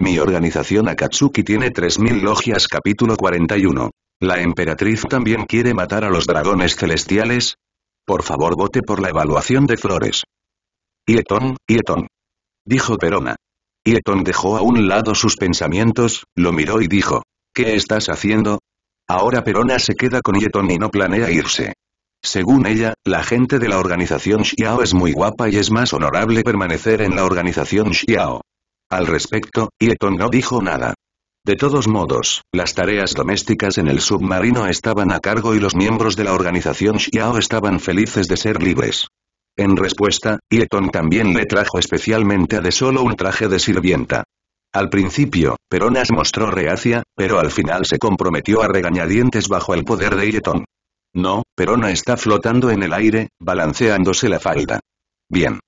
Mi organización Akatsuki tiene 3000 logias capítulo 41. ¿La emperatriz también quiere matar a los dragones celestiales? Por favor vote por la evaluación de flores. Yeton, Yeton. Dijo Perona. Yeton dejó a un lado sus pensamientos, lo miró y dijo. ¿Qué estás haciendo? Ahora Perona se queda con Yeton y no planea irse. Según ella, la gente de la organización Xiao es muy guapa y es más honorable permanecer en la organización Xiao. Al respecto, Yeton no dijo nada. De todos modos, las tareas domésticas en el submarino estaban a cargo y los miembros de la organización Xiao estaban felices de ser libres. En respuesta, Yeton también le trajo especialmente a De Solo un traje de sirvienta. Al principio, Peronas mostró reacia, pero al final se comprometió a regañadientes bajo el poder de Yeton. No, Perona está flotando en el aire, balanceándose la falda. Bien.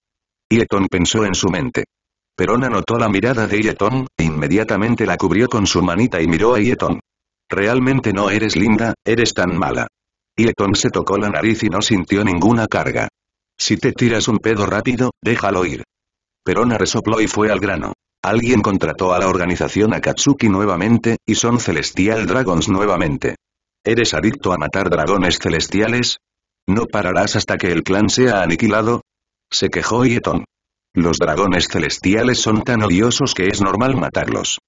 Yeton pensó en su mente. Perona notó la mirada de Ietón, e inmediatamente la cubrió con su manita y miró a Yeton. Realmente no eres linda, eres tan mala. Ietón se tocó la nariz y no sintió ninguna carga. Si te tiras un pedo rápido, déjalo ir. Perona resopló y fue al grano. Alguien contrató a la organización Akatsuki nuevamente, y son Celestial Dragons nuevamente. ¿Eres adicto a matar dragones celestiales? ¿No pararás hasta que el clan sea aniquilado? Se quejó Ietón. Los dragones celestiales son tan odiosos que es normal matarlos.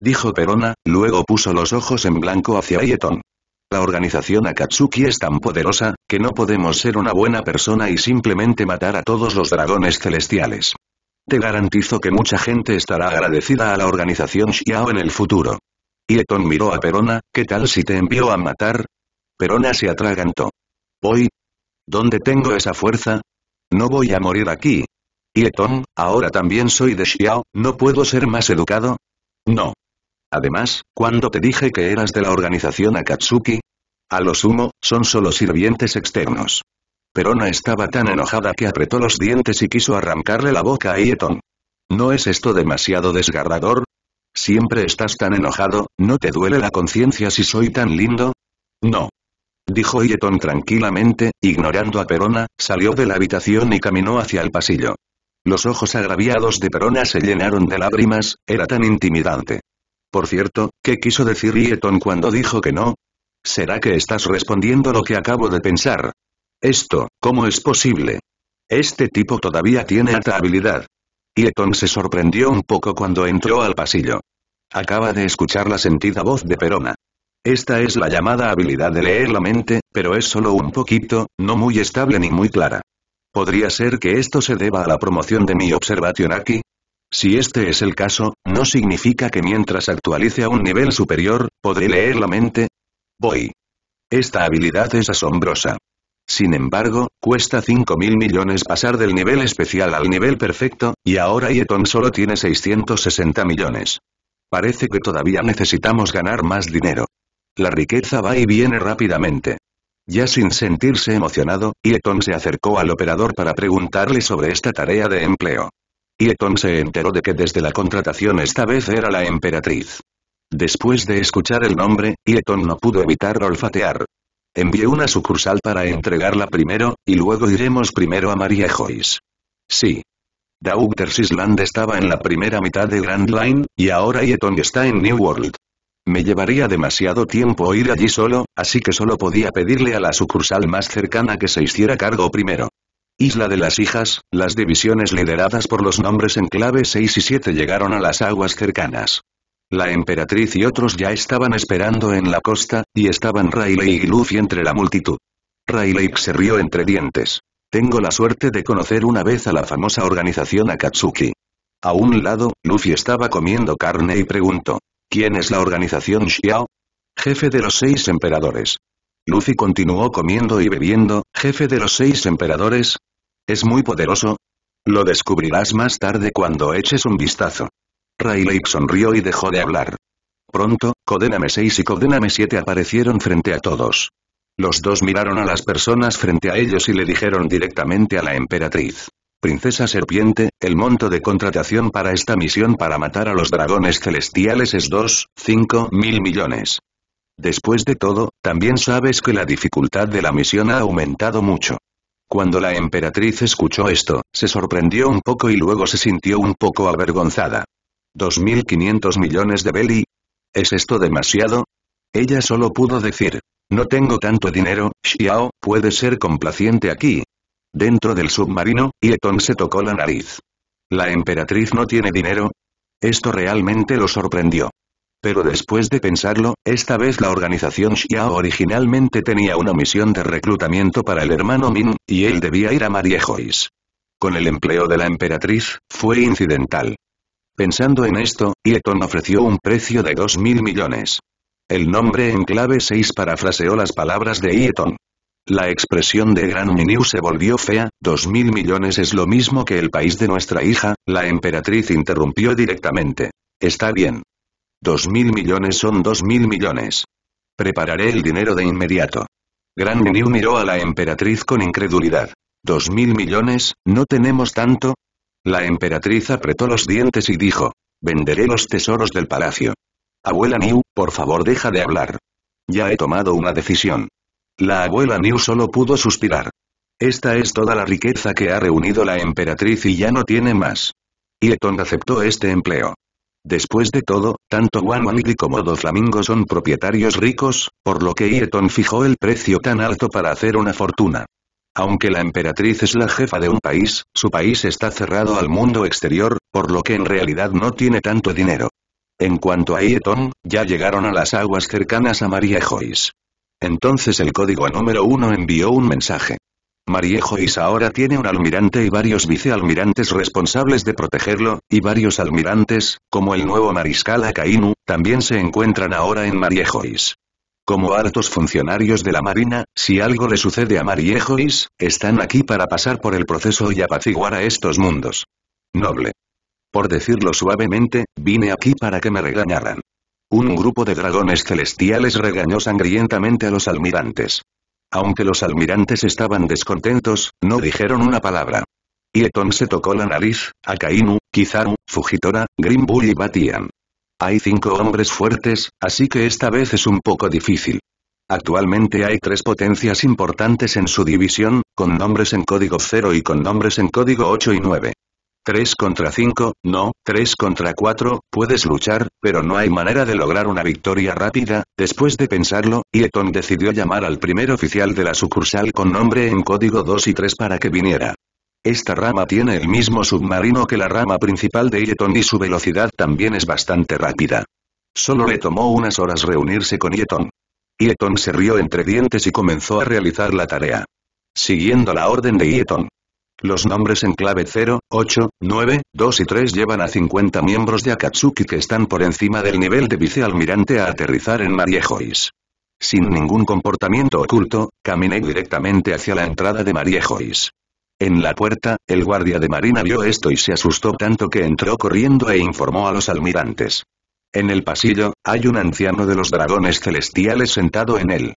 Dijo Perona, luego puso los ojos en blanco hacia Ieton. La organización Akatsuki es tan poderosa, que no podemos ser una buena persona y simplemente matar a todos los dragones celestiales. Te garantizo que mucha gente estará agradecida a la organización Xiao en el futuro. Ieton miró a Perona, ¿qué tal si te envío a matar? Perona se atragantó. ¿Voy? ¿Dónde tengo esa fuerza? No voy a morir aquí, Yeton, ahora también soy de Xiao, ¿no puedo ser más educado? No. Además, ¿cuándo te dije que eras de la organización Akatsuki? A lo sumo, son solo sirvientes externos. Perona estaba tan enojada que apretó los dientes y quiso arrancarle la boca a Yeton. ¿No es esto demasiado desgarrador? Siempre estás tan enojado, ¿no te duele la conciencia si soy tan lindo? No. Dijo Yeton tranquilamente, ignorando a Perona, salió de la habitación y caminó hacia el pasillo. Los ojos agraviados de Perona se llenaron de lágrimas, era tan intimidante. Por cierto, ¿qué quiso decir yeton cuando dijo que no? ¿Será que estás respondiendo lo que acabo de pensar? Esto, ¿cómo es posible? Este tipo todavía tiene alta habilidad. Yeton se sorprendió un poco cuando entró al pasillo. Acaba de escuchar la sentida voz de Perona. Esta es la llamada habilidad de leer la mente, pero es solo un poquito, no muy estable ni muy clara. ¿Podría ser que esto se deba a la promoción de mi observación aquí? Si este es el caso, ¿no significa que mientras actualice a un nivel superior, podré leer la mente? Voy. Esta habilidad es asombrosa. Sin embargo, cuesta 5.000 millones pasar del nivel especial al nivel perfecto, y ahora Yeton solo tiene 660 millones. Parece que todavía necesitamos ganar más dinero. La riqueza va y viene rápidamente. Ya sin sentirse emocionado, Eaton se acercó al operador para preguntarle sobre esta tarea de empleo. Ieton se enteró de que desde la contratación esta vez era la emperatriz. Después de escuchar el nombre, Yeton no pudo evitar olfatear. Envié una sucursal para entregarla primero, y luego iremos primero a María Joyce. Sí. Daughters Island estaba en la primera mitad de Grand Line, y ahora Yeton está en New World. Me llevaría demasiado tiempo ir allí solo, así que solo podía pedirle a la sucursal más cercana que se hiciera cargo primero. Isla de las Hijas, las divisiones lideradas por los nombres en clave 6 y 7 llegaron a las aguas cercanas. La emperatriz y otros ya estaban esperando en la costa, y estaban Riley y Luffy entre la multitud. Riley se rió entre dientes. Tengo la suerte de conocer una vez a la famosa organización Akatsuki. A un lado, Luffy estaba comiendo carne y preguntó, ¿Quién es la organización Xiao? Jefe de los seis emperadores. Lucy continuó comiendo y bebiendo, jefe de los seis emperadores. Es muy poderoso. Lo descubrirás más tarde cuando eches un vistazo. Rayleigh sonrió y dejó de hablar. Pronto, Codename 6 y Codename 7 aparecieron frente a todos. Los dos miraron a las personas frente a ellos y le dijeron directamente a la emperatriz. Princesa Serpiente, el monto de contratación para esta misión para matar a los dragones celestiales es 2,5 mil millones. Después de todo, también sabes que la dificultad de la misión ha aumentado mucho. Cuando la emperatriz escuchó esto, se sorprendió un poco y luego se sintió un poco avergonzada. ¿2.500 millones de Beli? ¿Es esto demasiado? Ella solo pudo decir, no tengo tanto dinero, Xiao, puede ser complaciente aquí, Dentro del submarino, Yeton se tocó la nariz. ¿La emperatriz no tiene dinero? Esto realmente lo sorprendió. Pero después de pensarlo, esta vez la organización Xiao originalmente tenía una misión de reclutamiento para el hermano Min, y él debía ir a Mariejois. Con el empleo de la emperatriz, fue incidental. Pensando en esto, Yeton ofreció un precio de 2.000 millones. El nombre en clave 6 parafraseó las palabras de Yeton. La expresión de Gran Minyu se volvió fea, dos mil millones es lo mismo que el país de nuestra hija, la emperatriz interrumpió directamente. Está bien. Dos mil millones son dos mil millones. Prepararé el dinero de inmediato. Gran Minyu miró a la emperatriz con incredulidad. ¿Dos mil millones? ¿No tenemos tanto? La emperatriz apretó los dientes y dijo. Venderé los tesoros del palacio. Abuela New, por favor deja de hablar. Ya he tomado una decisión. La abuela New solo pudo suspirar. Esta es toda la riqueza que ha reunido la emperatriz y ya no tiene más. Eton aceptó este empleo. Después de todo, tanto y como flamingos son propietarios ricos, por lo que Eton fijó el precio tan alto para hacer una fortuna. Aunque la emperatriz es la jefa de un país, su país está cerrado al mundo exterior, por lo que en realidad no tiene tanto dinero. En cuanto a Eton, ya llegaron a las aguas cercanas a María Joyce. Entonces el código número uno envió un mensaje. Mariejois ahora tiene un almirante y varios vicealmirantes responsables de protegerlo, y varios almirantes, como el nuevo mariscal Akainu, también se encuentran ahora en Mariejois. Como altos funcionarios de la Marina, si algo le sucede a Mariejois, están aquí para pasar por el proceso y apaciguar a estos mundos. Noble. Por decirlo suavemente, vine aquí para que me regañaran. Un grupo de dragones celestiales regañó sangrientamente a los almirantes. Aunque los almirantes estaban descontentos, no dijeron una palabra. Eton se tocó la nariz, Akainu, Kizaru, Fujitora, Grimbull y Batian. Hay cinco hombres fuertes, así que esta vez es un poco difícil. Actualmente hay tres potencias importantes en su división, con nombres en código 0 y con nombres en código 8 y 9. 3 contra 5, no, 3 contra 4, puedes luchar, pero no hay manera de lograr una victoria rápida, después de pensarlo, Yeton decidió llamar al primer oficial de la sucursal con nombre en código 2 y 3 para que viniera. Esta rama tiene el mismo submarino que la rama principal de Yeton y su velocidad también es bastante rápida. Solo le tomó unas horas reunirse con Yeton. Yeton se rió entre dientes y comenzó a realizar la tarea. Siguiendo la orden de Yeton. Los nombres en clave 0, 8, 9, 2 y 3 llevan a 50 miembros de Akatsuki que están por encima del nivel de vicealmirante a aterrizar en Mariejois. Sin ningún comportamiento oculto, caminé directamente hacia la entrada de Mariejois. En la puerta, el guardia de marina vio esto y se asustó tanto que entró corriendo e informó a los almirantes. En el pasillo, hay un anciano de los dragones celestiales sentado en él.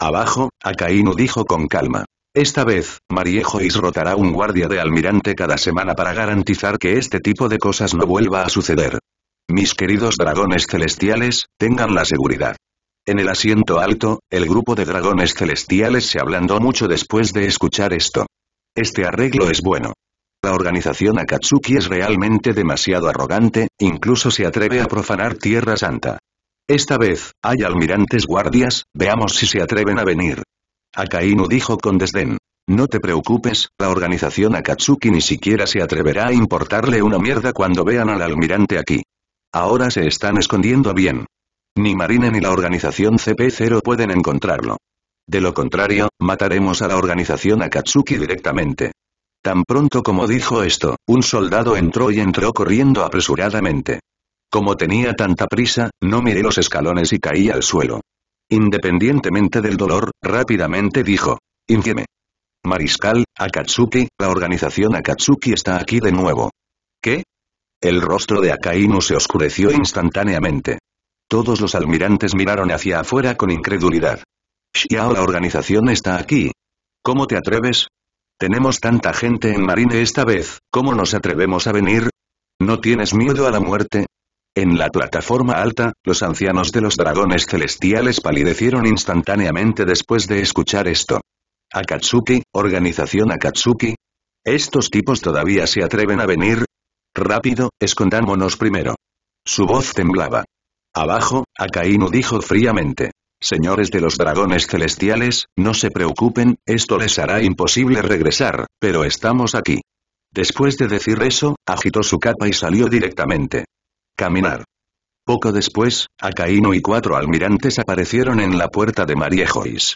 Abajo, Akainu dijo con calma. Esta vez, Mariejois rotará un guardia de almirante cada semana para garantizar que este tipo de cosas no vuelva a suceder. Mis queridos dragones celestiales, tengan la seguridad. En el asiento alto, el grupo de dragones celestiales se ablandó mucho después de escuchar esto. Este arreglo es bueno. La organización Akatsuki es realmente demasiado arrogante, incluso se atreve a profanar Tierra Santa. Esta vez, hay almirantes guardias, veamos si se atreven a venir. Akainu dijo con desdén. No te preocupes, la organización Akatsuki ni siquiera se atreverá a importarle una mierda cuando vean al almirante aquí. Ahora se están escondiendo bien. Ni Marine ni la organización CP0 pueden encontrarlo. De lo contrario, mataremos a la organización Akatsuki directamente. Tan pronto como dijo esto, un soldado entró y entró corriendo apresuradamente. Como tenía tanta prisa, no miré los escalones y caí al suelo. Independientemente del dolor, rápidamente dijo. infime Mariscal, Akatsuki, la organización Akatsuki está aquí de nuevo. ¿Qué? El rostro de Akainu se oscureció instantáneamente. Todos los almirantes miraron hacia afuera con incredulidad. Xiao la organización está aquí. ¿Cómo te atreves? Tenemos tanta gente en Marine esta vez, ¿cómo nos atrevemos a venir? ¿No tienes miedo a la muerte? En la plataforma alta, los ancianos de los dragones celestiales palidecieron instantáneamente después de escuchar esto. Akatsuki, organización Akatsuki. ¿Estos tipos todavía se atreven a venir? Rápido, escondámonos primero. Su voz temblaba. Abajo, Akainu dijo fríamente. Señores de los dragones celestiales, no se preocupen, esto les hará imposible regresar, pero estamos aquí. Después de decir eso, agitó su capa y salió directamente. Caminar. Poco después, Acaíno y cuatro almirantes aparecieron en la puerta de Joyce.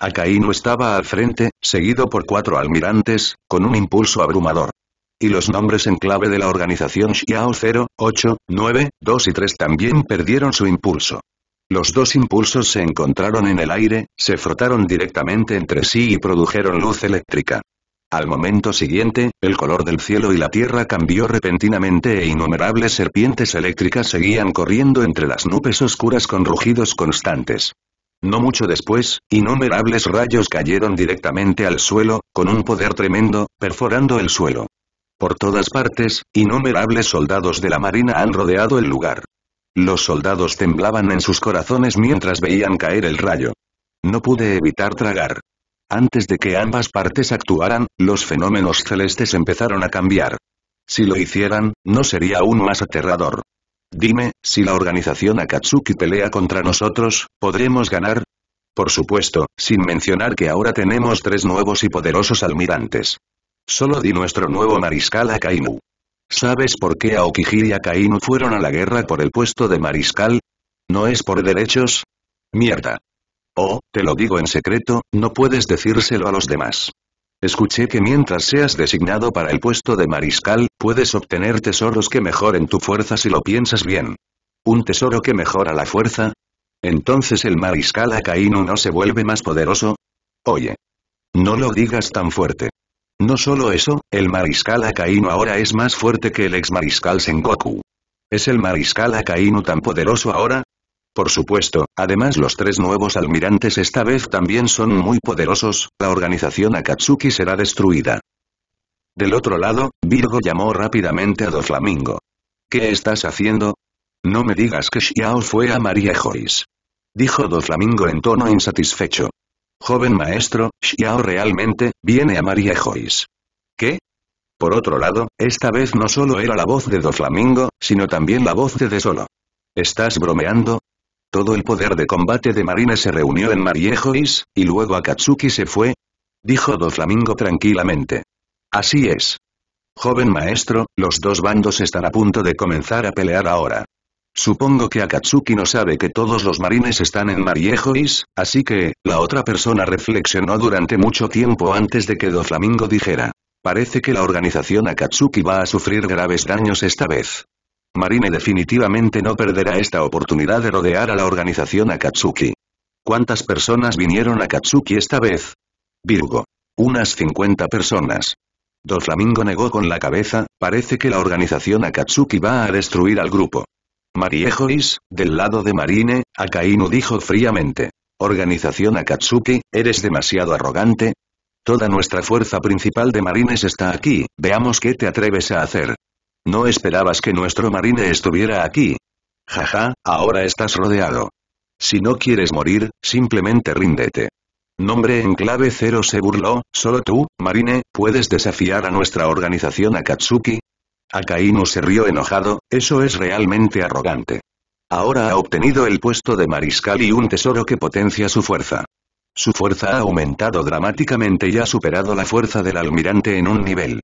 Acaíno estaba al frente, seguido por cuatro almirantes, con un impulso abrumador. Y los nombres en clave de la organización Xiao 0, 8, 9, 2 y 3 también perdieron su impulso. Los dos impulsos se encontraron en el aire, se frotaron directamente entre sí y produjeron luz eléctrica. Al momento siguiente, el color del cielo y la tierra cambió repentinamente e innumerables serpientes eléctricas seguían corriendo entre las nubes oscuras con rugidos constantes. No mucho después, innumerables rayos cayeron directamente al suelo, con un poder tremendo, perforando el suelo. Por todas partes, innumerables soldados de la marina han rodeado el lugar. Los soldados temblaban en sus corazones mientras veían caer el rayo. No pude evitar tragar. Antes de que ambas partes actuaran, los fenómenos celestes empezaron a cambiar. Si lo hicieran, no sería aún más aterrador. Dime, si la organización Akatsuki pelea contra nosotros, ¿podremos ganar? Por supuesto, sin mencionar que ahora tenemos tres nuevos y poderosos almirantes. Solo di nuestro nuevo mariscal Akainu. ¿Sabes por qué Aokiji y Akainu fueron a la guerra por el puesto de mariscal? ¿No es por derechos? Mierda. Oh, te lo digo en secreto, no puedes decírselo a los demás. Escuché que mientras seas designado para el puesto de mariscal, puedes obtener tesoros que mejoren tu fuerza si lo piensas bien. ¿Un tesoro que mejora la fuerza? ¿Entonces el mariscal Akainu no se vuelve más poderoso? Oye. No lo digas tan fuerte. No solo eso, el mariscal Akainu ahora es más fuerte que el ex mariscal Sengoku. ¿Es el mariscal Akainu tan poderoso ahora? Por supuesto, además los tres nuevos almirantes esta vez también son muy poderosos, la organización Akatsuki será destruida. Del otro lado, Virgo llamó rápidamente a Doflamingo. ¿Qué estás haciendo? No me digas que Xiao fue a María Joyce. Dijo Doflamingo en tono insatisfecho. Joven maestro, Xiao realmente, viene a María Joyce. ¿Qué? Por otro lado, esta vez no solo era la voz de Doflamingo, sino también la voz de Desolo. ¿Estás bromeando? Todo el poder de combate de marines se reunió en Mariejois, y luego Akatsuki se fue. Dijo Doflamingo tranquilamente. Así es. Joven maestro, los dos bandos están a punto de comenzar a pelear ahora. Supongo que Akatsuki no sabe que todos los marines están en Mariejois, así que, la otra persona reflexionó durante mucho tiempo antes de que Doflamingo dijera. Parece que la organización Akatsuki va a sufrir graves daños esta vez. Marine definitivamente no perderá esta oportunidad de rodear a la organización Akatsuki. ¿Cuántas personas vinieron a Katsuki esta vez? Virgo. Unas 50 personas. Doflamingo negó con la cabeza, parece que la organización Akatsuki va a destruir al grupo. Mariejois, del lado de Marine, Akainu dijo fríamente. Organización Akatsuki, eres demasiado arrogante. Toda nuestra fuerza principal de marines está aquí, veamos qué te atreves a hacer. No esperabas que nuestro marine estuviera aquí. Jaja, ahora estás rodeado. Si no quieres morir, simplemente ríndete. Nombre en clave cero se burló, solo tú, Marine, puedes desafiar a nuestra organización Akatsuki. Akainu se rió enojado, eso es realmente arrogante. Ahora ha obtenido el puesto de mariscal y un tesoro que potencia su fuerza. Su fuerza ha aumentado dramáticamente y ha superado la fuerza del almirante en un nivel.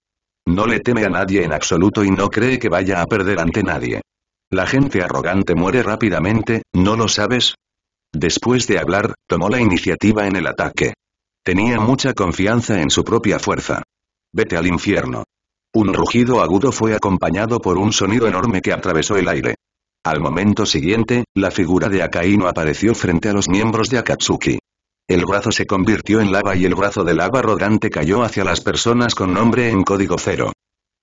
No le teme a nadie en absoluto y no cree que vaya a perder ante nadie. La gente arrogante muere rápidamente, ¿no lo sabes? Después de hablar, tomó la iniciativa en el ataque. Tenía mucha confianza en su propia fuerza. Vete al infierno. Un rugido agudo fue acompañado por un sonido enorme que atravesó el aire. Al momento siguiente, la figura de Akaino apareció frente a los miembros de Akatsuki. El brazo se convirtió en lava y el brazo de lava rodante cayó hacia las personas con nombre en código cero.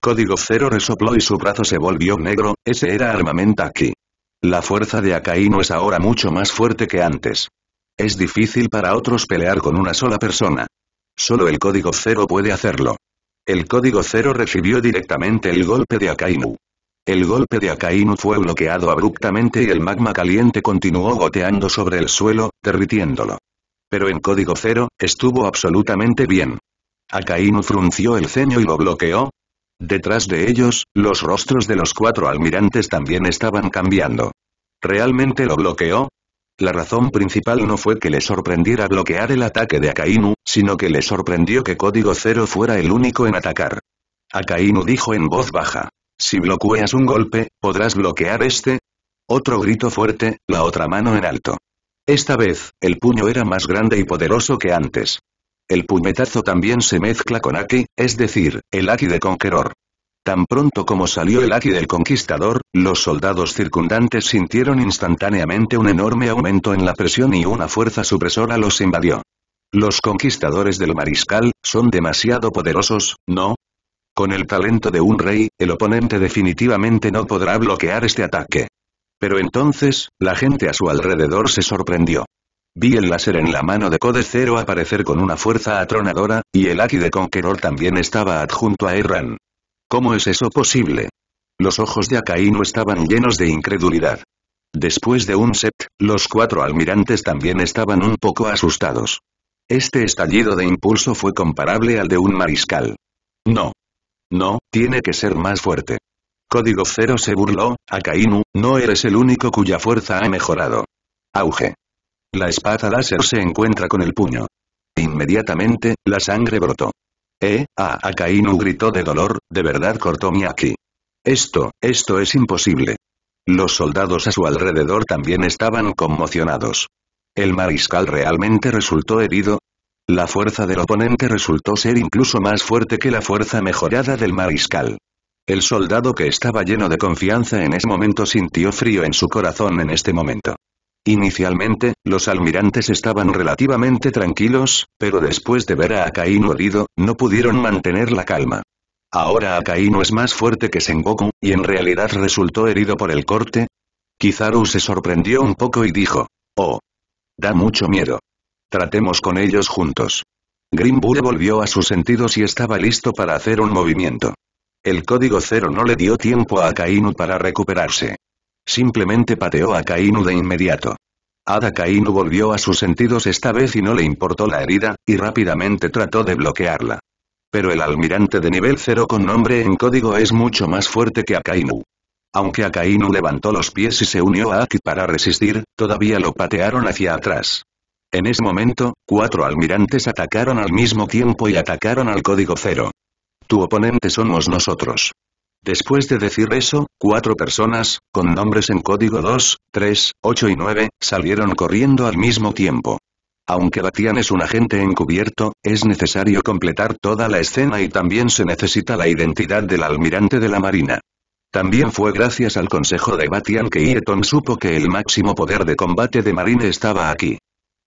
Código cero resopló y su brazo se volvió negro, ese era Armamentaki. La fuerza de Akainu es ahora mucho más fuerte que antes. Es difícil para otros pelear con una sola persona. Solo el código cero puede hacerlo. El código cero recibió directamente el golpe de Akainu. El golpe de Akainu fue bloqueado abruptamente y el magma caliente continuó goteando sobre el suelo, derritiéndolo pero en código cero, estuvo absolutamente bien. Akainu frunció el ceño y lo bloqueó. Detrás de ellos, los rostros de los cuatro almirantes también estaban cambiando. ¿Realmente lo bloqueó? La razón principal no fue que le sorprendiera bloquear el ataque de Akainu, sino que le sorprendió que Código Cero fuera el único en atacar. Akainu dijo en voz baja. Si bloqueas un golpe, ¿podrás bloquear este? Otro grito fuerte, la otra mano en alto. Esta vez, el puño era más grande y poderoso que antes. El puñetazo también se mezcla con Aki, es decir, el Aki de Conqueror. Tan pronto como salió el Aki del Conquistador, los soldados circundantes sintieron instantáneamente un enorme aumento en la presión y una fuerza supresora los invadió. Los conquistadores del mariscal, son demasiado poderosos, ¿no? Con el talento de un rey, el oponente definitivamente no podrá bloquear este ataque. Pero entonces, la gente a su alrededor se sorprendió. Vi el láser en la mano de Code Zero aparecer con una fuerza atronadora, y el Aki de Conqueror también estaba adjunto a Erran. ¿Cómo es eso posible? Los ojos de Akainu estaban llenos de incredulidad. Después de un set, los cuatro almirantes también estaban un poco asustados. Este estallido de impulso fue comparable al de un mariscal. No. No, tiene que ser más fuerte. Código Cero se burló, Akainu, no eres el único cuya fuerza ha mejorado. Auge. La espada láser se encuentra con el puño. Inmediatamente, la sangre brotó. Eh, ah, Akainu gritó de dolor, de verdad cortó mi Miyaki. Esto, esto es imposible. Los soldados a su alrededor también estaban conmocionados. ¿El mariscal realmente resultó herido? La fuerza del oponente resultó ser incluso más fuerte que la fuerza mejorada del mariscal. El soldado que estaba lleno de confianza en ese momento sintió frío en su corazón en este momento. Inicialmente, los almirantes estaban relativamente tranquilos, pero después de ver a Akainu herido, no pudieron mantener la calma. Ahora Akainu es más fuerte que Sengoku, y en realidad resultó herido por el corte. Kizaru se sorprendió un poco y dijo, oh, da mucho miedo. Tratemos con ellos juntos. Green volvió a sus sentidos y estaba listo para hacer un movimiento. El código cero no le dio tiempo a Akainu para recuperarse. Simplemente pateó a Akainu de inmediato. Ada Kainu volvió a sus sentidos esta vez y no le importó la herida, y rápidamente trató de bloquearla. Pero el almirante de nivel 0 con nombre en código es mucho más fuerte que Akainu. Aunque Akainu levantó los pies y se unió a Aki para resistir, todavía lo patearon hacia atrás. En ese momento, cuatro almirantes atacaron al mismo tiempo y atacaron al código cero oponente somos nosotros. Después de decir eso, cuatro personas, con nombres en código 2, 3, 8 y 9, salieron corriendo al mismo tiempo. Aunque Batian es un agente encubierto, es necesario completar toda la escena y también se necesita la identidad del almirante de la marina. También fue gracias al consejo de Batian que Ieton supo que el máximo poder de combate de marine estaba aquí.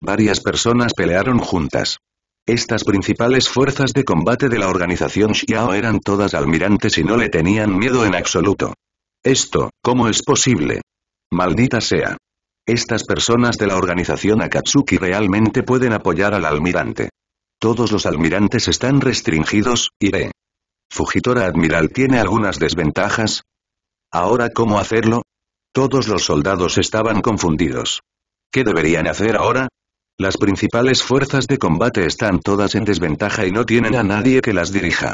Varias personas pelearon juntas. Estas principales fuerzas de combate de la organización Xiao eran todas almirantes y no le tenían miedo en absoluto. Esto, ¿cómo es posible? Maldita sea. Estas personas de la organización Akatsuki realmente pueden apoyar al almirante. Todos los almirantes están restringidos, iré. Fujitora Admiral tiene algunas desventajas. ¿Ahora cómo hacerlo? Todos los soldados estaban confundidos. ¿Qué deberían hacer ahora? Las principales fuerzas de combate están todas en desventaja y no tienen a nadie que las dirija.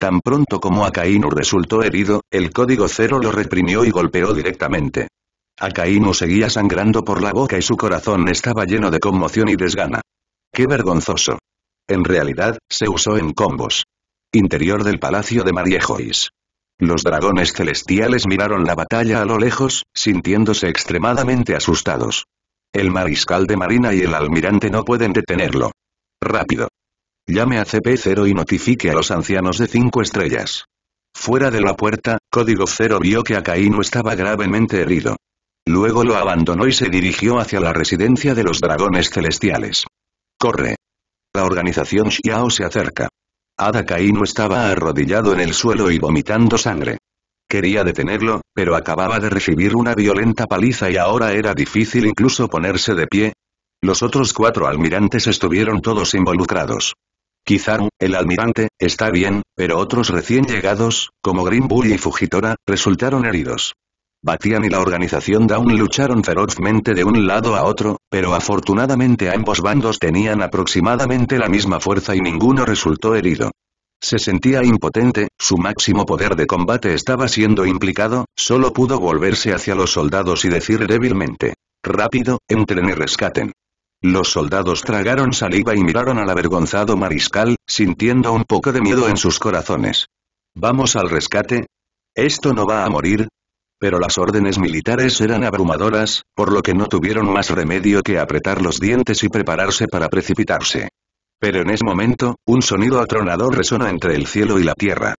Tan pronto como Akainu resultó herido, el código cero lo reprimió y golpeó directamente. Akainu seguía sangrando por la boca y su corazón estaba lleno de conmoción y desgana. ¡Qué vergonzoso! En realidad, se usó en combos. Interior del Palacio de Mariejois. Los dragones celestiales miraron la batalla a lo lejos, sintiéndose extremadamente asustados. El mariscal de marina y el almirante no pueden detenerlo. Rápido. Llame a CP0 y notifique a los ancianos de cinco estrellas. Fuera de la puerta, Código 0 vio que Akainu estaba gravemente herido. Luego lo abandonó y se dirigió hacia la residencia de los dragones celestiales. ¡Corre! La organización Xiao se acerca. Ada estaba arrodillado en el suelo y vomitando sangre. Quería detenerlo, pero acababa de recibir una violenta paliza y ahora era difícil incluso ponerse de pie. Los otros cuatro almirantes estuvieron todos involucrados. Quizá el almirante, está bien, pero otros recién llegados, como Green Bull y Fujitora, resultaron heridos. Batian y la organización Down lucharon ferozmente de un lado a otro, pero afortunadamente ambos bandos tenían aproximadamente la misma fuerza y ninguno resultó herido. Se sentía impotente, su máximo poder de combate estaba siendo implicado, solo pudo volverse hacia los soldados y decir débilmente. Rápido, entren y rescaten. Los soldados tragaron saliva y miraron al avergonzado mariscal, sintiendo un poco de miedo en sus corazones. ¿Vamos al rescate? ¿Esto no va a morir? Pero las órdenes militares eran abrumadoras, por lo que no tuvieron más remedio que apretar los dientes y prepararse para precipitarse. Pero en ese momento, un sonido atronador resona entre el cielo y la tierra.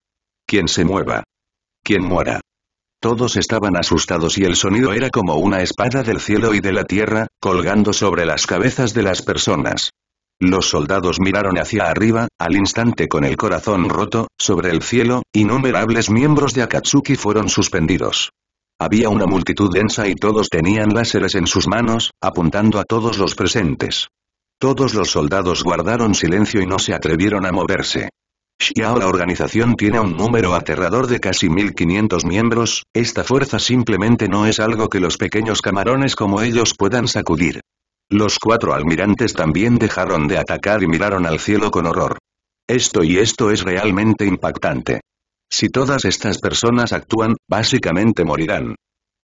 Quien se mueva. Quien muera. Todos estaban asustados y el sonido era como una espada del cielo y de la tierra, colgando sobre las cabezas de las personas. Los soldados miraron hacia arriba, al instante con el corazón roto, sobre el cielo, innumerables miembros de Akatsuki fueron suspendidos. Había una multitud densa y todos tenían láseres en sus manos, apuntando a todos los presentes. Todos los soldados guardaron silencio y no se atrevieron a moverse. Xiao la organización tiene un número aterrador de casi 1500 miembros, esta fuerza simplemente no es algo que los pequeños camarones como ellos puedan sacudir. Los cuatro almirantes también dejaron de atacar y miraron al cielo con horror. Esto y esto es realmente impactante. Si todas estas personas actúan, básicamente morirán.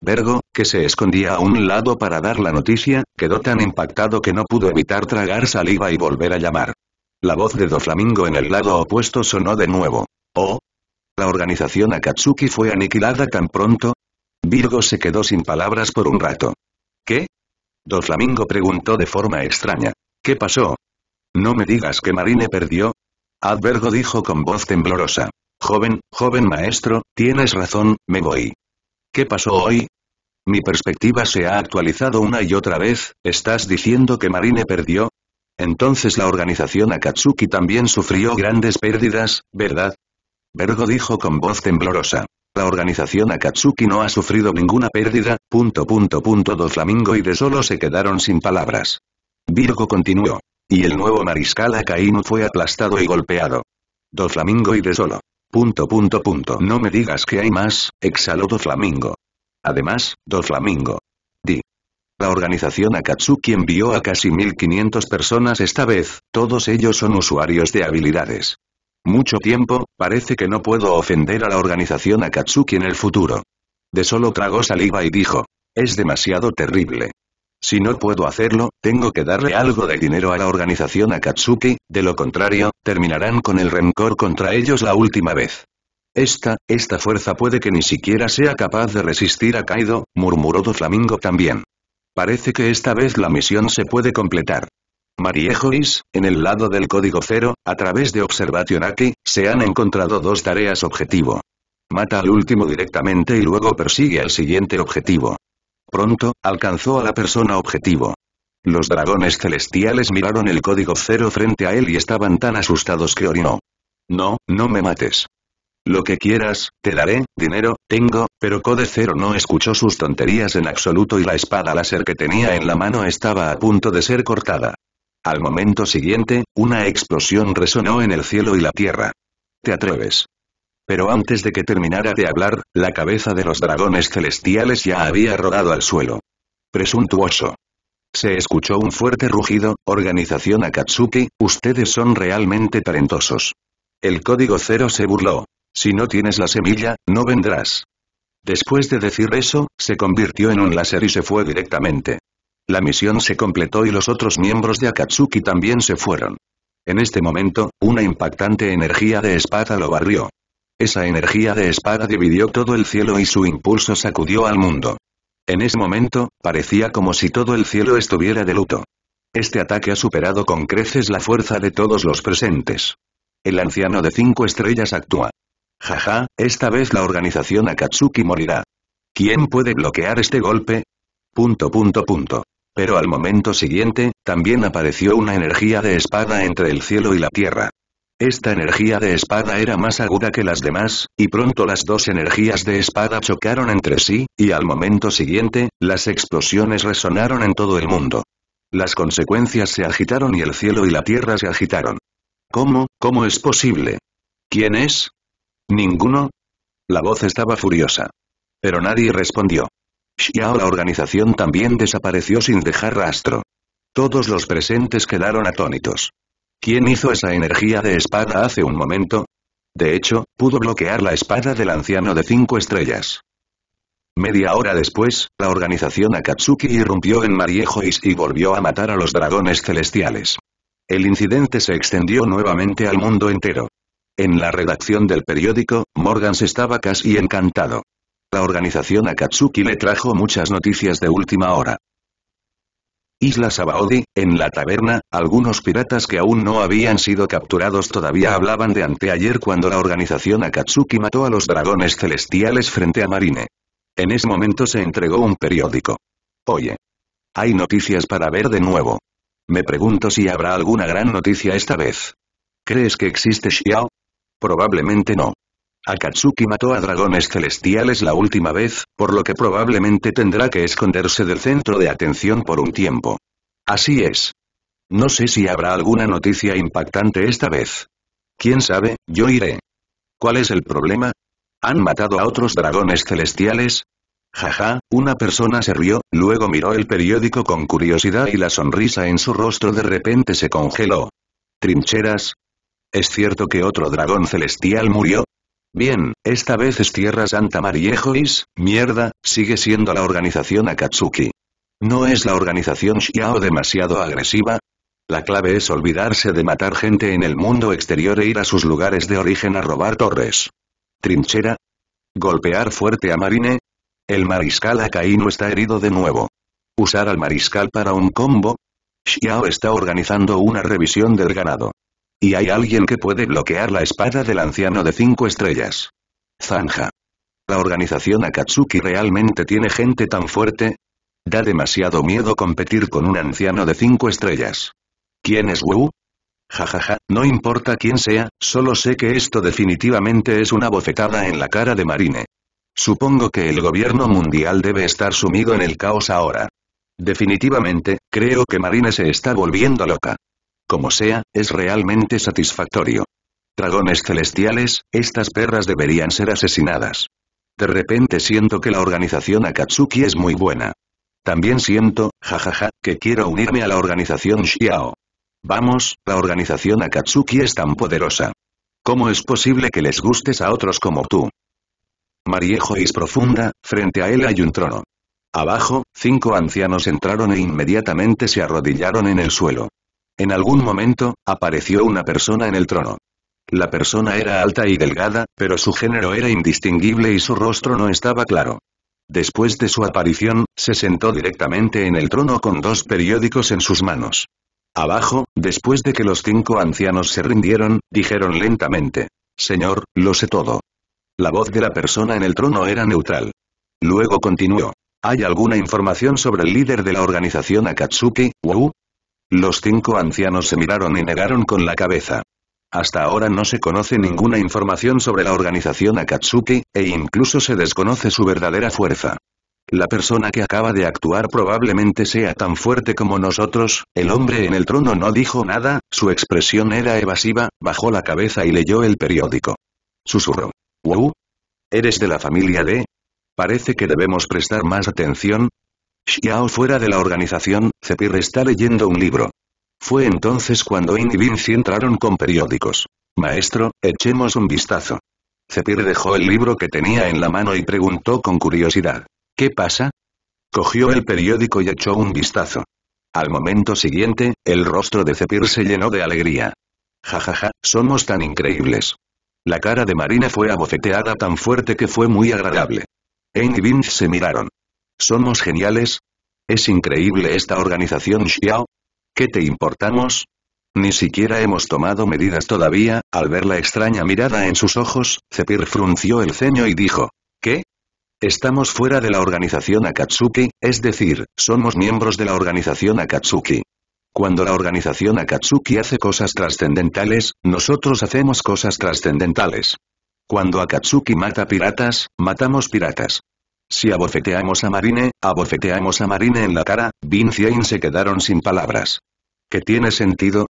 Vergo, que se escondía a un lado para dar la noticia, quedó tan impactado que no pudo evitar tragar saliva y volver a llamar. La voz de Doflamingo en el lado opuesto sonó de nuevo. ¿Oh? ¿La organización Akatsuki fue aniquilada tan pronto? Virgo se quedó sin palabras por un rato. ¿Qué? Doflamingo preguntó de forma extraña. ¿Qué pasó? No me digas que Marine perdió. Advergo dijo con voz temblorosa. Joven, joven maestro, tienes razón, me voy. ¿Qué pasó hoy? Mi perspectiva se ha actualizado una y otra vez, ¿estás diciendo que Marine perdió? Entonces la organización Akatsuki también sufrió grandes pérdidas, ¿verdad? Virgo dijo con voz temblorosa. La organización Akatsuki no ha sufrido ninguna pérdida, punto punto punto do Flamingo y de solo se quedaron sin palabras. Virgo continuó. Y el nuevo mariscal Akainu fue aplastado y golpeado. Dos Flamingo y de solo. Punto punto punto. No me digas que hay más, exhaló Doflamingo. Además, Doflamingo. Di. La organización Akatsuki envió a casi 1500 personas esta vez, todos ellos son usuarios de habilidades. Mucho tiempo, parece que no puedo ofender a la organización Akatsuki en el futuro. De solo tragó saliva y dijo. Es demasiado terrible. Si no puedo hacerlo, tengo que darle algo de dinero a la organización Akatsuki, de lo contrario, terminarán con el rencor contra ellos la última vez. Esta, esta fuerza puede que ni siquiera sea capaz de resistir a Kaido, murmuró Doflamingo también. Parece que esta vez la misión se puede completar. Mariejois, en el lado del código cero, a través de Observation Aki, se han encontrado dos tareas objetivo. Mata al último directamente y luego persigue al siguiente objetivo. Pronto, alcanzó a la persona objetivo. Los dragones celestiales miraron el código cero frente a él y estaban tan asustados que orinó. No, no me mates. Lo que quieras, te daré, dinero, tengo, pero Code Cero no escuchó sus tonterías en absoluto y la espada láser que tenía en la mano estaba a punto de ser cortada. Al momento siguiente, una explosión resonó en el cielo y la tierra. ¿Te atreves? Pero antes de que terminara de hablar, la cabeza de los dragones celestiales ya había rodado al suelo. Presuntuoso. Se escuchó un fuerte rugido, Organización Akatsuki, ustedes son realmente talentosos. El código cero se burló. Si no tienes la semilla, no vendrás. Después de decir eso, se convirtió en un láser y se fue directamente. La misión se completó y los otros miembros de Akatsuki también se fueron. En este momento, una impactante energía de espada lo barrió. Esa energía de espada dividió todo el cielo y su impulso sacudió al mundo. En ese momento, parecía como si todo el cielo estuviera de luto. Este ataque ha superado con creces la fuerza de todos los presentes. El anciano de cinco estrellas actúa. Jaja, esta vez la organización Akatsuki morirá. ¿Quién puede bloquear este golpe? Punto punto punto. Pero al momento siguiente, también apareció una energía de espada entre el cielo y la tierra. Esta energía de espada era más aguda que las demás, y pronto las dos energías de espada chocaron entre sí, y al momento siguiente, las explosiones resonaron en todo el mundo. Las consecuencias se agitaron y el cielo y la tierra se agitaron. ¿Cómo, cómo es posible? ¿Quién es? ¿Ninguno? La voz estaba furiosa. Pero nadie respondió. Xiao la organización también desapareció sin dejar rastro. Todos los presentes quedaron atónitos. ¿Quién hizo esa energía de espada hace un momento? De hecho, pudo bloquear la espada del anciano de cinco estrellas. Media hora después, la organización Akatsuki irrumpió en Mariejois y volvió a matar a los dragones celestiales. El incidente se extendió nuevamente al mundo entero. En la redacción del periódico, Morgans estaba casi encantado. La organización Akatsuki le trajo muchas noticias de última hora. Isla Sabaody, en la taberna, algunos piratas que aún no habían sido capturados todavía hablaban de anteayer cuando la organización Akatsuki mató a los dragones celestiales frente a Marine. En ese momento se entregó un periódico. Oye. Hay noticias para ver de nuevo. Me pregunto si habrá alguna gran noticia esta vez. ¿Crees que existe Xiao? Probablemente no. Akatsuki mató a dragones celestiales la última vez, por lo que probablemente tendrá que esconderse del centro de atención por un tiempo. Así es. No sé si habrá alguna noticia impactante esta vez. ¿Quién sabe? Yo iré. ¿Cuál es el problema? ¿Han matado a otros dragones celestiales? Jaja, una persona se rió, luego miró el periódico con curiosidad y la sonrisa en su rostro de repente se congeló. ¿Trincheras? ¿Es cierto que otro dragón celestial murió? Bien, esta vez es Tierra Santa Mariejois, mierda, sigue siendo la organización Akatsuki. ¿No es la organización Xiao demasiado agresiva? La clave es olvidarse de matar gente en el mundo exterior e ir a sus lugares de origen a robar torres. Trinchera. Golpear fuerte a Marine. El mariscal no está herido de nuevo. Usar al mariscal para un combo. Xiao está organizando una revisión del ganado. Y hay alguien que puede bloquear la espada del anciano de cinco estrellas. Zanja. La organización Akatsuki realmente tiene gente tan fuerte. Da demasiado miedo competir con un anciano de cinco estrellas. ¿Quién es Wu? Jajaja, ja, ja, no importa quién sea, solo sé que esto definitivamente es una bofetada en la cara de Marine. Supongo que el gobierno mundial debe estar sumido en el caos ahora. Definitivamente, creo que Marine se está volviendo loca. Como sea, es realmente satisfactorio. Dragones celestiales, estas perras deberían ser asesinadas. De repente siento que la organización Akatsuki es muy buena. También siento, jajaja, que quiero unirme a la organización Xiao. Vamos, la organización Akatsuki es tan poderosa. ¿Cómo es posible que les gustes a otros como tú? Mariejo es profunda, frente a él hay un trono. Abajo, cinco ancianos entraron e inmediatamente se arrodillaron en el suelo. En algún momento, apareció una persona en el trono. La persona era alta y delgada, pero su género era indistinguible y su rostro no estaba claro. Después de su aparición, se sentó directamente en el trono con dos periódicos en sus manos. Abajo, después de que los cinco ancianos se rindieron, dijeron lentamente. Señor, lo sé todo. La voz de la persona en el trono era neutral. Luego continuó. ¿Hay alguna información sobre el líder de la organización Akatsuki, Wu? Los cinco ancianos se miraron y negaron con la cabeza. Hasta ahora no se conoce ninguna información sobre la organización Akatsuki, e incluso se desconoce su verdadera fuerza. La persona que acaba de actuar probablemente sea tan fuerte como nosotros, el hombre en el trono no dijo nada, su expresión era evasiva, bajó la cabeza y leyó el periódico. Susurró. ¿Wow? ¿Eres de la familia de? Parece que debemos prestar más atención, Xiao fuera de la organización, Zepir está leyendo un libro. Fue entonces cuando In y Vinci entraron con periódicos. Maestro, echemos un vistazo. Zepir dejó el libro que tenía en la mano y preguntó con curiosidad. ¿Qué pasa? Cogió el periódico y echó un vistazo. Al momento siguiente, el rostro de Cepir se llenó de alegría. Jajaja, ja, ja, somos tan increíbles. La cara de Marina fue abofeteada tan fuerte que fue muy agradable. Ain y Vince se miraron. ¿Somos geniales? ¿Es increíble esta organización Xiao? ¿Qué te importamos? Ni siquiera hemos tomado medidas todavía, al ver la extraña mirada en sus ojos, Zepir frunció el ceño y dijo, ¿qué? Estamos fuera de la organización Akatsuki, es decir, somos miembros de la organización Akatsuki. Cuando la organización Akatsuki hace cosas trascendentales, nosotros hacemos cosas trascendentales. Cuando Akatsuki mata piratas, matamos piratas. Si abofeteamos a Marine, abofeteamos a Marine en la cara, Vince y se quedaron sin palabras. ¿Qué tiene sentido?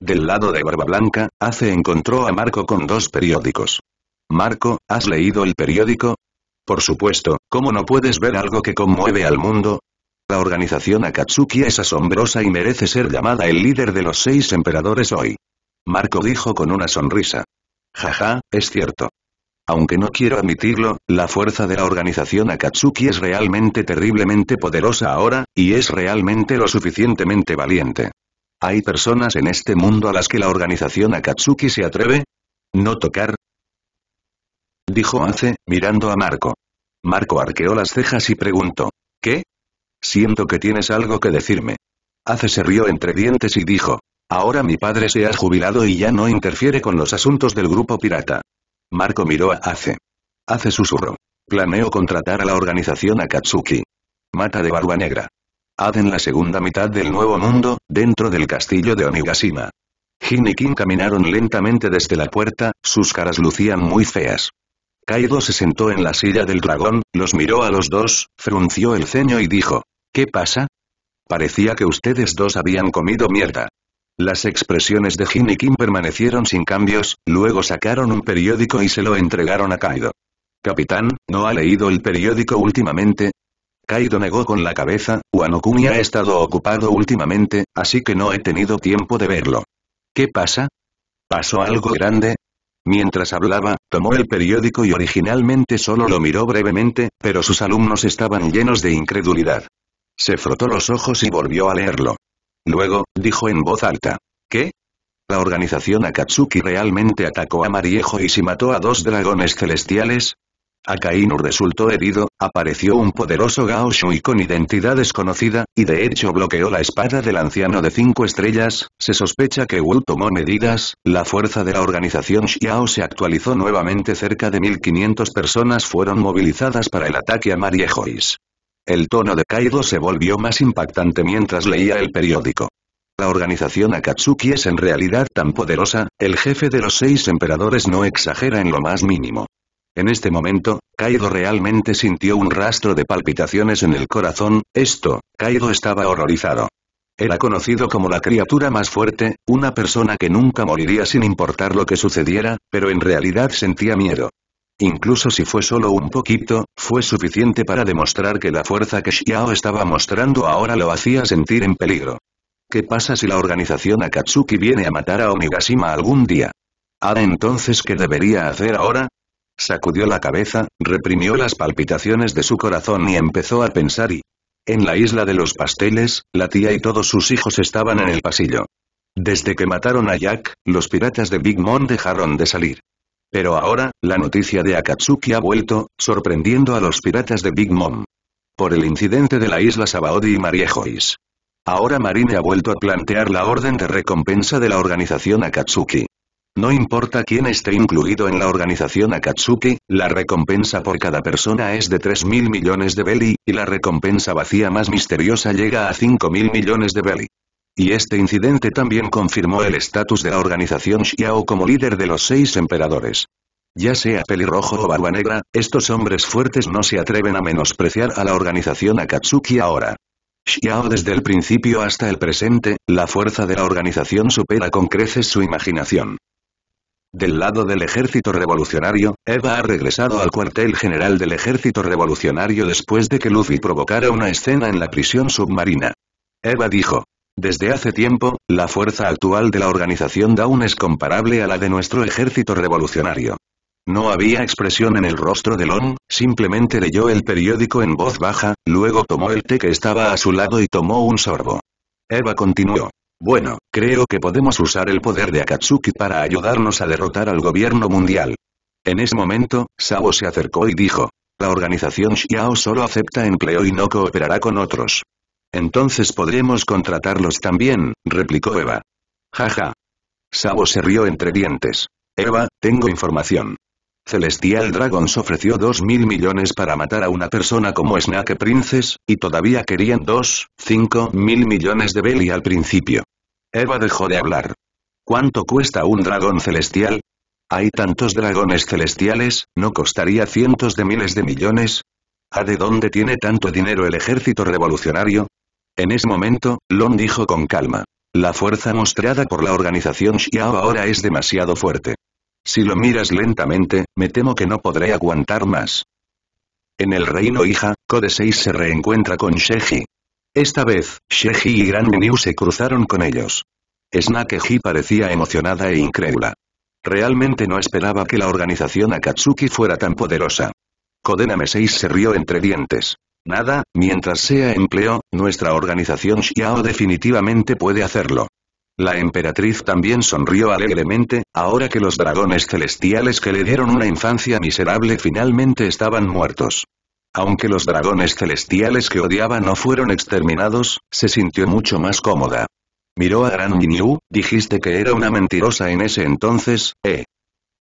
Del lado de Barba Blanca, Ace encontró a Marco con dos periódicos. Marco, ¿has leído el periódico? Por supuesto, ¿cómo no puedes ver algo que conmueve al mundo? La organización Akatsuki es asombrosa y merece ser llamada el líder de los seis emperadores hoy. Marco dijo con una sonrisa. Jaja, es cierto. Aunque no quiero admitirlo, la fuerza de la organización Akatsuki es realmente terriblemente poderosa ahora, y es realmente lo suficientemente valiente. ¿Hay personas en este mundo a las que la organización Akatsuki se atreve? ¿No tocar? Dijo Ace, mirando a Marco. Marco arqueó las cejas y preguntó. ¿Qué? Siento que tienes algo que decirme. Ace se rió entre dientes y dijo. Ahora mi padre se ha jubilado y ya no interfiere con los asuntos del grupo pirata. Marco miró a Ace. Ace susurró. Planeo contratar a la organización Akatsuki. Mata de Barba Negra. Ad en la segunda mitad del Nuevo Mundo, dentro del castillo de Onigashima. Jin y Kim caminaron lentamente desde la puerta, sus caras lucían muy feas. Kaido se sentó en la silla del dragón, los miró a los dos, frunció el ceño y dijo, ¿Qué pasa? Parecía que ustedes dos habían comido mierda. Las expresiones de Jin y Kim permanecieron sin cambios, luego sacaron un periódico y se lo entregaron a Kaido. Capitán, ¿no ha leído el periódico últimamente? Kaido negó con la cabeza, Wanokuni ha estado ocupado últimamente, así que no he tenido tiempo de verlo. ¿Qué pasa? ¿Pasó algo grande? Mientras hablaba, tomó el periódico y originalmente solo lo miró brevemente, pero sus alumnos estaban llenos de incredulidad. Se frotó los ojos y volvió a leerlo. Luego, dijo en voz alta. ¿Qué? La organización Akatsuki realmente atacó a Mariejo y se mató a dos dragones celestiales, Akainu resultó herido, apareció un poderoso Gao Shui con identidad desconocida, y de hecho bloqueó la espada del anciano de cinco estrellas, se sospecha que Wu tomó medidas, la fuerza de la organización Xiao se actualizó nuevamente cerca de 1500 personas fueron movilizadas para el ataque a Mariejois. El tono de Kaido se volvió más impactante mientras leía el periódico. La organización Akatsuki es en realidad tan poderosa, el jefe de los seis emperadores no exagera en lo más mínimo. En este momento, Kaido realmente sintió un rastro de palpitaciones en el corazón, esto, Kaido estaba horrorizado. Era conocido como la criatura más fuerte, una persona que nunca moriría sin importar lo que sucediera, pero en realidad sentía miedo. Incluso si fue solo un poquito, fue suficiente para demostrar que la fuerza que Xiao estaba mostrando ahora lo hacía sentir en peligro. ¿Qué pasa si la organización Akatsuki viene a matar a Onigashima algún día? ¿Ah entonces qué debería hacer ahora? Sacudió la cabeza, reprimió las palpitaciones de su corazón y empezó a pensar y... En la isla de los pasteles, la tía y todos sus hijos estaban en el pasillo. Desde que mataron a Jack, los piratas de Big Mom dejaron de salir. Pero ahora, la noticia de Akatsuki ha vuelto, sorprendiendo a los piratas de Big Mom. Por el incidente de la isla Sabaody y Marie Ahora Marine ha vuelto a plantear la orden de recompensa de la organización Akatsuki. No importa quién esté incluido en la organización Akatsuki, la recompensa por cada persona es de 3.000 millones de belly, y la recompensa vacía más misteriosa llega a 5.000 millones de belly. Y este incidente también confirmó el estatus de la organización Xiao como líder de los seis emperadores. Ya sea pelirrojo o barba negra, estos hombres fuertes no se atreven a menospreciar a la organización Akatsuki ahora. Xiao desde el principio hasta el presente, la fuerza de la organización supera con creces su imaginación. Del lado del ejército revolucionario, Eva ha regresado al cuartel general del ejército revolucionario después de que Luffy provocara una escena en la prisión submarina. Eva dijo, desde hace tiempo, la fuerza actual de la organización Dawn es comparable a la de nuestro ejército revolucionario. No había expresión en el rostro de Long, simplemente leyó el periódico en voz baja, luego tomó el té que estaba a su lado y tomó un sorbo. Eva continuó. Bueno, creo que podemos usar el poder de Akatsuki para ayudarnos a derrotar al gobierno mundial. En ese momento, Sao se acercó y dijo. La organización Xiao solo acepta empleo y no cooperará con otros. Entonces podremos contratarlos también, replicó Eva. Jaja. Sabo se rió entre dientes. Eva, tengo información. Celestial Dragons ofreció 2.000 mil millones para matar a una persona como Snake Princess, y todavía querían 2, cinco mil millones de Belly al principio. Eva dejó de hablar. ¿Cuánto cuesta un dragón celestial? Hay tantos dragones celestiales, ¿no costaría cientos de miles de millones? ¿A de dónde tiene tanto dinero el ejército revolucionario? En ese momento, Lon dijo con calma. La fuerza mostrada por la organización Xiao ahora es demasiado fuerte. Si lo miras lentamente, me temo que no podré aguantar más. En el reino hija, Code 6 se reencuentra con Sheji. Esta vez, Sheji y Gran Menu se cruzaron con ellos. Snakeji parecía emocionada e incrédula. Realmente no esperaba que la organización Akatsuki fuera tan poderosa. Kodename 6 se rió entre dientes. Nada, mientras sea empleo, nuestra organización Xiao definitivamente puede hacerlo. La emperatriz también sonrió alegremente, ahora que los dragones celestiales que le dieron una infancia miserable finalmente estaban muertos. Aunque los dragones celestiales que odiaba no fueron exterminados, se sintió mucho más cómoda. Miró a Gran dijiste que era una mentirosa en ese entonces, ¿eh?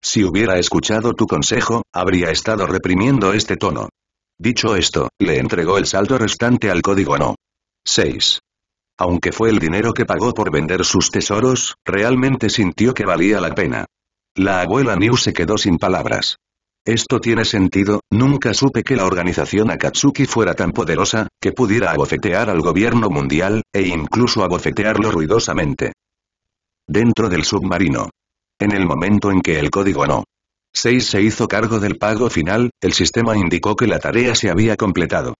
Si hubiera escuchado tu consejo, habría estado reprimiendo este tono. Dicho esto, le entregó el saldo restante al código no. 6. Aunque fue el dinero que pagó por vender sus tesoros, realmente sintió que valía la pena. La abuela New se quedó sin palabras. Esto tiene sentido, nunca supe que la organización Akatsuki fuera tan poderosa, que pudiera abofetear al gobierno mundial, e incluso abofetearlo ruidosamente. Dentro del submarino. En el momento en que el código no. 6 se hizo cargo del pago final, el sistema indicó que la tarea se había completado.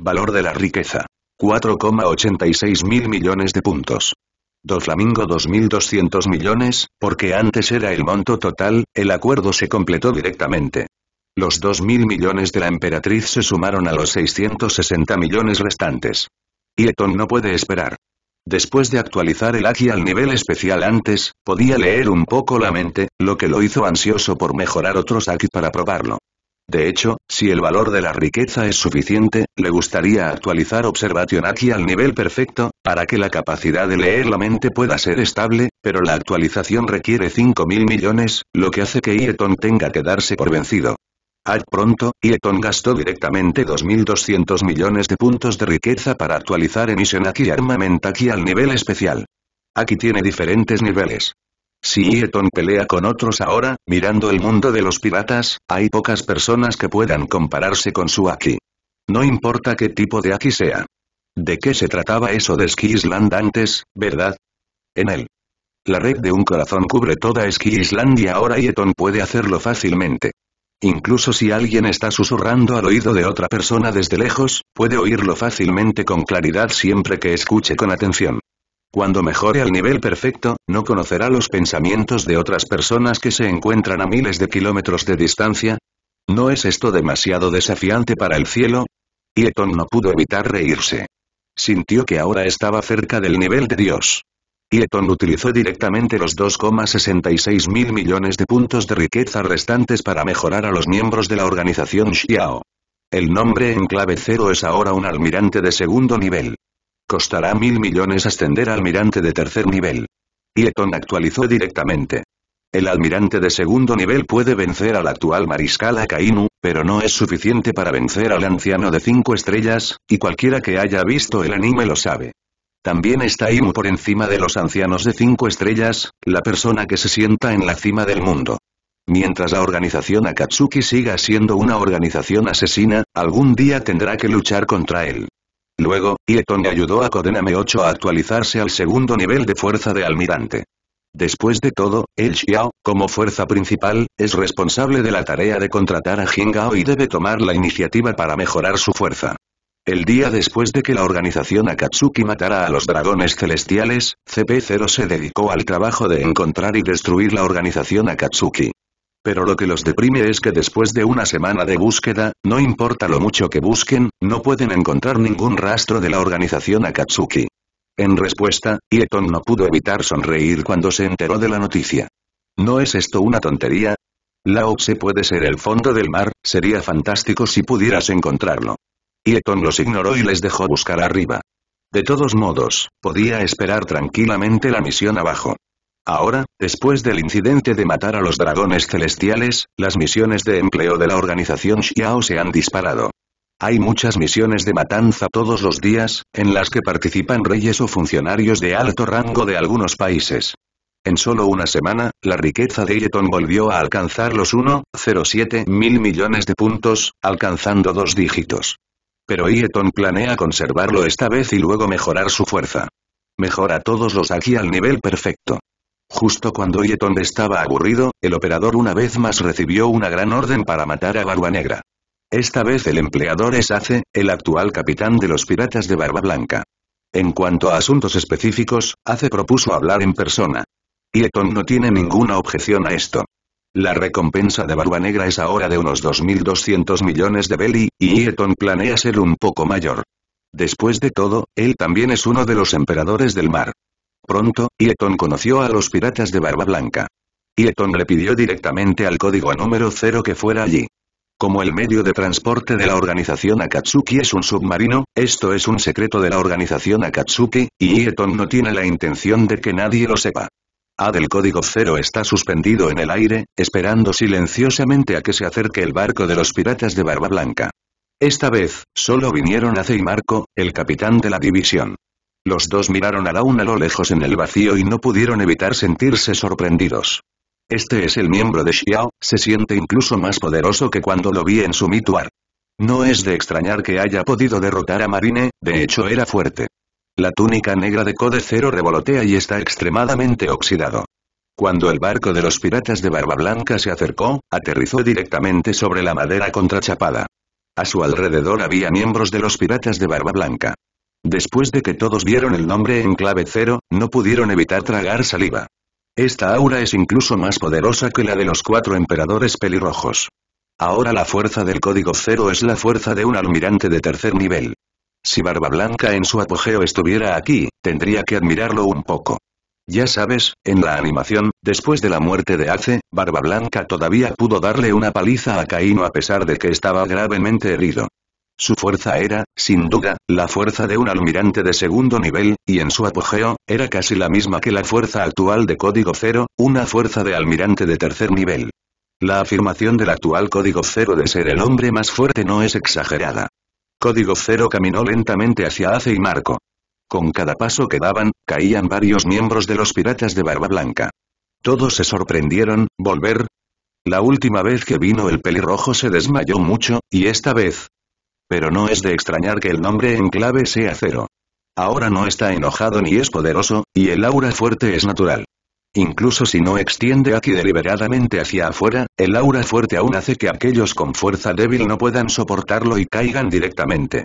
Valor de la riqueza. 4,86 mil millones de puntos. Doflamingo Flamingo 2.200 millones, porque antes era el monto total, el acuerdo se completó directamente. Los 2.000 millones de la emperatriz se sumaron a los 660 millones restantes. Y Eton no puede esperar. Después de actualizar el Aki al nivel especial antes, podía leer un poco la mente, lo que lo hizo ansioso por mejorar otros Aki para probarlo. De hecho, si el valor de la riqueza es suficiente, le gustaría actualizar Observation Aki al nivel perfecto, para que la capacidad de leer la mente pueda ser estable, pero la actualización requiere 5.000 millones, lo que hace que Ieton tenga que darse por vencido. Al pronto, Eaton gastó directamente 2.200 millones de puntos de riqueza para actualizar Aki y Armamentaki al nivel especial. Aquí tiene diferentes niveles. Si Eaton pelea con otros ahora, mirando el mundo de los piratas, hay pocas personas que puedan compararse con su Aki. No importa qué tipo de Aki sea. ¿De qué se trataba eso de Ski Island antes, verdad? En él. La red de un corazón cubre toda Ski Island y ahora Yeton puede hacerlo fácilmente. Incluso si alguien está susurrando al oído de otra persona desde lejos, puede oírlo fácilmente con claridad siempre que escuche con atención. Cuando mejore al nivel perfecto, no conocerá los pensamientos de otras personas que se encuentran a miles de kilómetros de distancia. ¿No es esto demasiado desafiante para el cielo? Eton no pudo evitar reírse. Sintió que ahora estaba cerca del nivel de Dios. Yeton utilizó directamente los 2,66 mil millones de puntos de riqueza restantes para mejorar a los miembros de la organización Xiao. El nombre en clave cero es ahora un almirante de segundo nivel. Costará mil millones ascender a almirante de tercer nivel. Yeton actualizó directamente. El almirante de segundo nivel puede vencer al actual mariscal Akainu, pero no es suficiente para vencer al anciano de cinco estrellas, y cualquiera que haya visto el anime lo sabe. También está Imu por encima de los ancianos de cinco estrellas, la persona que se sienta en la cima del mundo. Mientras la organización Akatsuki siga siendo una organización asesina, algún día tendrá que luchar contra él. Luego, Ietong ayudó a Kodename 8 a actualizarse al segundo nivel de fuerza de almirante. Después de todo, el Xiao, como fuerza principal, es responsable de la tarea de contratar a Jingao y debe tomar la iniciativa para mejorar su fuerza. El día después de que la organización Akatsuki matara a los dragones celestiales, CP0 se dedicó al trabajo de encontrar y destruir la organización Akatsuki. Pero lo que los deprime es que después de una semana de búsqueda, no importa lo mucho que busquen, no pueden encontrar ningún rastro de la organización Akatsuki. En respuesta, Ieton no pudo evitar sonreír cuando se enteró de la noticia. ¿No es esto una tontería? La Tse puede ser el fondo del mar, sería fantástico si pudieras encontrarlo. Yeton los ignoró y les dejó buscar arriba. De todos modos, podía esperar tranquilamente la misión abajo. Ahora, después del incidente de matar a los dragones celestiales, las misiones de empleo de la organización Xiao se han disparado. Hay muchas misiones de matanza todos los días, en las que participan reyes o funcionarios de alto rango de algunos países. En solo una semana, la riqueza de Yeton volvió a alcanzar los 1,07 mil millones de puntos, alcanzando dos dígitos. Pero Ieton planea conservarlo esta vez y luego mejorar su fuerza. Mejora todos los aquí al nivel perfecto. Justo cuando Yeton estaba aburrido, el operador una vez más recibió una gran orden para matar a Barba Negra. Esta vez el empleador es Ace, el actual capitán de los piratas de Barba Blanca. En cuanto a asuntos específicos, Ace propuso hablar en persona. Yeton no tiene ninguna objeción a esto. La recompensa de Barba Negra es ahora de unos 2.200 millones de Belly, y Eton planea ser un poco mayor. Después de todo, él también es uno de los emperadores del mar. Pronto, Eton conoció a los piratas de Barba Blanca. Eton le pidió directamente al código número 0 que fuera allí. Como el medio de transporte de la organización Akatsuki es un submarino, esto es un secreto de la organización Akatsuki, y Eton no tiene la intención de que nadie lo sepa. A del código cero está suspendido en el aire, esperando silenciosamente a que se acerque el barco de los piratas de Barba Blanca. Esta vez, solo vinieron Ace y Marco, el capitán de la división. Los dos miraron a la a lo lejos en el vacío y no pudieron evitar sentirse sorprendidos. Este es el miembro de Xiao, se siente incluso más poderoso que cuando lo vi en su Mituar. No es de extrañar que haya podido derrotar a Marine, de hecho era fuerte. La túnica negra de Code Cero revolotea y está extremadamente oxidado. Cuando el barco de los piratas de Barba Blanca se acercó, aterrizó directamente sobre la madera contrachapada. A su alrededor había miembros de los piratas de Barba Blanca. Después de que todos vieron el nombre en clave cero, no pudieron evitar tragar saliva. Esta aura es incluso más poderosa que la de los cuatro emperadores pelirrojos. Ahora la fuerza del código cero es la fuerza de un almirante de tercer nivel. Si Barba Blanca en su apogeo estuviera aquí, tendría que admirarlo un poco. Ya sabes, en la animación, después de la muerte de Ace, Barba Blanca todavía pudo darle una paliza a Caíno a pesar de que estaba gravemente herido. Su fuerza era, sin duda, la fuerza de un almirante de segundo nivel, y en su apogeo, era casi la misma que la fuerza actual de Código Cero, una fuerza de almirante de tercer nivel. La afirmación del actual Código Cero de ser el hombre más fuerte no es exagerada. Código Cero caminó lentamente hacia Ace y Marco. Con cada paso que daban, caían varios miembros de los piratas de Barba Blanca. Todos se sorprendieron, ¿volver? La última vez que vino el pelirrojo se desmayó mucho, y esta vez. Pero no es de extrañar que el nombre en clave sea cero. Ahora no está enojado ni es poderoso, y el aura fuerte es natural. Incluso si no extiende aquí deliberadamente hacia afuera, el aura fuerte aún hace que aquellos con fuerza débil no puedan soportarlo y caigan directamente.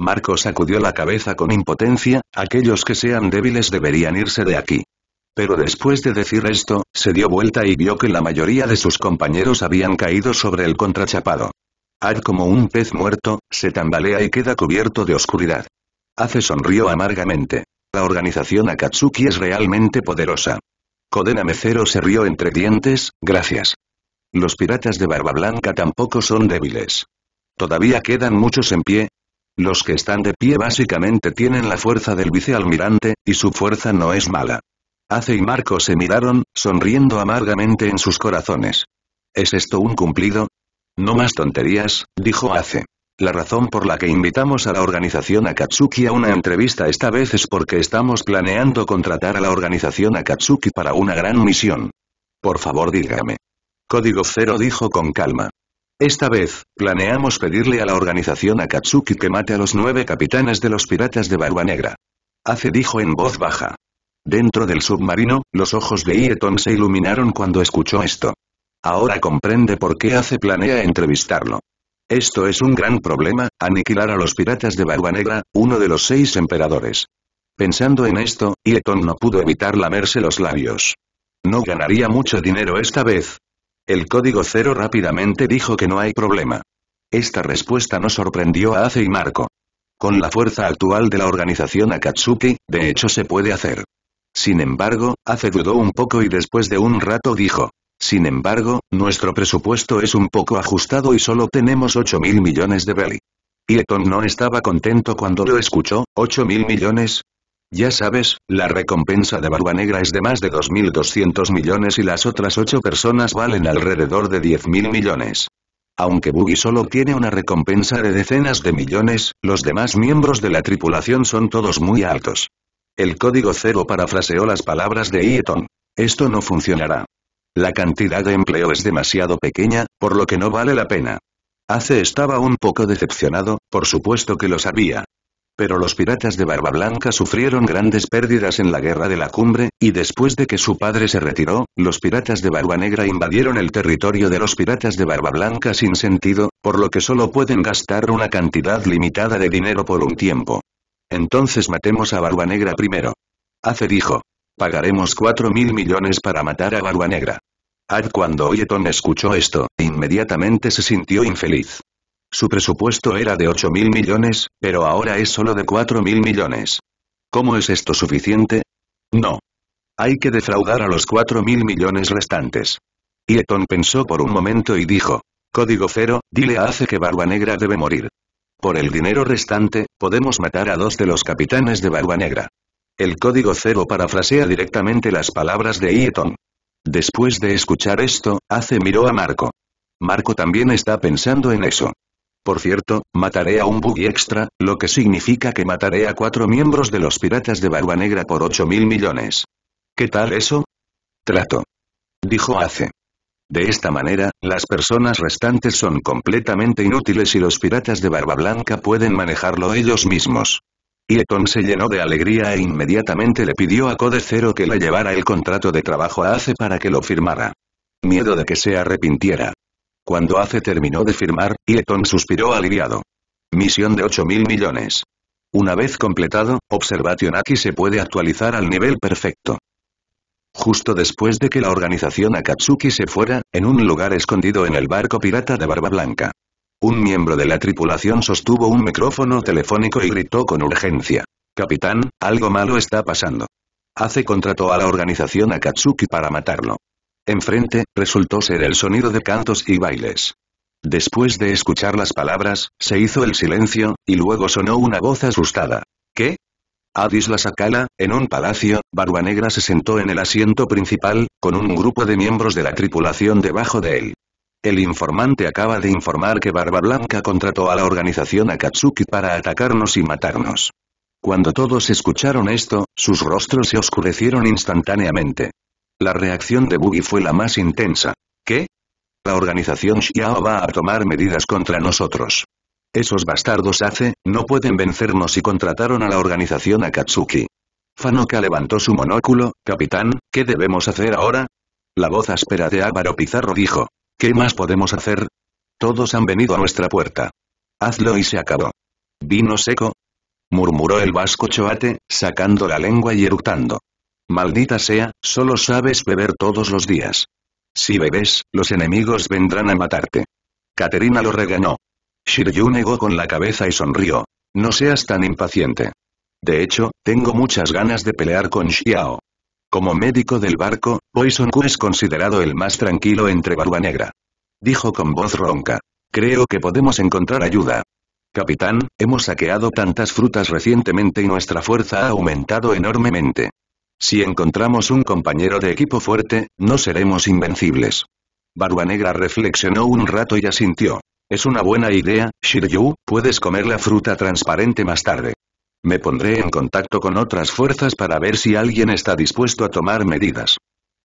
Marco sacudió la cabeza con impotencia, aquellos que sean débiles deberían irse de aquí. Pero después de decir esto, se dio vuelta y vio que la mayoría de sus compañeros habían caído sobre el contrachapado. Ad como un pez muerto, se tambalea y queda cubierto de oscuridad. Hace sonrió amargamente. La organización Akatsuki es realmente poderosa. Codena Mecero se rió entre dientes, gracias. Los piratas de Barba Blanca tampoco son débiles. Todavía quedan muchos en pie. Los que están de pie básicamente tienen la fuerza del vicealmirante, y su fuerza no es mala. Ace y Marco se miraron, sonriendo amargamente en sus corazones. ¿Es esto un cumplido? No más tonterías, dijo Ace. La razón por la que invitamos a la organización Akatsuki a una entrevista esta vez es porque estamos planeando contratar a la organización Akatsuki para una gran misión. Por favor dígame. Código Cero dijo con calma. Esta vez, planeamos pedirle a la organización Akatsuki que mate a los nueve capitanes de los piratas de Barba Negra. Ace dijo en voz baja. Dentro del submarino, los ojos de Ieton se iluminaron cuando escuchó esto. Ahora comprende por qué Ace planea entrevistarlo. Esto es un gran problema, aniquilar a los piratas de Barba Negra, uno de los seis emperadores. Pensando en esto, Ieton no pudo evitar lamerse los labios. No ganaría mucho dinero esta vez. El código cero rápidamente dijo que no hay problema. Esta respuesta no sorprendió a Ace y Marco. Con la fuerza actual de la organización Akatsuki, de hecho se puede hacer. Sin embargo, Ace dudó un poco y después de un rato dijo. Sin embargo, nuestro presupuesto es un poco ajustado y solo tenemos 8 mil millones de belly. Y Eton no estaba contento cuando lo escuchó, 8 mil millones. Ya sabes, la recompensa de Barba Negra es de más de 2.200 millones y las otras 8 personas valen alrededor de 10 mil millones. Aunque Buggy solo tiene una recompensa de decenas de millones, los demás miembros de la tripulación son todos muy altos. El código cero parafraseó las palabras de Eton. Esto no funcionará. La cantidad de empleo es demasiado pequeña, por lo que no vale la pena. Ace estaba un poco decepcionado, por supuesto que lo sabía. Pero los piratas de Barba Blanca sufrieron grandes pérdidas en la Guerra de la Cumbre, y después de que su padre se retiró, los piratas de Barba Negra invadieron el territorio de los piratas de Barba Blanca sin sentido, por lo que solo pueden gastar una cantidad limitada de dinero por un tiempo. Entonces matemos a Barba Negra primero. Ace dijo. Pagaremos cuatro mil millones para matar a Barba Negra. Ad cuando Oyeton escuchó esto, inmediatamente se sintió infeliz. Su presupuesto era de 8.000 mil millones, pero ahora es solo de 4.000 mil millones. ¿Cómo es esto suficiente? No. Hay que defraudar a los 4.000 mil millones restantes. Yeton pensó por un momento y dijo. Código cero, dile a Ace que Barba Negra debe morir. Por el dinero restante, podemos matar a dos de los capitanes de Barba Negra. El código cero parafrasea directamente las palabras de Eaton. Después de escuchar esto, Ace miró a Marco. Marco también está pensando en eso. Por cierto, mataré a un buggy extra, lo que significa que mataré a cuatro miembros de los piratas de Barba Negra por ocho mil millones. ¿Qué tal eso? Trato. Dijo Ace. De esta manera, las personas restantes son completamente inútiles y los piratas de Barba Blanca pueden manejarlo ellos mismos yeton se llenó de alegría e inmediatamente le pidió a Code Zero que le llevara el contrato de trabajo a Ace para que lo firmara. Miedo de que se arrepintiera. Cuando Ace terminó de firmar, Eton suspiró aliviado. Misión de 8.000 millones. Una vez completado, Observation Aki se puede actualizar al nivel perfecto. Justo después de que la organización Akatsuki se fuera, en un lugar escondido en el barco pirata de Barba Blanca. Un miembro de la tripulación sostuvo un micrófono telefónico y gritó con urgencia. Capitán, algo malo está pasando. Hace contrató a la organización Akatsuki para matarlo. Enfrente, resultó ser el sonido de cantos y bailes. Después de escuchar las palabras, se hizo el silencio, y luego sonó una voz asustada. ¿Qué? Adis la Sakala, en un palacio, Barba Negra se sentó en el asiento principal, con un grupo de miembros de la tripulación debajo de él. El informante acaba de informar que Barba Blanca contrató a la organización Akatsuki para atacarnos y matarnos. Cuando todos escucharon esto, sus rostros se oscurecieron instantáneamente. La reacción de Buggy fue la más intensa. ¿Qué? La organización Xiao va a tomar medidas contra nosotros. Esos bastardos hace, no pueden vencernos y contrataron a la organización Akatsuki. Fanoka levantó su monóculo, Capitán, ¿qué debemos hacer ahora? La voz áspera de Ávaro Pizarro dijo. ¿Qué más podemos hacer? Todos han venido a nuestra puerta. Hazlo y se acabó. Vino seco. Murmuró el vasco choate, sacando la lengua y eructando. Maldita sea, solo sabes beber todos los días. Si bebes, los enemigos vendrán a matarte. Caterina lo regañó. Shiryu negó con la cabeza y sonrió. No seas tan impaciente. De hecho, tengo muchas ganas de pelear con Xiao. Como médico del barco, Poison Q es considerado el más tranquilo entre Barba Negra. Dijo con voz ronca. Creo que podemos encontrar ayuda. Capitán, hemos saqueado tantas frutas recientemente y nuestra fuerza ha aumentado enormemente. Si encontramos un compañero de equipo fuerte, no seremos invencibles. Barba Negra reflexionó un rato y asintió. Es una buena idea, Shiryu, puedes comer la fruta transparente más tarde. Me pondré en contacto con otras fuerzas para ver si alguien está dispuesto a tomar medidas.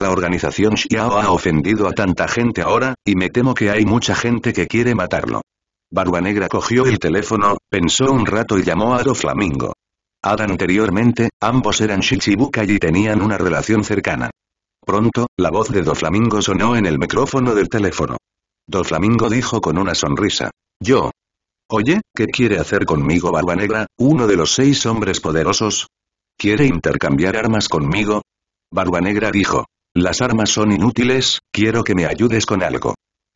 La organización Xiao ha ofendido a tanta gente ahora, y me temo que hay mucha gente que quiere matarlo. Barba Negra cogió el teléfono, pensó un rato y llamó a Do Flamingo. Ad anteriormente, ambos eran Shichibukai y tenían una relación cercana. Pronto, la voz de Do Flamingo sonó en el micrófono del teléfono. Do Flamingo dijo con una sonrisa. Yo, Oye, ¿qué quiere hacer conmigo Barba uno de los seis hombres poderosos? ¿Quiere intercambiar armas conmigo? Barba dijo. Las armas son inútiles, quiero que me ayudes con algo.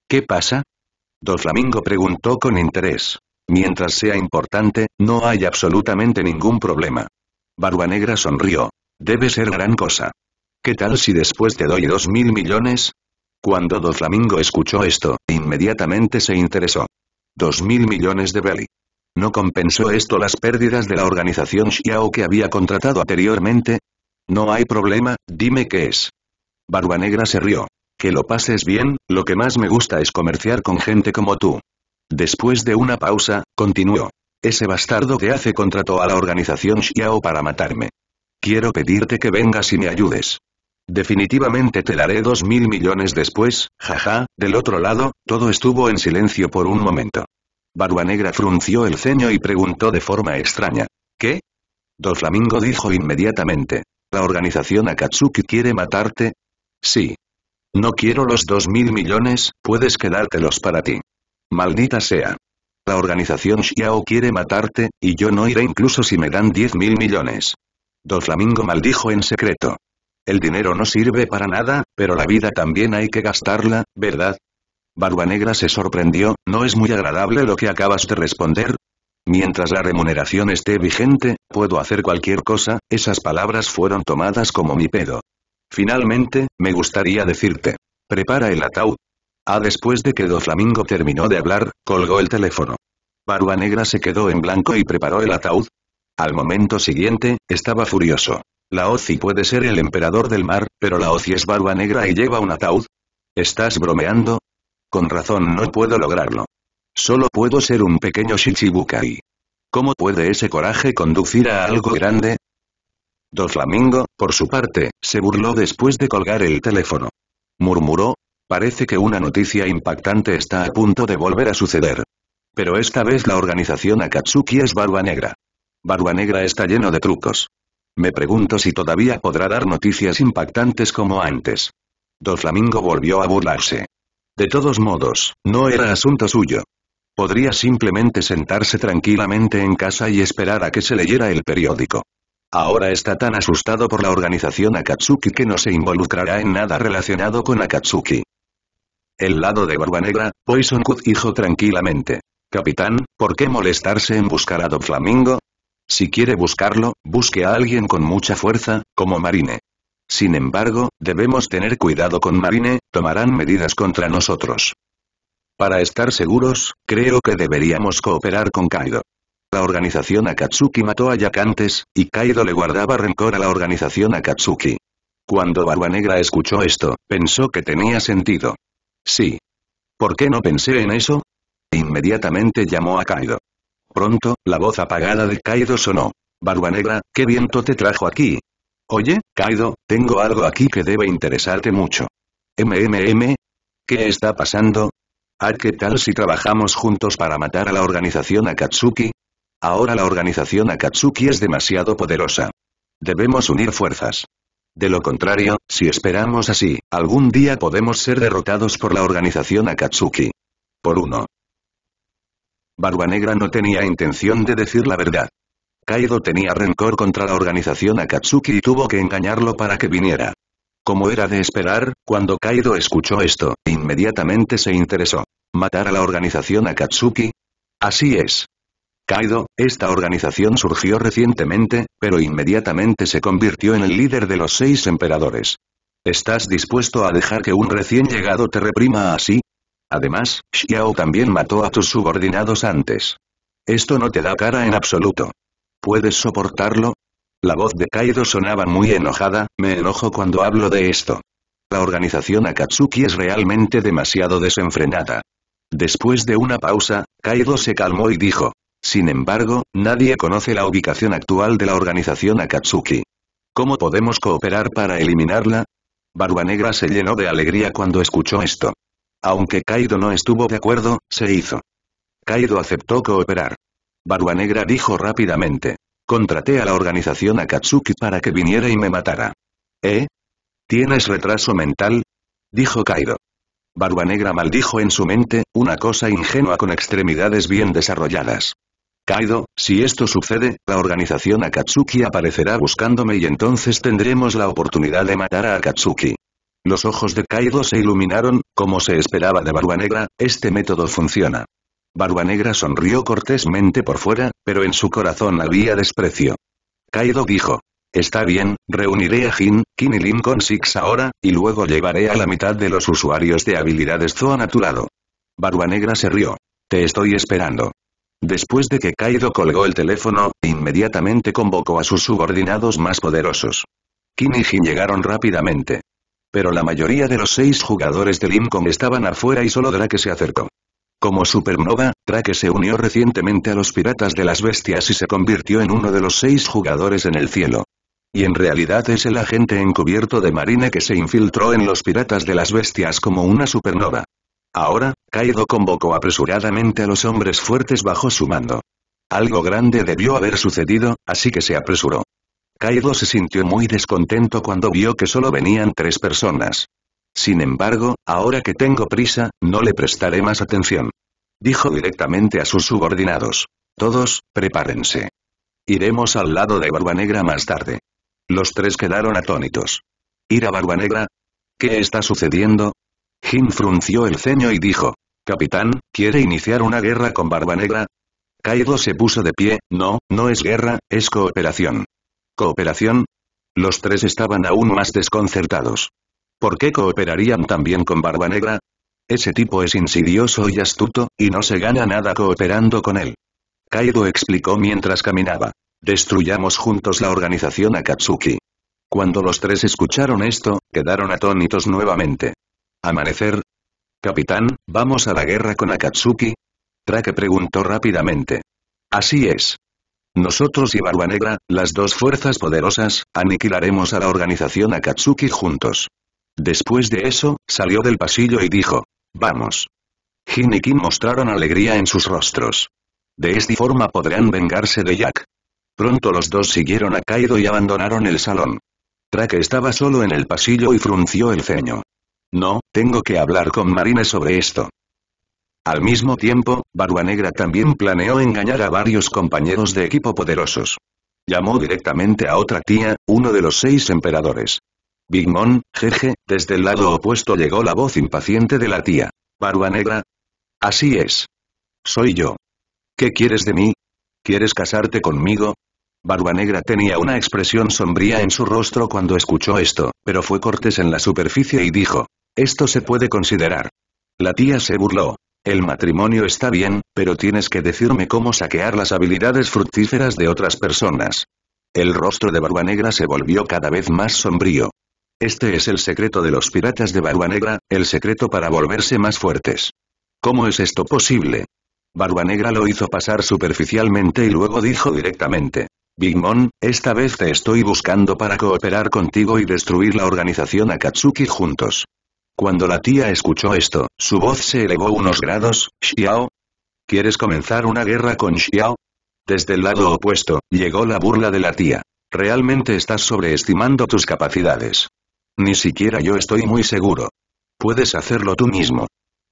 ¿Qué pasa? Doflamingo preguntó con interés. Mientras sea importante, no hay absolutamente ningún problema. Barba sonrió. Debe ser gran cosa. ¿Qué tal si después te doy dos mil millones? Cuando Doflamingo escuchó esto, inmediatamente se interesó. Dos mil millones de beli. ¿No compensó esto las pérdidas de la organización Xiao que había contratado anteriormente? No hay problema, dime qué es. Barba Negra se rió. Que lo pases bien, lo que más me gusta es comerciar con gente como tú. Después de una pausa, continuó. Ese bastardo que hace contrató a la organización Xiao para matarme. Quiero pedirte que vengas y me ayudes. Definitivamente te daré dos mil millones después, jaja, del otro lado, todo estuvo en silencio por un momento. Barba Negra frunció el ceño y preguntó de forma extraña. ¿Qué? Flamingo dijo inmediatamente. ¿La organización Akatsuki quiere matarte? Sí. No quiero los dos mil millones, puedes quedártelos para ti. Maldita sea. La organización Xiao quiere matarte, y yo no iré incluso si me dan diez mil millones. Flamingo maldijo en secreto. El dinero no sirve para nada, pero la vida también hay que gastarla, ¿verdad? Barba Negra se sorprendió, ¿no es muy agradable lo que acabas de responder? Mientras la remuneración esté vigente, puedo hacer cualquier cosa, esas palabras fueron tomadas como mi pedo. Finalmente, me gustaría decirte. Prepara el ataúd. Ah después de que Do Flamingo terminó de hablar, colgó el teléfono. Barba Negra se quedó en blanco y preparó el ataúd. Al momento siguiente, estaba furioso. La Oci puede ser el emperador del mar, pero la Oci es barba negra y lleva un ataúd. ¿Estás bromeando? Con razón no puedo lograrlo. Solo puedo ser un pequeño Shichibukai. ¿Cómo puede ese coraje conducir a algo grande? Flamingo, por su parte, se burló después de colgar el teléfono. Murmuró, parece que una noticia impactante está a punto de volver a suceder. Pero esta vez la organización Akatsuki es Barba Negra. Barba Negra está lleno de trucos. Me pregunto si todavía podrá dar noticias impactantes como antes. Do Flamingo volvió a burlarse. De todos modos, no era asunto suyo. Podría simplemente sentarse tranquilamente en casa y esperar a que se leyera el periódico. Ahora está tan asustado por la organización Akatsuki que no se involucrará en nada relacionado con Akatsuki. El lado de Barba Negra, Poison Cut dijo tranquilamente. Capitán, ¿por qué molestarse en buscar a Doflamingo? Si quiere buscarlo, busque a alguien con mucha fuerza, como Marine. Sin embargo, debemos tener cuidado con Marine, tomarán medidas contra nosotros. Para estar seguros, creo que deberíamos cooperar con Kaido. La organización Akatsuki mató a Yakantes, y Kaido le guardaba rencor a la organización Akatsuki. Cuando Barba Negra escuchó esto, pensó que tenía sentido. Sí. ¿Por qué no pensé en eso? Inmediatamente llamó a Kaido. Pronto, la voz apagada de Kaido sonó. Barba negra, ¿qué viento te trajo aquí? Oye, Kaido, tengo algo aquí que debe interesarte mucho. MMM. ¿Qué está pasando? ¿A qué tal si trabajamos juntos para matar a la organización Akatsuki? Ahora la organización Akatsuki es demasiado poderosa. Debemos unir fuerzas. De lo contrario, si esperamos así, algún día podemos ser derrotados por la organización Akatsuki. Por uno. Barba Negra no tenía intención de decir la verdad. Kaido tenía rencor contra la organización Akatsuki y tuvo que engañarlo para que viniera. Como era de esperar, cuando Kaido escuchó esto, inmediatamente se interesó. ¿Matar a la organización Akatsuki? Así es. Kaido, esta organización surgió recientemente, pero inmediatamente se convirtió en el líder de los seis emperadores. ¿Estás dispuesto a dejar que un recién llegado te reprima así? Además, Xiao también mató a tus subordinados antes. Esto no te da cara en absoluto. ¿Puedes soportarlo? La voz de Kaido sonaba muy enojada, me enojo cuando hablo de esto. La organización Akatsuki es realmente demasiado desenfrenada. Después de una pausa, Kaido se calmó y dijo. Sin embargo, nadie conoce la ubicación actual de la organización Akatsuki. ¿Cómo podemos cooperar para eliminarla? Barba Negra se llenó de alegría cuando escuchó esto. Aunque Kaido no estuvo de acuerdo, se hizo. Kaido aceptó cooperar. Barba Negra dijo rápidamente. Contraté a la organización Akatsuki para que viniera y me matara. ¿Eh? ¿Tienes retraso mental? Dijo Kaido. Barba Negra maldijo en su mente, una cosa ingenua con extremidades bien desarrolladas. Kaido, si esto sucede, la organización Akatsuki aparecerá buscándome y entonces tendremos la oportunidad de matar a Akatsuki. Los ojos de Kaido se iluminaron, como se esperaba de Barba Negra, este método funciona. Barba Negra sonrió cortésmente por fuera, pero en su corazón había desprecio. Kaido dijo. Está bien, reuniré a Jin, Kin y con Six ahora, y luego llevaré a la mitad de los usuarios de habilidades Zoan a tu Barba Negra se rió. Te estoy esperando. Después de que Kaido colgó el teléfono, inmediatamente convocó a sus subordinados más poderosos. Kim y Jin llegaron rápidamente. Pero la mayoría de los seis jugadores de Lincoln estaban afuera y solo Drake se acercó. Como supernova, Drake se unió recientemente a los Piratas de las Bestias y se convirtió en uno de los seis jugadores en el cielo. Y en realidad es el agente encubierto de Marina que se infiltró en los Piratas de las Bestias como una supernova. Ahora, Kaido convocó apresuradamente a los hombres fuertes bajo su mando. Algo grande debió haber sucedido, así que se apresuró. Kaido se sintió muy descontento cuando vio que solo venían tres personas. Sin embargo, ahora que tengo prisa, no le prestaré más atención. Dijo directamente a sus subordinados. Todos, prepárense. Iremos al lado de Barba Negra más tarde. Los tres quedaron atónitos. ¿Ir a Barba Negra? ¿Qué está sucediendo? Jim frunció el ceño y dijo. Capitán, ¿quiere iniciar una guerra con Barba Negra? Kaido se puso de pie, no, no es guerra, es cooperación. ¿Cooperación? Los tres estaban aún más desconcertados. ¿Por qué cooperarían también con Barba Negra? Ese tipo es insidioso y astuto, y no se gana nada cooperando con él. Kaido explicó mientras caminaba. Destruyamos juntos la organización Akatsuki. Cuando los tres escucharon esto, quedaron atónitos nuevamente. Amanecer. Capitán, ¿vamos a la guerra con Akatsuki? Trake preguntó rápidamente. Así es. Nosotros y Barba Negra, las dos fuerzas poderosas, aniquilaremos a la organización Akatsuki juntos. Después de eso, salió del pasillo y dijo. Vamos. Jin y Kim mostraron alegría en sus rostros. De esta forma podrán vengarse de Jack. Pronto los dos siguieron a Kaido y abandonaron el salón. track estaba solo en el pasillo y frunció el ceño. No, tengo que hablar con Marine sobre esto. Al mismo tiempo, Barba Negra también planeó engañar a varios compañeros de equipo poderosos. Llamó directamente a otra tía, uno de los seis emperadores. Big Mom, jeje, desde el lado opuesto llegó la voz impaciente de la tía. Barba Negra. Así es. Soy yo. ¿Qué quieres de mí? ¿Quieres casarte conmigo? Barba Negra tenía una expresión sombría en su rostro cuando escuchó esto, pero fue cortés en la superficie y dijo, esto se puede considerar. La tía se burló. El matrimonio está bien, pero tienes que decirme cómo saquear las habilidades fructíferas de otras personas. El rostro de Barba se volvió cada vez más sombrío. Este es el secreto de los piratas de Barba el secreto para volverse más fuertes. ¿Cómo es esto posible? Barba lo hizo pasar superficialmente y luego dijo directamente. Big Mom, esta vez te estoy buscando para cooperar contigo y destruir la organización Akatsuki juntos. Cuando la tía escuchó esto, su voz se elevó unos grados, Xiao. ¿Quieres comenzar una guerra con Xiao? Desde el lado opuesto, llegó la burla de la tía. Realmente estás sobreestimando tus capacidades. Ni siquiera yo estoy muy seguro. Puedes hacerlo tú mismo.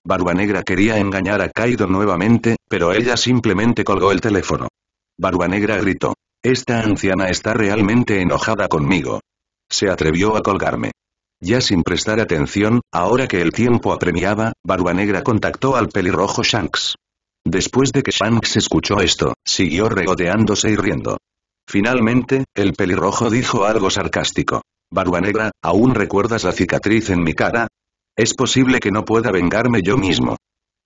Barba Negra quería engañar a Kaido nuevamente, pero ella simplemente colgó el teléfono. Barba Negra gritó. Esta anciana está realmente enojada conmigo. Se atrevió a colgarme. Ya sin prestar atención, ahora que el tiempo apremiaba, Barba Negra contactó al pelirrojo Shanks. Después de que Shanks escuchó esto, siguió regodeándose y riendo. Finalmente, el pelirrojo dijo algo sarcástico. Barba Negra, ¿aún recuerdas la cicatriz en mi cara? Es posible que no pueda vengarme yo mismo.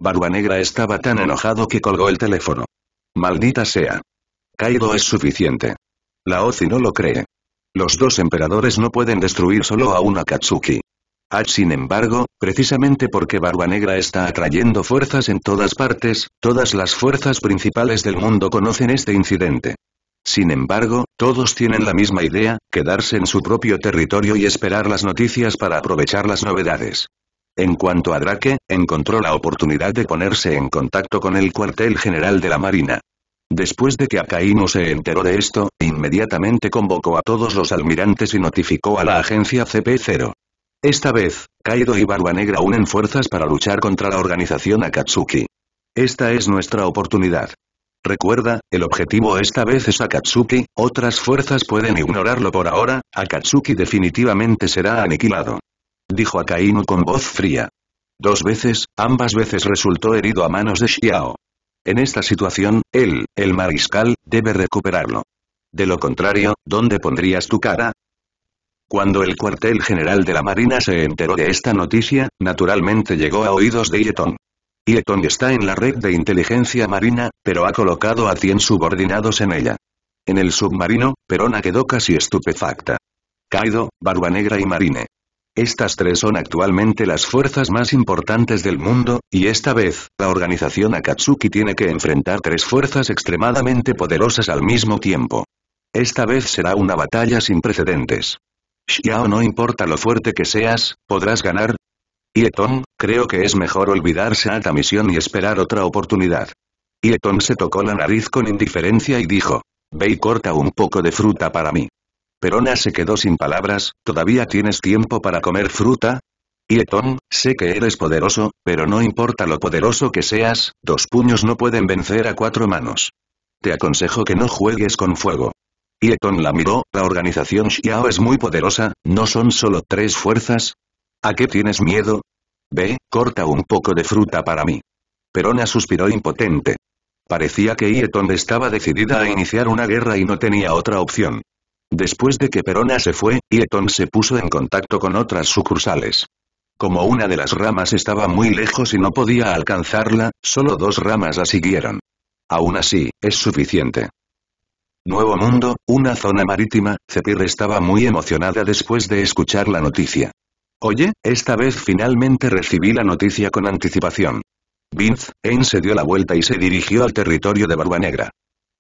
Barba Negra estaba tan enojado que colgó el teléfono. Maldita sea. Kaido es suficiente. La OCI no lo cree. Los dos emperadores no pueden destruir solo a una Katsuki. Ah, sin embargo, precisamente porque Barba Negra está atrayendo fuerzas en todas partes, todas las fuerzas principales del mundo conocen este incidente. Sin embargo, todos tienen la misma idea, quedarse en su propio territorio y esperar las noticias para aprovechar las novedades. En cuanto a Drake, encontró la oportunidad de ponerse en contacto con el cuartel general de la Marina. Después de que Akainu se enteró de esto, inmediatamente convocó a todos los almirantes y notificó a la agencia CP0. Esta vez, Kaido y Barba Negra unen fuerzas para luchar contra la organización Akatsuki. Esta es nuestra oportunidad. Recuerda, el objetivo esta vez es Akatsuki, otras fuerzas pueden ignorarlo por ahora, Akatsuki definitivamente será aniquilado. Dijo Akainu con voz fría. Dos veces, ambas veces resultó herido a manos de Xiao. En esta situación, él, el mariscal, debe recuperarlo. De lo contrario, ¿dónde pondrías tu cara? Cuando el cuartel general de la Marina se enteró de esta noticia, naturalmente llegó a oídos de Yeton. Yeton está en la red de inteligencia marina, pero ha colocado a 100 subordinados en ella. En el submarino, Perona quedó casi estupefacta. Kaido, Barba Negra y Marine. Estas tres son actualmente las fuerzas más importantes del mundo, y esta vez, la organización Akatsuki tiene que enfrentar tres fuerzas extremadamente poderosas al mismo tiempo. Esta vez será una batalla sin precedentes. Xiao no importa lo fuerte que seas, podrás ganar. Yetong, creo que es mejor olvidarse a misión y esperar otra oportunidad. Yeton se tocó la nariz con indiferencia y dijo. Ve y corta un poco de fruta para mí. Perona se quedó sin palabras, ¿todavía tienes tiempo para comer fruta? Ietón, sé que eres poderoso, pero no importa lo poderoso que seas, dos puños no pueden vencer a cuatro manos. Te aconsejo que no juegues con fuego. Yeton la miró, la organización Xiao es muy poderosa, ¿no son solo tres fuerzas? ¿A qué tienes miedo? Ve, corta un poco de fruta para mí. Perona suspiró impotente. Parecía que Yeton estaba decidida a iniciar una guerra y no tenía otra opción. Después de que Perona se fue, Ieton se puso en contacto con otras sucursales. Como una de las ramas estaba muy lejos y no podía alcanzarla, solo dos ramas la siguieron. Aún así, es suficiente. Nuevo Mundo, una zona marítima, Cepir estaba muy emocionada después de escuchar la noticia. Oye, esta vez finalmente recibí la noticia con anticipación. Vince, En se dio la vuelta y se dirigió al territorio de Barba Negra.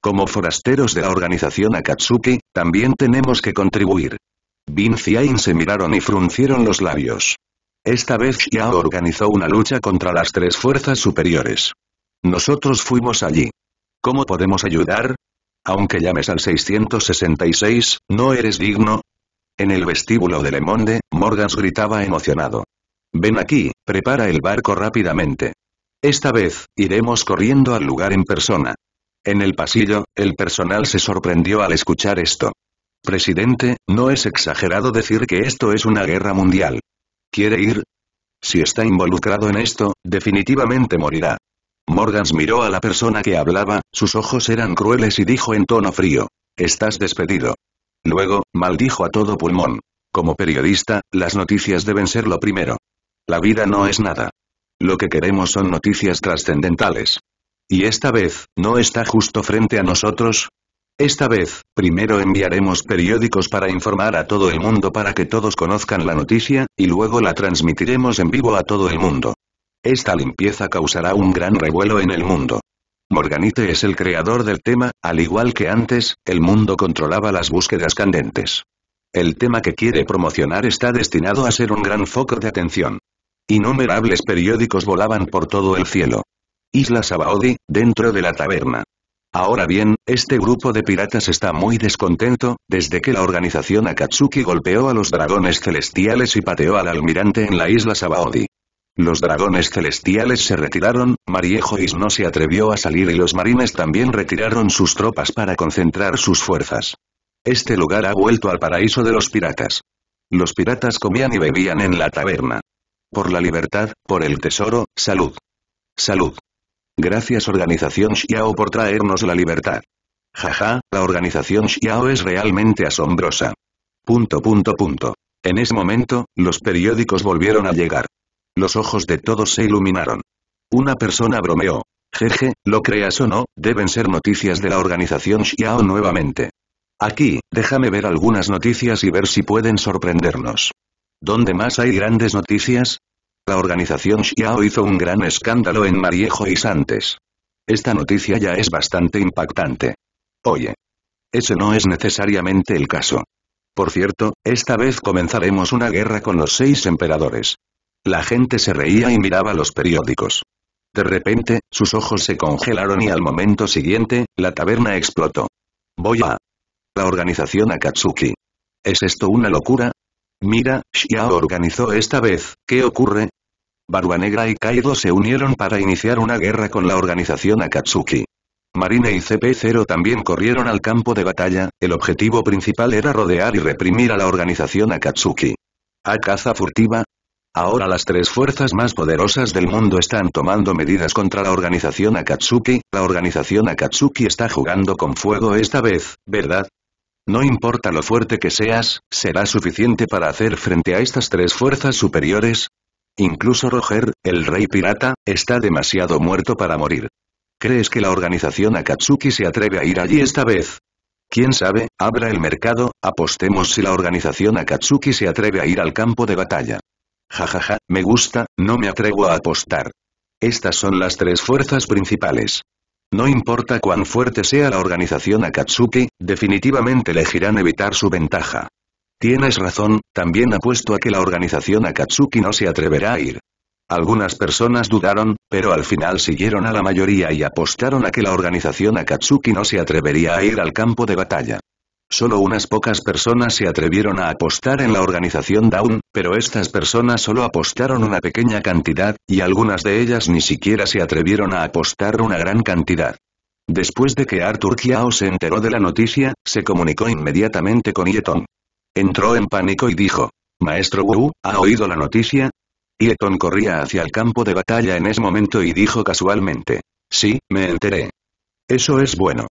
Como forasteros de la organización Akatsuki, también tenemos que contribuir. Bin y se miraron y fruncieron los labios. Esta vez Xiao organizó una lucha contra las tres fuerzas superiores. Nosotros fuimos allí. ¿Cómo podemos ayudar? Aunque llames al 666, ¿no eres digno? En el vestíbulo de Le Monde, Morgans gritaba emocionado. Ven aquí, prepara el barco rápidamente. Esta vez, iremos corriendo al lugar en persona. En el pasillo, el personal se sorprendió al escuchar esto. Presidente, no es exagerado decir que esto es una guerra mundial. ¿Quiere ir? Si está involucrado en esto, definitivamente morirá. Morgans miró a la persona que hablaba, sus ojos eran crueles y dijo en tono frío. Estás despedido. Luego, maldijo a todo pulmón. Como periodista, las noticias deben ser lo primero. La vida no es nada. Lo que queremos son noticias trascendentales. Y esta vez, ¿no está justo frente a nosotros? Esta vez, primero enviaremos periódicos para informar a todo el mundo para que todos conozcan la noticia, y luego la transmitiremos en vivo a todo el mundo. Esta limpieza causará un gran revuelo en el mundo. Morganite es el creador del tema, al igual que antes, el mundo controlaba las búsquedas candentes. El tema que quiere promocionar está destinado a ser un gran foco de atención. Innumerables periódicos volaban por todo el cielo. Isla Sabaody, dentro de la taberna. Ahora bien, este grupo de piratas está muy descontento, desde que la organización Akatsuki golpeó a los dragones celestiales y pateó al almirante en la isla Sabaody. Los dragones celestiales se retiraron, Mariejo no se atrevió a salir y los marines también retiraron sus tropas para concentrar sus fuerzas. Este lugar ha vuelto al paraíso de los piratas. Los piratas comían y bebían en la taberna. Por la libertad, por el tesoro, salud. Salud. Gracias Organización Xiao por traernos la libertad. Jaja, la organización Xiao es realmente asombrosa. Punto punto punto. En ese momento, los periódicos volvieron a llegar. Los ojos de todos se iluminaron. Una persona bromeó. Jeje, lo creas o no, deben ser noticias de la organización Xiao nuevamente. Aquí, déjame ver algunas noticias y ver si pueden sorprendernos. ¿Dónde más hay grandes noticias? La organización Xiao hizo un gran escándalo en Mariejo y Santes. Esta noticia ya es bastante impactante. Oye. Ese no es necesariamente el caso. Por cierto, esta vez comenzaremos una guerra con los seis emperadores. La gente se reía y miraba los periódicos. De repente, sus ojos se congelaron y al momento siguiente, la taberna explotó. Voy a... La organización Akatsuki. ¿Es esto una locura? Mira, Shia organizó esta vez, ¿qué ocurre? Barba Negra y Kaido se unieron para iniciar una guerra con la organización Akatsuki. Marine y CP0 también corrieron al campo de batalla, el objetivo principal era rodear y reprimir a la organización Akatsuki. ¿A caza furtiva? Ahora las tres fuerzas más poderosas del mundo están tomando medidas contra la organización Akatsuki, la organización Akatsuki está jugando con fuego esta vez, ¿verdad? No importa lo fuerte que seas, será suficiente para hacer frente a estas tres fuerzas superiores. Incluso Roger, el rey pirata, está demasiado muerto para morir. ¿Crees que la organización Akatsuki se atreve a ir allí esta vez? Quién sabe, abra el mercado, apostemos si la organización Akatsuki se atreve a ir al campo de batalla. Jajaja, ja, ja, me gusta, no me atrevo a apostar. Estas son las tres fuerzas principales. No importa cuán fuerte sea la organización Akatsuki, definitivamente elegirán evitar su ventaja. Tienes razón, también apuesto a que la organización Akatsuki no se atreverá a ir. Algunas personas dudaron, pero al final siguieron a la mayoría y apostaron a que la organización Akatsuki no se atrevería a ir al campo de batalla. Solo unas pocas personas se atrevieron a apostar en la organización Down, pero estas personas solo apostaron una pequeña cantidad, y algunas de ellas ni siquiera se atrevieron a apostar una gran cantidad. Después de que Arthur Kiao se enteró de la noticia, se comunicó inmediatamente con Yeton. Entró en pánico y dijo, Maestro Wu, ¿ha oído la noticia? Yeton corría hacia el campo de batalla en ese momento y dijo casualmente, Sí, me enteré. Eso es bueno.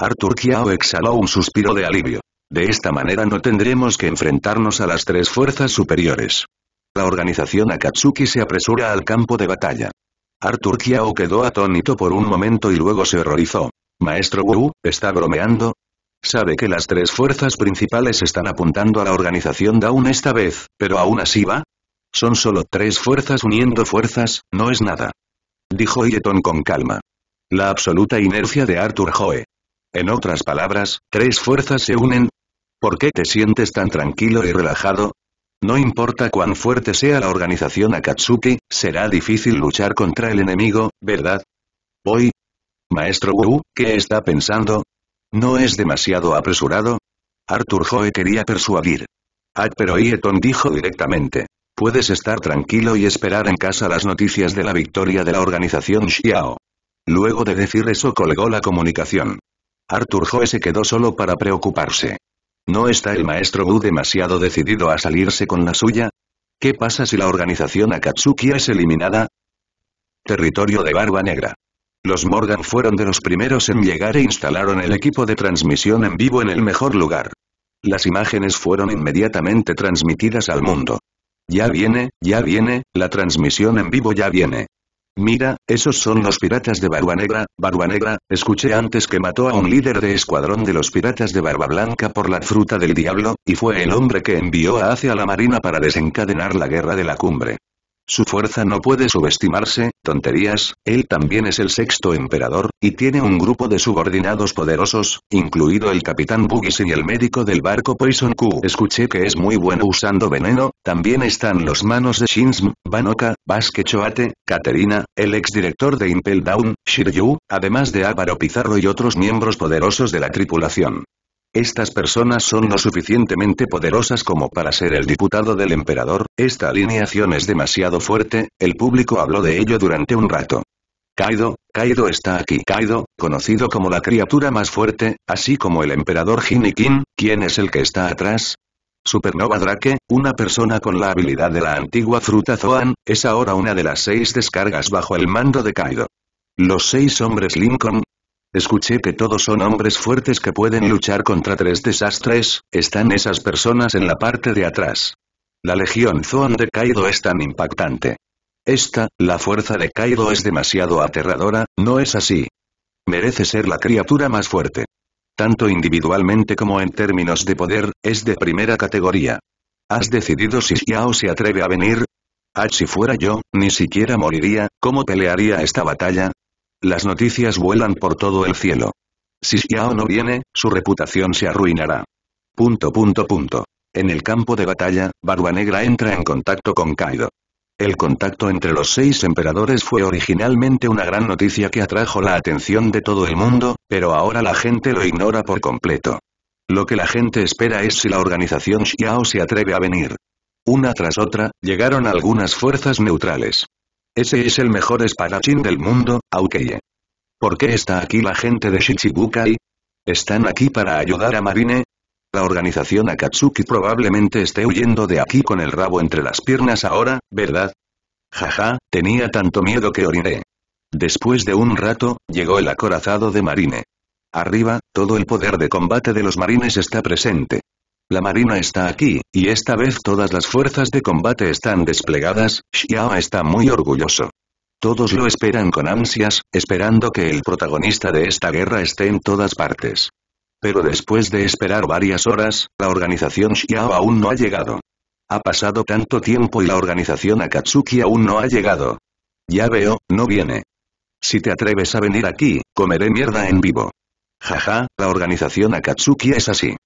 Arthur Kiao exhaló un suspiro de alivio. De esta manera no tendremos que enfrentarnos a las tres fuerzas superiores. La organización Akatsuki se apresura al campo de batalla. Arthur Kiao quedó atónito por un momento y luego se horrorizó. Maestro Wu, ¿está bromeando? Sabe que las tres fuerzas principales están apuntando a la organización Dawn esta vez, pero aún así va. Son solo tres fuerzas uniendo fuerzas, no es nada. Dijo Yeton con calma. La absoluta inercia de Arthur Hoe. En otras palabras, tres fuerzas se unen. ¿Por qué te sientes tan tranquilo y relajado? No importa cuán fuerte sea la organización Akatsuki, será difícil luchar contra el enemigo, ¿verdad? Voy. Maestro Wu, ¿qué está pensando? ¿No es demasiado apresurado? Arthur Joe quería persuadir. Ah, pero Ieton dijo directamente. Puedes estar tranquilo y esperar en casa las noticias de la victoria de la organización Xiao. Luego de decir eso colgó la comunicación. Arthur Joe se quedó solo para preocuparse. ¿No está el maestro Wu demasiado decidido a salirse con la suya? ¿Qué pasa si la organización Akatsuki es eliminada? Territorio de Barba Negra. Los Morgan fueron de los primeros en llegar e instalaron el equipo de transmisión en vivo en el mejor lugar. Las imágenes fueron inmediatamente transmitidas al mundo. Ya viene, ya viene, la transmisión en vivo ya viene. Mira, esos son los piratas de Barba Negra, Barba Negra, escuché antes que mató a un líder de escuadrón de los piratas de Barba Blanca por la fruta del diablo, y fue el hombre que envió a a la marina para desencadenar la guerra de la cumbre. Su fuerza no puede subestimarse, tonterías, él también es el sexto emperador, y tiene un grupo de subordinados poderosos, incluido el capitán Bugis y el médico del barco Poison Q. Escuché que es muy bueno usando veneno, también están los manos de Shinsm, Banoka, Basque Choate, Katerina, el exdirector de Impel Down, Shiryu, además de Ávaro Pizarro y otros miembros poderosos de la tripulación. Estas personas son lo suficientemente poderosas como para ser el diputado del emperador, esta alineación es demasiado fuerte, el público habló de ello durante un rato. Kaido, Kaido está aquí. Kaido, conocido como la criatura más fuerte, así como el emperador Kin, ¿quién es el que está atrás? Supernova Drake, una persona con la habilidad de la antigua fruta Zoan, es ahora una de las seis descargas bajo el mando de Kaido. Los seis hombres Lincoln, Escuché que todos son hombres fuertes que pueden luchar contra tres desastres, están esas personas en la parte de atrás. La legión Zoan de Kaido es tan impactante. Esta, la fuerza de Kaido es demasiado aterradora, ¿no es así? Merece ser la criatura más fuerte. Tanto individualmente como en términos de poder, es de primera categoría. ¿Has decidido si Xiao se atreve a venir? Ah, si fuera yo, ni siquiera moriría, ¿cómo pelearía esta batalla? Las noticias vuelan por todo el cielo. Si Xiao no viene, su reputación se arruinará. Punto punto punto. En el campo de batalla, Barba Negra entra en contacto con Kaido. El contacto entre los seis emperadores fue originalmente una gran noticia que atrajo la atención de todo el mundo, pero ahora la gente lo ignora por completo. Lo que la gente espera es si la organización Xiao se atreve a venir. Una tras otra, llegaron algunas fuerzas neutrales. Ese es el mejor espadachín del mundo, Aukeye. ¿Por qué está aquí la gente de Shichibukai? ¿Están aquí para ayudar a Marine? La organización Akatsuki probablemente esté huyendo de aquí con el rabo entre las piernas ahora, ¿verdad? Jaja, tenía tanto miedo que oriné. Después de un rato, llegó el acorazado de Marine. Arriba, todo el poder de combate de los marines está presente. La marina está aquí, y esta vez todas las fuerzas de combate están desplegadas, Xiao está muy orgulloso. Todos lo esperan con ansias, esperando que el protagonista de esta guerra esté en todas partes. Pero después de esperar varias horas, la organización Xiao aún no ha llegado. Ha pasado tanto tiempo y la organización Akatsuki aún no ha llegado. Ya veo, no viene. Si te atreves a venir aquí, comeré mierda en vivo. Jaja, la organización Akatsuki es así.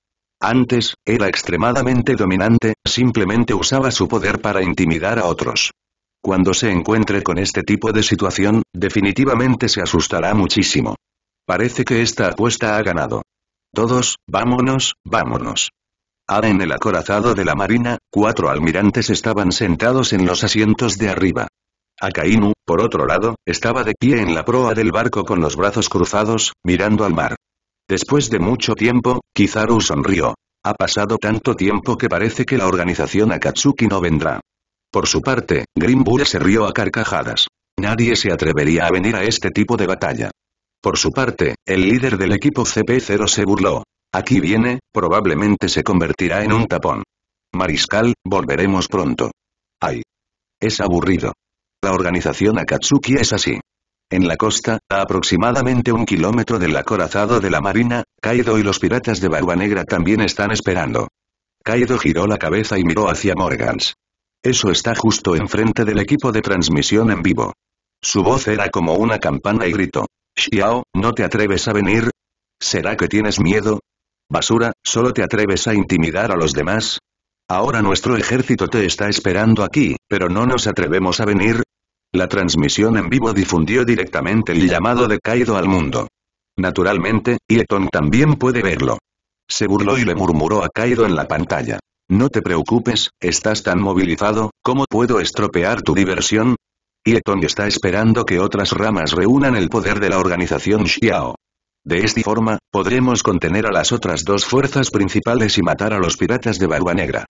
Antes, era extremadamente dominante, simplemente usaba su poder para intimidar a otros. Cuando se encuentre con este tipo de situación, definitivamente se asustará muchísimo. Parece que esta apuesta ha ganado. Todos, vámonos, vámonos. Ah, en el acorazado de la marina, cuatro almirantes estaban sentados en los asientos de arriba. Akainu, por otro lado, estaba de pie en la proa del barco con los brazos cruzados, mirando al mar. Después de mucho tiempo, Kizaru sonrió. Ha pasado tanto tiempo que parece que la organización Akatsuki no vendrá. Por su parte, Bull se rió a carcajadas. Nadie se atrevería a venir a este tipo de batalla. Por su parte, el líder del equipo CP0 se burló. Aquí viene, probablemente se convertirá en un tapón. Mariscal, volveremos pronto. Ay. Es aburrido. La organización Akatsuki es así. En la costa, a aproximadamente un kilómetro del acorazado de la marina, Kaido y los piratas de Barba Negra también están esperando. Kaido giró la cabeza y miró hacia Morgans. Eso está justo enfrente del equipo de transmisión en vivo. Su voz era como una campana y gritó. Xiao, ¿no te atreves a venir? ¿Será que tienes miedo? Basura, ¿solo te atreves a intimidar a los demás? Ahora nuestro ejército te está esperando aquí, pero no nos atrevemos a venir, la transmisión en vivo difundió directamente el llamado de Kaido al mundo. Naturalmente, Ieton también puede verlo. Se burló y le murmuró a Kaido en la pantalla. No te preocupes, estás tan movilizado, ¿cómo puedo estropear tu diversión? Ieton está esperando que otras ramas reúnan el poder de la organización Xiao. De esta forma, podremos contener a las otras dos fuerzas principales y matar a los piratas de Barba Negra.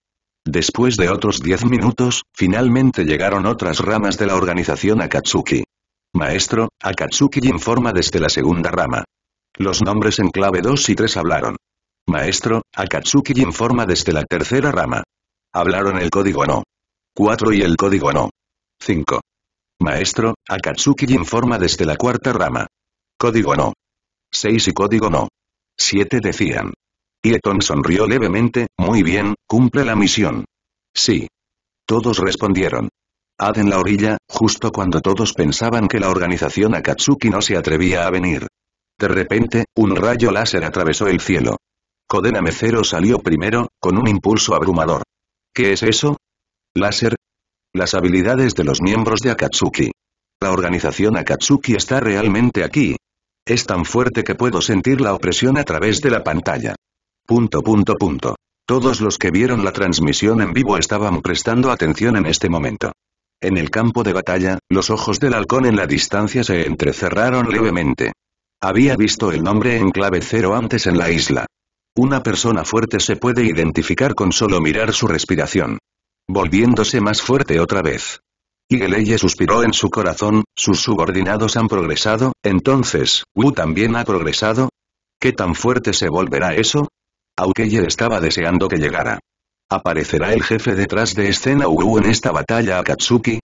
Después de otros 10 minutos, finalmente llegaron otras ramas de la organización Akatsuki. Maestro, Akatsuki informa desde la segunda rama. Los nombres en clave 2 y 3 hablaron. Maestro, Akatsuki informa desde la tercera rama. Hablaron el código no. 4 y el código no. 5. Maestro, Akatsuki informa desde la cuarta rama. Código no. 6 y código no. 7 decían. Yeton sonrió levemente, muy bien, cumple la misión. Sí. Todos respondieron. Ad en la orilla, justo cuando todos pensaban que la organización Akatsuki no se atrevía a venir. De repente, un rayo láser atravesó el cielo. Kodena Mecero salió primero, con un impulso abrumador. ¿Qué es eso? ¿Láser? Las habilidades de los miembros de Akatsuki. La organización Akatsuki está realmente aquí. Es tan fuerte que puedo sentir la opresión a través de la pantalla. Punto punto punto. Todos los que vieron la transmisión en vivo estaban prestando atención en este momento. En el campo de batalla, los ojos del halcón en la distancia se entrecerraron levemente. Había visto el nombre en clave cero antes en la isla. Una persona fuerte se puede identificar con solo mirar su respiración. Volviéndose más fuerte otra vez. Y Geleye suspiró en su corazón, sus subordinados han progresado, entonces, Wu también ha progresado. ¿Qué tan fuerte se volverá eso? Aukeye estaba deseando que llegara. ¿Aparecerá el jefe detrás de escena Uru en esta batalla Akatsuki?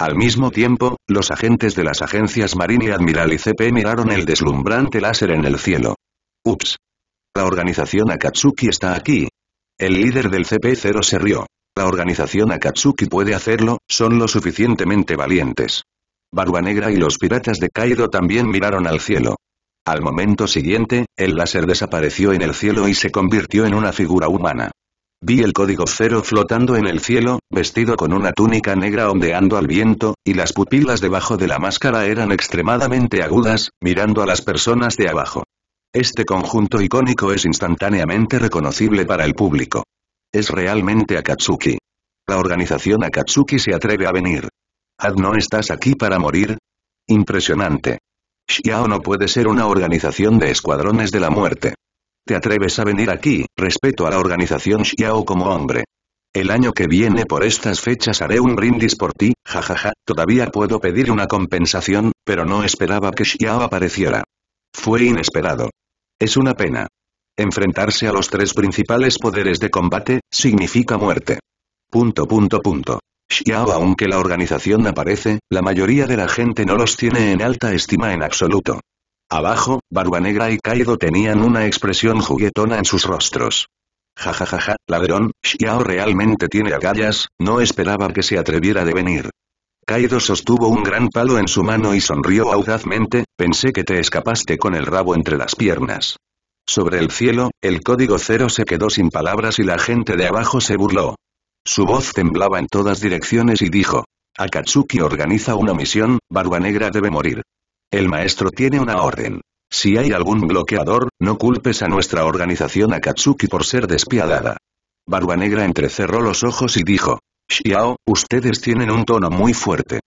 Al mismo tiempo, los agentes de las agencias Marine y Admiral CP miraron el deslumbrante láser en el cielo. Ups. La organización Akatsuki está aquí. El líder del CP0 se rió. La organización Akatsuki puede hacerlo, son lo suficientemente valientes. Barba Negra y los piratas de Kaido también miraron al cielo. Al momento siguiente, el láser desapareció en el cielo y se convirtió en una figura humana. Vi el código cero flotando en el cielo, vestido con una túnica negra ondeando al viento, y las pupilas debajo de la máscara eran extremadamente agudas, mirando a las personas de abajo. Este conjunto icónico es instantáneamente reconocible para el público. Es realmente Akatsuki. La organización Akatsuki se atreve a venir. Ad no estás aquí para morir. Impresionante. Xiao no puede ser una organización de escuadrones de la muerte. ¿Te atreves a venir aquí, respeto a la organización Xiao como hombre? El año que viene por estas fechas haré un brindis por ti, jajaja, todavía puedo pedir una compensación, pero no esperaba que Xiao apareciera. Fue inesperado. Es una pena. Enfrentarse a los tres principales poderes de combate, significa muerte. Punto punto punto. Xiao aunque la organización aparece, la mayoría de la gente no los tiene en alta estima en absoluto. Abajo, Barba Negra y Kaido tenían una expresión juguetona en sus rostros. ja ja, ja, ladrón, Xiao realmente tiene agallas, no esperaba que se atreviera de venir. Kaido sostuvo un gran palo en su mano y sonrió audazmente, pensé que te escapaste con el rabo entre las piernas. Sobre el cielo, el código cero se quedó sin palabras y la gente de abajo se burló. Su voz temblaba en todas direcciones y dijo. Akatsuki organiza una misión, Barba Negra debe morir. El maestro tiene una orden. Si hay algún bloqueador, no culpes a nuestra organización Akatsuki por ser despiadada. Barba Negra entrecerró los ojos y dijo. Xiao, ustedes tienen un tono muy fuerte.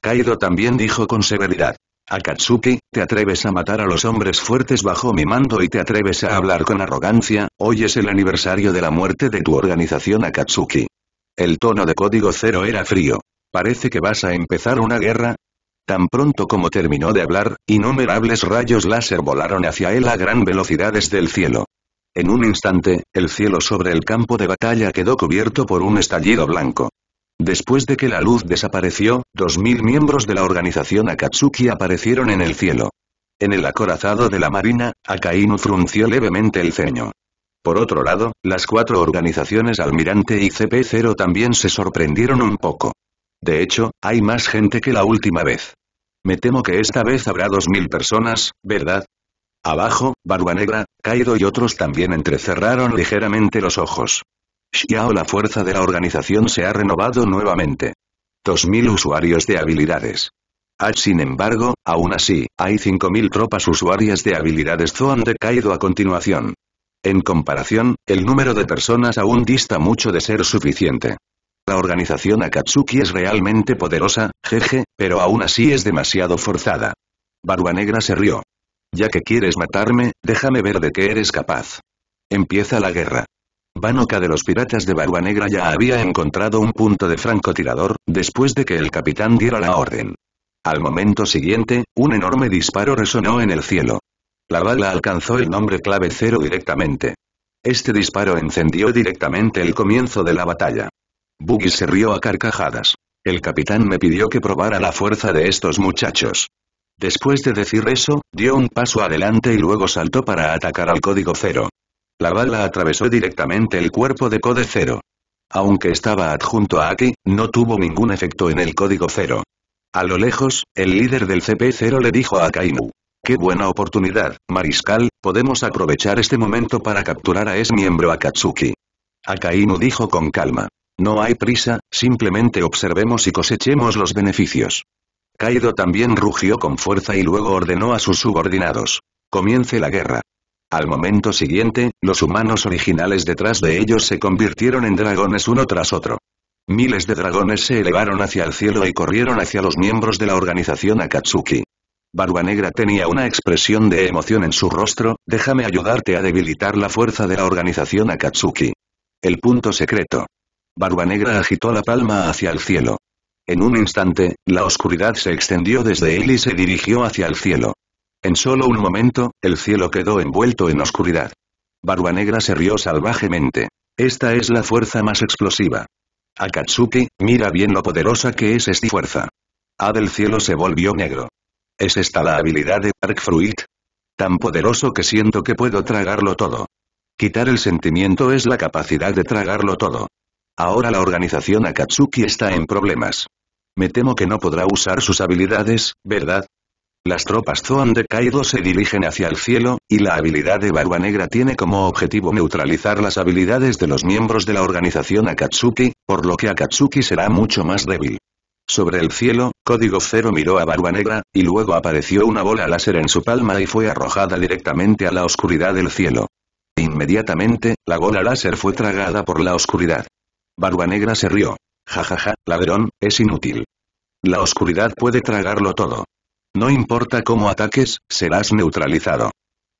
Kaido también dijo con severidad. Akatsuki, te atreves a matar a los hombres fuertes bajo mi mando y te atreves a hablar con arrogancia, hoy es el aniversario de la muerte de tu organización Akatsuki. El tono de Código Cero era frío. Parece que vas a empezar una guerra, Tan pronto como terminó de hablar, innumerables rayos láser volaron hacia él a gran velocidad desde el cielo. En un instante, el cielo sobre el campo de batalla quedó cubierto por un estallido blanco. Después de que la luz desapareció, dos mil miembros de la organización Akatsuki aparecieron en el cielo. En el acorazado de la marina, Akainu frunció levemente el ceño. Por otro lado, las cuatro organizaciones Almirante y CP0 también se sorprendieron un poco. De hecho, hay más gente que la última vez. Me temo que esta vez habrá 2.000 personas, ¿verdad? Abajo, Barba Negra, Kaido y otros también entrecerraron ligeramente los ojos. Xiao la fuerza de la organización se ha renovado nuevamente. 2.000 usuarios de habilidades. Ah, sin embargo, aún así, hay 5.000 tropas usuarias de habilidades Zoan de Kaido a continuación. En comparación, el número de personas aún dista mucho de ser suficiente. La organización Akatsuki es realmente poderosa, jeje, pero aún así es demasiado forzada. Barba Negra se rió. Ya que quieres matarme, déjame ver de qué eres capaz. Empieza la guerra. Banoka de los piratas de Barba Negra ya había encontrado un punto de francotirador, después de que el capitán diera la orden. Al momento siguiente, un enorme disparo resonó en el cielo. La bala alcanzó el nombre clave cero directamente. Este disparo encendió directamente el comienzo de la batalla. Buggy se rió a carcajadas. El capitán me pidió que probara la fuerza de estos muchachos. Después de decir eso, dio un paso adelante y luego saltó para atacar al código cero. La bala atravesó directamente el cuerpo de Code Cero. Aunque estaba adjunto a Aki, no tuvo ningún efecto en el código cero. A lo lejos, el líder del CP0 le dijo a Kainu. ¡Qué buena oportunidad, Mariscal! Podemos aprovechar este momento para capturar a ese miembro Akatsuki. Akainu dijo con calma. No hay prisa, simplemente observemos y cosechemos los beneficios. Kaido también rugió con fuerza y luego ordenó a sus subordinados. Comience la guerra. Al momento siguiente, los humanos originales detrás de ellos se convirtieron en dragones uno tras otro. Miles de dragones se elevaron hacia el cielo y corrieron hacia los miembros de la organización Akatsuki. Negra tenía una expresión de emoción en su rostro, déjame ayudarte a debilitar la fuerza de la organización Akatsuki. El punto secreto. Negra agitó la palma hacia el cielo. En un instante, la oscuridad se extendió desde él y se dirigió hacia el cielo. En solo un momento, el cielo quedó envuelto en oscuridad. Barbanegra se rió salvajemente. Esta es la fuerza más explosiva. Akatsuki, mira bien lo poderosa que es esta fuerza. A del cielo se volvió negro. ¿Es esta la habilidad de Dark Fruit? Tan poderoso que siento que puedo tragarlo todo. Quitar el sentimiento es la capacidad de tragarlo todo. Ahora la organización Akatsuki está en problemas. Me temo que no podrá usar sus habilidades, ¿verdad? Las tropas Zoan de Kaido se dirigen hacia el cielo, y la habilidad de Barba Negra tiene como objetivo neutralizar las habilidades de los miembros de la organización Akatsuki, por lo que Akatsuki será mucho más débil. Sobre el cielo, Código Cero miró a Barba Negra, y luego apareció una bola láser en su palma y fue arrojada directamente a la oscuridad del cielo. Inmediatamente, la bola láser fue tragada por la oscuridad. Barba Negra se rió. Jajaja, ja, ja, ladrón, es inútil. La oscuridad puede tragarlo todo. No importa cómo ataques, serás neutralizado.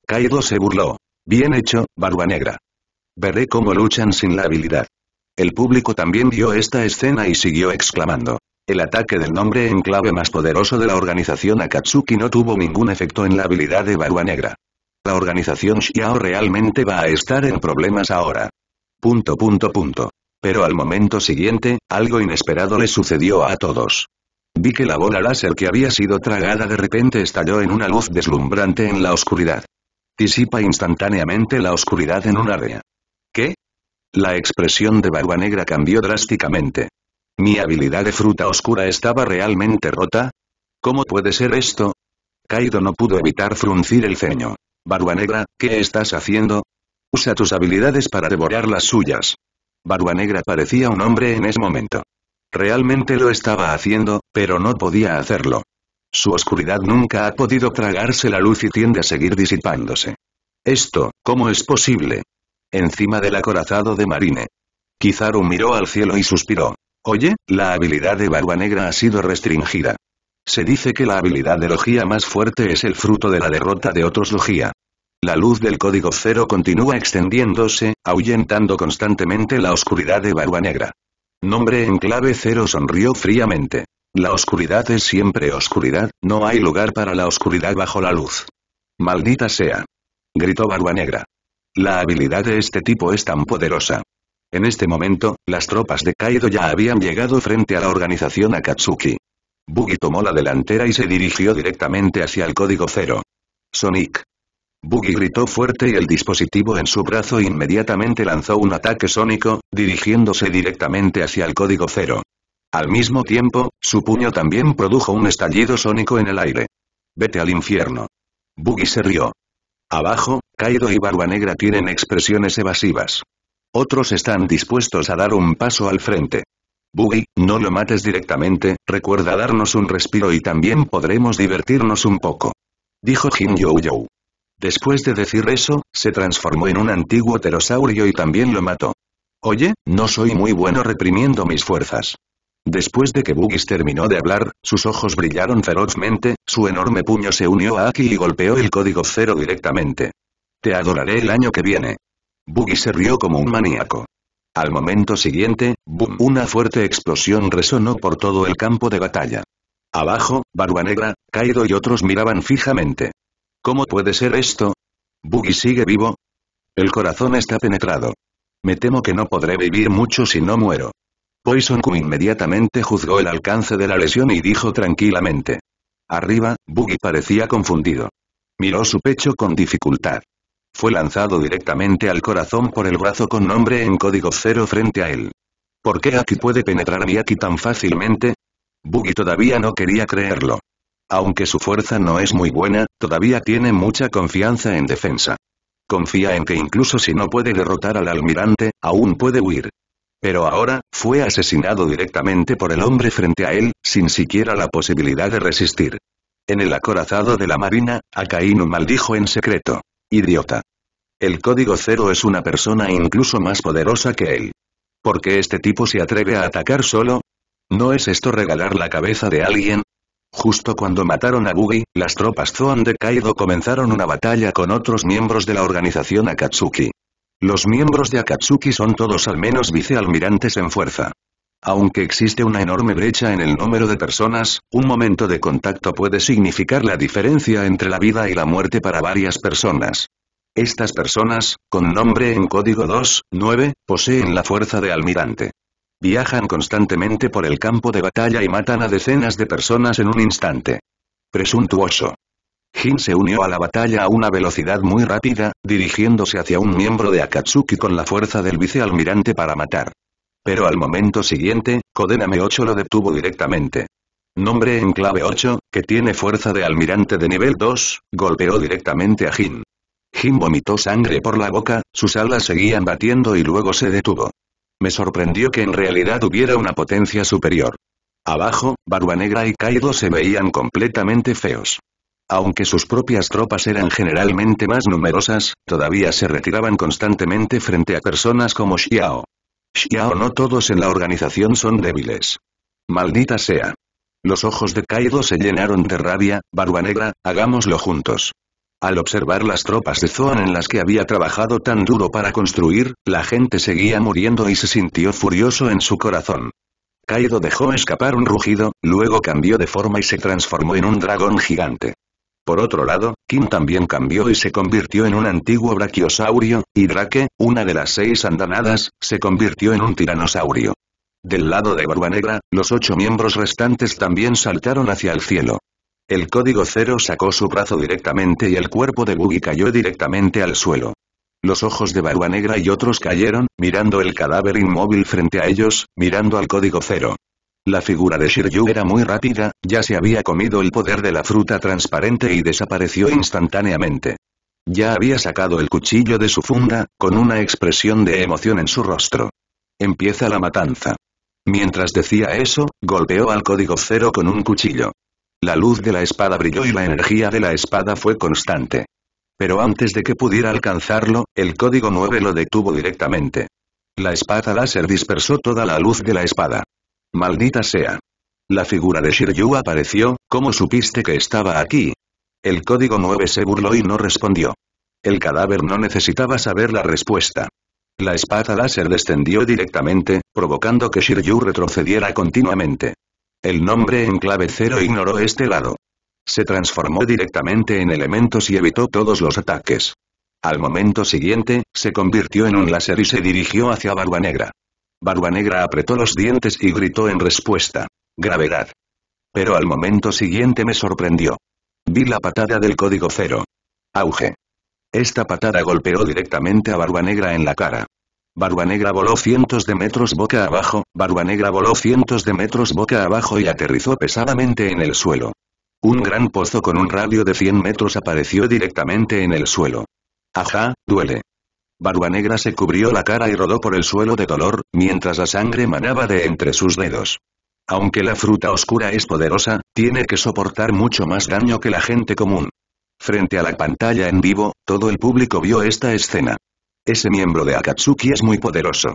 Kaido se burló. Bien hecho, Barba Negra. Veré cómo luchan sin la habilidad. El público también vio esta escena y siguió exclamando. El ataque del nombre en clave más poderoso de la organización Akatsuki no tuvo ningún efecto en la habilidad de Barua Negra. La organización Xiao realmente va a estar en problemas ahora. Punto punto punto. Pero al momento siguiente, algo inesperado le sucedió a todos. Vi que la bola láser que había sido tragada de repente estalló en una luz deslumbrante en la oscuridad. Disipa instantáneamente la oscuridad en un área. ¿Qué? La expresión de Barba Negra cambió drásticamente. ¿Mi habilidad de fruta oscura estaba realmente rota? ¿Cómo puede ser esto? Kaido no pudo evitar fruncir el ceño. Barba Negra, ¿qué estás haciendo? Usa tus habilidades para devorar las suyas. Barba Negra parecía un hombre en ese momento. Realmente lo estaba haciendo, pero no podía hacerlo. Su oscuridad nunca ha podido tragarse la luz y tiende a seguir disipándose. Esto, ¿cómo es posible? Encima del acorazado de Marine. Kizaru miró al cielo y suspiró. Oye, la habilidad de Barba Negra ha sido restringida. Se dice que la habilidad de logía más fuerte es el fruto de la derrota de otros logía. La luz del código cero continúa extendiéndose, ahuyentando constantemente la oscuridad de Barba Negra. Nombre en clave cero sonrió fríamente. La oscuridad es siempre oscuridad, no hay lugar para la oscuridad bajo la luz. Maldita sea. Gritó Barba Negra. La habilidad de este tipo es tan poderosa. En este momento, las tropas de Kaido ya habían llegado frente a la organización Akatsuki. Buggy tomó la delantera y se dirigió directamente hacia el código cero. Sonic. Buggy gritó fuerte y el dispositivo en su brazo inmediatamente lanzó un ataque sónico, dirigiéndose directamente hacia el código cero. Al mismo tiempo, su puño también produjo un estallido sónico en el aire. Vete al infierno. Buggy se rió. Abajo, Kaido y Barba Negra tienen expresiones evasivas. Otros están dispuestos a dar un paso al frente. Buggy, no lo mates directamente, recuerda darnos un respiro y también podremos divertirnos un poco. Dijo Jin Yo Después de decir eso, se transformó en un antiguo pterosaurio y también lo mató. Oye, no soy muy bueno reprimiendo mis fuerzas. Después de que Bugis terminó de hablar, sus ojos brillaron ferozmente, su enorme puño se unió a Aki y golpeó el código cero directamente. Te adoraré el año que viene. Boogie se rió como un maníaco. Al momento siguiente, ¡boom! Una fuerte explosión resonó por todo el campo de batalla. Abajo, Barba Negra, Kaido y otros miraban fijamente. ¿Cómo puede ser esto? ¿Boogie sigue vivo? El corazón está penetrado. Me temo que no podré vivir mucho si no muero. Poison Q inmediatamente juzgó el alcance de la lesión y dijo tranquilamente. Arriba, Boogie parecía confundido. Miró su pecho con dificultad. Fue lanzado directamente al corazón por el brazo con nombre en código cero frente a él. ¿Por qué Aki puede penetrar a Miyaki tan fácilmente? Bugi todavía no quería creerlo. Aunque su fuerza no es muy buena, todavía tiene mucha confianza en defensa. Confía en que incluso si no puede derrotar al almirante, aún puede huir. Pero ahora, fue asesinado directamente por el hombre frente a él, sin siquiera la posibilidad de resistir. En el acorazado de la marina, Akainu maldijo en secreto. Idiota. El código cero es una persona incluso más poderosa que él. ¿Por qué este tipo se atreve a atacar solo? ¿No es esto regalar la cabeza de alguien? Justo cuando mataron a Buggy, las tropas Zoan de Kaido comenzaron una batalla con otros miembros de la organización Akatsuki. Los miembros de Akatsuki son todos al menos vicealmirantes en fuerza. Aunque existe una enorme brecha en el número de personas, un momento de contacto puede significar la diferencia entre la vida y la muerte para varias personas. Estas personas, con nombre en código 29, poseen la fuerza de almirante. Viajan constantemente por el campo de batalla y matan a decenas de personas en un instante. Presuntuoso. Jin se unió a la batalla a una velocidad muy rápida, dirigiéndose hacia un miembro de Akatsuki con la fuerza del vicealmirante para matar. Pero al momento siguiente, Codename 8 lo detuvo directamente. Nombre en clave 8, que tiene fuerza de almirante de nivel 2, golpeó directamente a Jin. Jin vomitó sangre por la boca, sus alas seguían batiendo y luego se detuvo. Me sorprendió que en realidad hubiera una potencia superior. Abajo, Barba Negra y Kaido se veían completamente feos. Aunque sus propias tropas eran generalmente más numerosas, todavía se retiraban constantemente frente a personas como Xiao o no todos en la organización son débiles. Maldita sea. Los ojos de Kaido se llenaron de rabia, Barba Negra, hagámoslo juntos. Al observar las tropas de Zoan en las que había trabajado tan duro para construir, la gente seguía muriendo y se sintió furioso en su corazón. Kaido dejó escapar un rugido, luego cambió de forma y se transformó en un dragón gigante. Por otro lado, Kim también cambió y se convirtió en un antiguo brachiosaurio, y Drake, una de las seis andanadas, se convirtió en un tiranosaurio. Del lado de Barua Negra, los ocho miembros restantes también saltaron hacia el cielo. El código cero sacó su brazo directamente y el cuerpo de Buggy cayó directamente al suelo. Los ojos de Barba Negra y otros cayeron, mirando el cadáver inmóvil frente a ellos, mirando al código cero. La figura de Shiryu era muy rápida, ya se había comido el poder de la fruta transparente y desapareció instantáneamente. Ya había sacado el cuchillo de su funda, con una expresión de emoción en su rostro. Empieza la matanza. Mientras decía eso, golpeó al código cero con un cuchillo. La luz de la espada brilló y la energía de la espada fue constante. Pero antes de que pudiera alcanzarlo, el código 9 lo detuvo directamente. La espada láser dispersó toda la luz de la espada. Maldita sea. La figura de Shiryu apareció, ¿cómo supiste que estaba aquí? El código 9 se burló y no respondió. El cadáver no necesitaba saber la respuesta. La espada láser descendió directamente, provocando que Shiryu retrocediera continuamente. El nombre en clave cero ignoró este lado. Se transformó directamente en elementos y evitó todos los ataques. Al momento siguiente, se convirtió en un láser y se dirigió hacia Barba Negra. Barbanegra apretó los dientes y gritó en respuesta. Gravedad. Pero al momento siguiente me sorprendió. Vi la patada del código cero. Auge. Esta patada golpeó directamente a Barbanegra en la cara. Barbanegra voló cientos de metros boca abajo, Barbanegra voló cientos de metros boca abajo y aterrizó pesadamente en el suelo. Un gran pozo con un radio de 100 metros apareció directamente en el suelo. Ajá, duele. Barba Negra se cubrió la cara y rodó por el suelo de dolor, mientras la sangre manaba de entre sus dedos. Aunque la fruta oscura es poderosa, tiene que soportar mucho más daño que la gente común. Frente a la pantalla en vivo, todo el público vio esta escena. Ese miembro de Akatsuki es muy poderoso.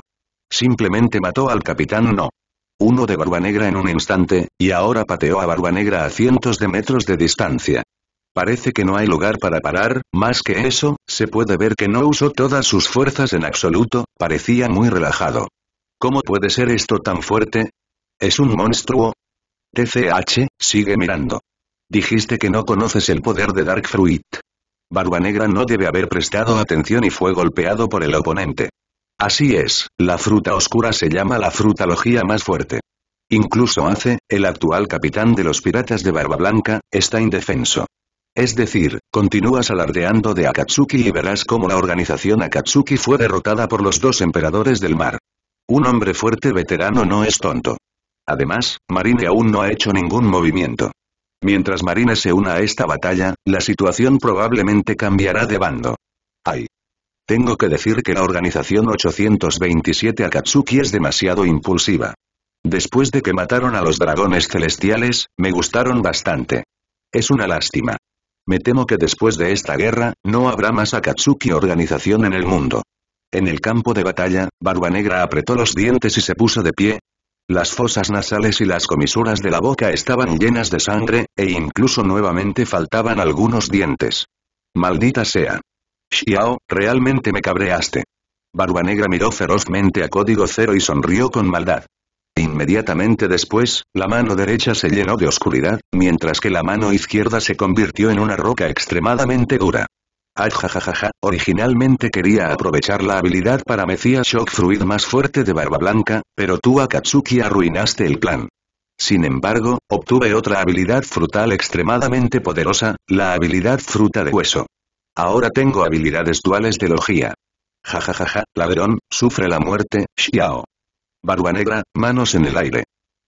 Simplemente mató al capitán No. Uno de Barba Negra en un instante, y ahora pateó a Barba Negra a cientos de metros de distancia. Parece que no hay lugar para parar, más que eso, se puede ver que no usó todas sus fuerzas en absoluto, parecía muy relajado. ¿Cómo puede ser esto tan fuerte? ¿Es un monstruo? TCH, sigue mirando. Dijiste que no conoces el poder de Dark Fruit. Barba Negra no debe haber prestado atención y fue golpeado por el oponente. Así es, la fruta oscura se llama la frutología más fuerte. Incluso hace, el actual capitán de los piratas de Barba Blanca, está indefenso. Es decir, continúas alardeando de Akatsuki y verás cómo la organización Akatsuki fue derrotada por los dos emperadores del mar. Un hombre fuerte veterano no es tonto. Además, Marine aún no ha hecho ningún movimiento. Mientras Marine se una a esta batalla, la situación probablemente cambiará de bando. ¡Ay! Tengo que decir que la organización 827 Akatsuki es demasiado impulsiva. Después de que mataron a los dragones celestiales, me gustaron bastante. Es una lástima. Me temo que después de esta guerra, no habrá más Akatsuki organización en el mundo. En el campo de batalla, Barba Negra apretó los dientes y se puso de pie. Las fosas nasales y las comisuras de la boca estaban llenas de sangre, e incluso nuevamente faltaban algunos dientes. Maldita sea. Xiao, realmente me cabreaste. Barba Negra miró ferozmente a Código Cero y sonrió con maldad. Inmediatamente después, la mano derecha se llenó de oscuridad, mientras que la mano izquierda se convirtió en una roca extremadamente dura. Ajajajaja, originalmente quería aprovechar la habilidad para Mecía Shock Fruit más fuerte de Barba Blanca, pero tú Akatsuki arruinaste el plan. Sin embargo, obtuve otra habilidad frutal extremadamente poderosa, la habilidad fruta de hueso. Ahora tengo habilidades duales de logía. Jajajaja, ladrón, sufre la muerte, Xiao. Barba negra, manos en el aire.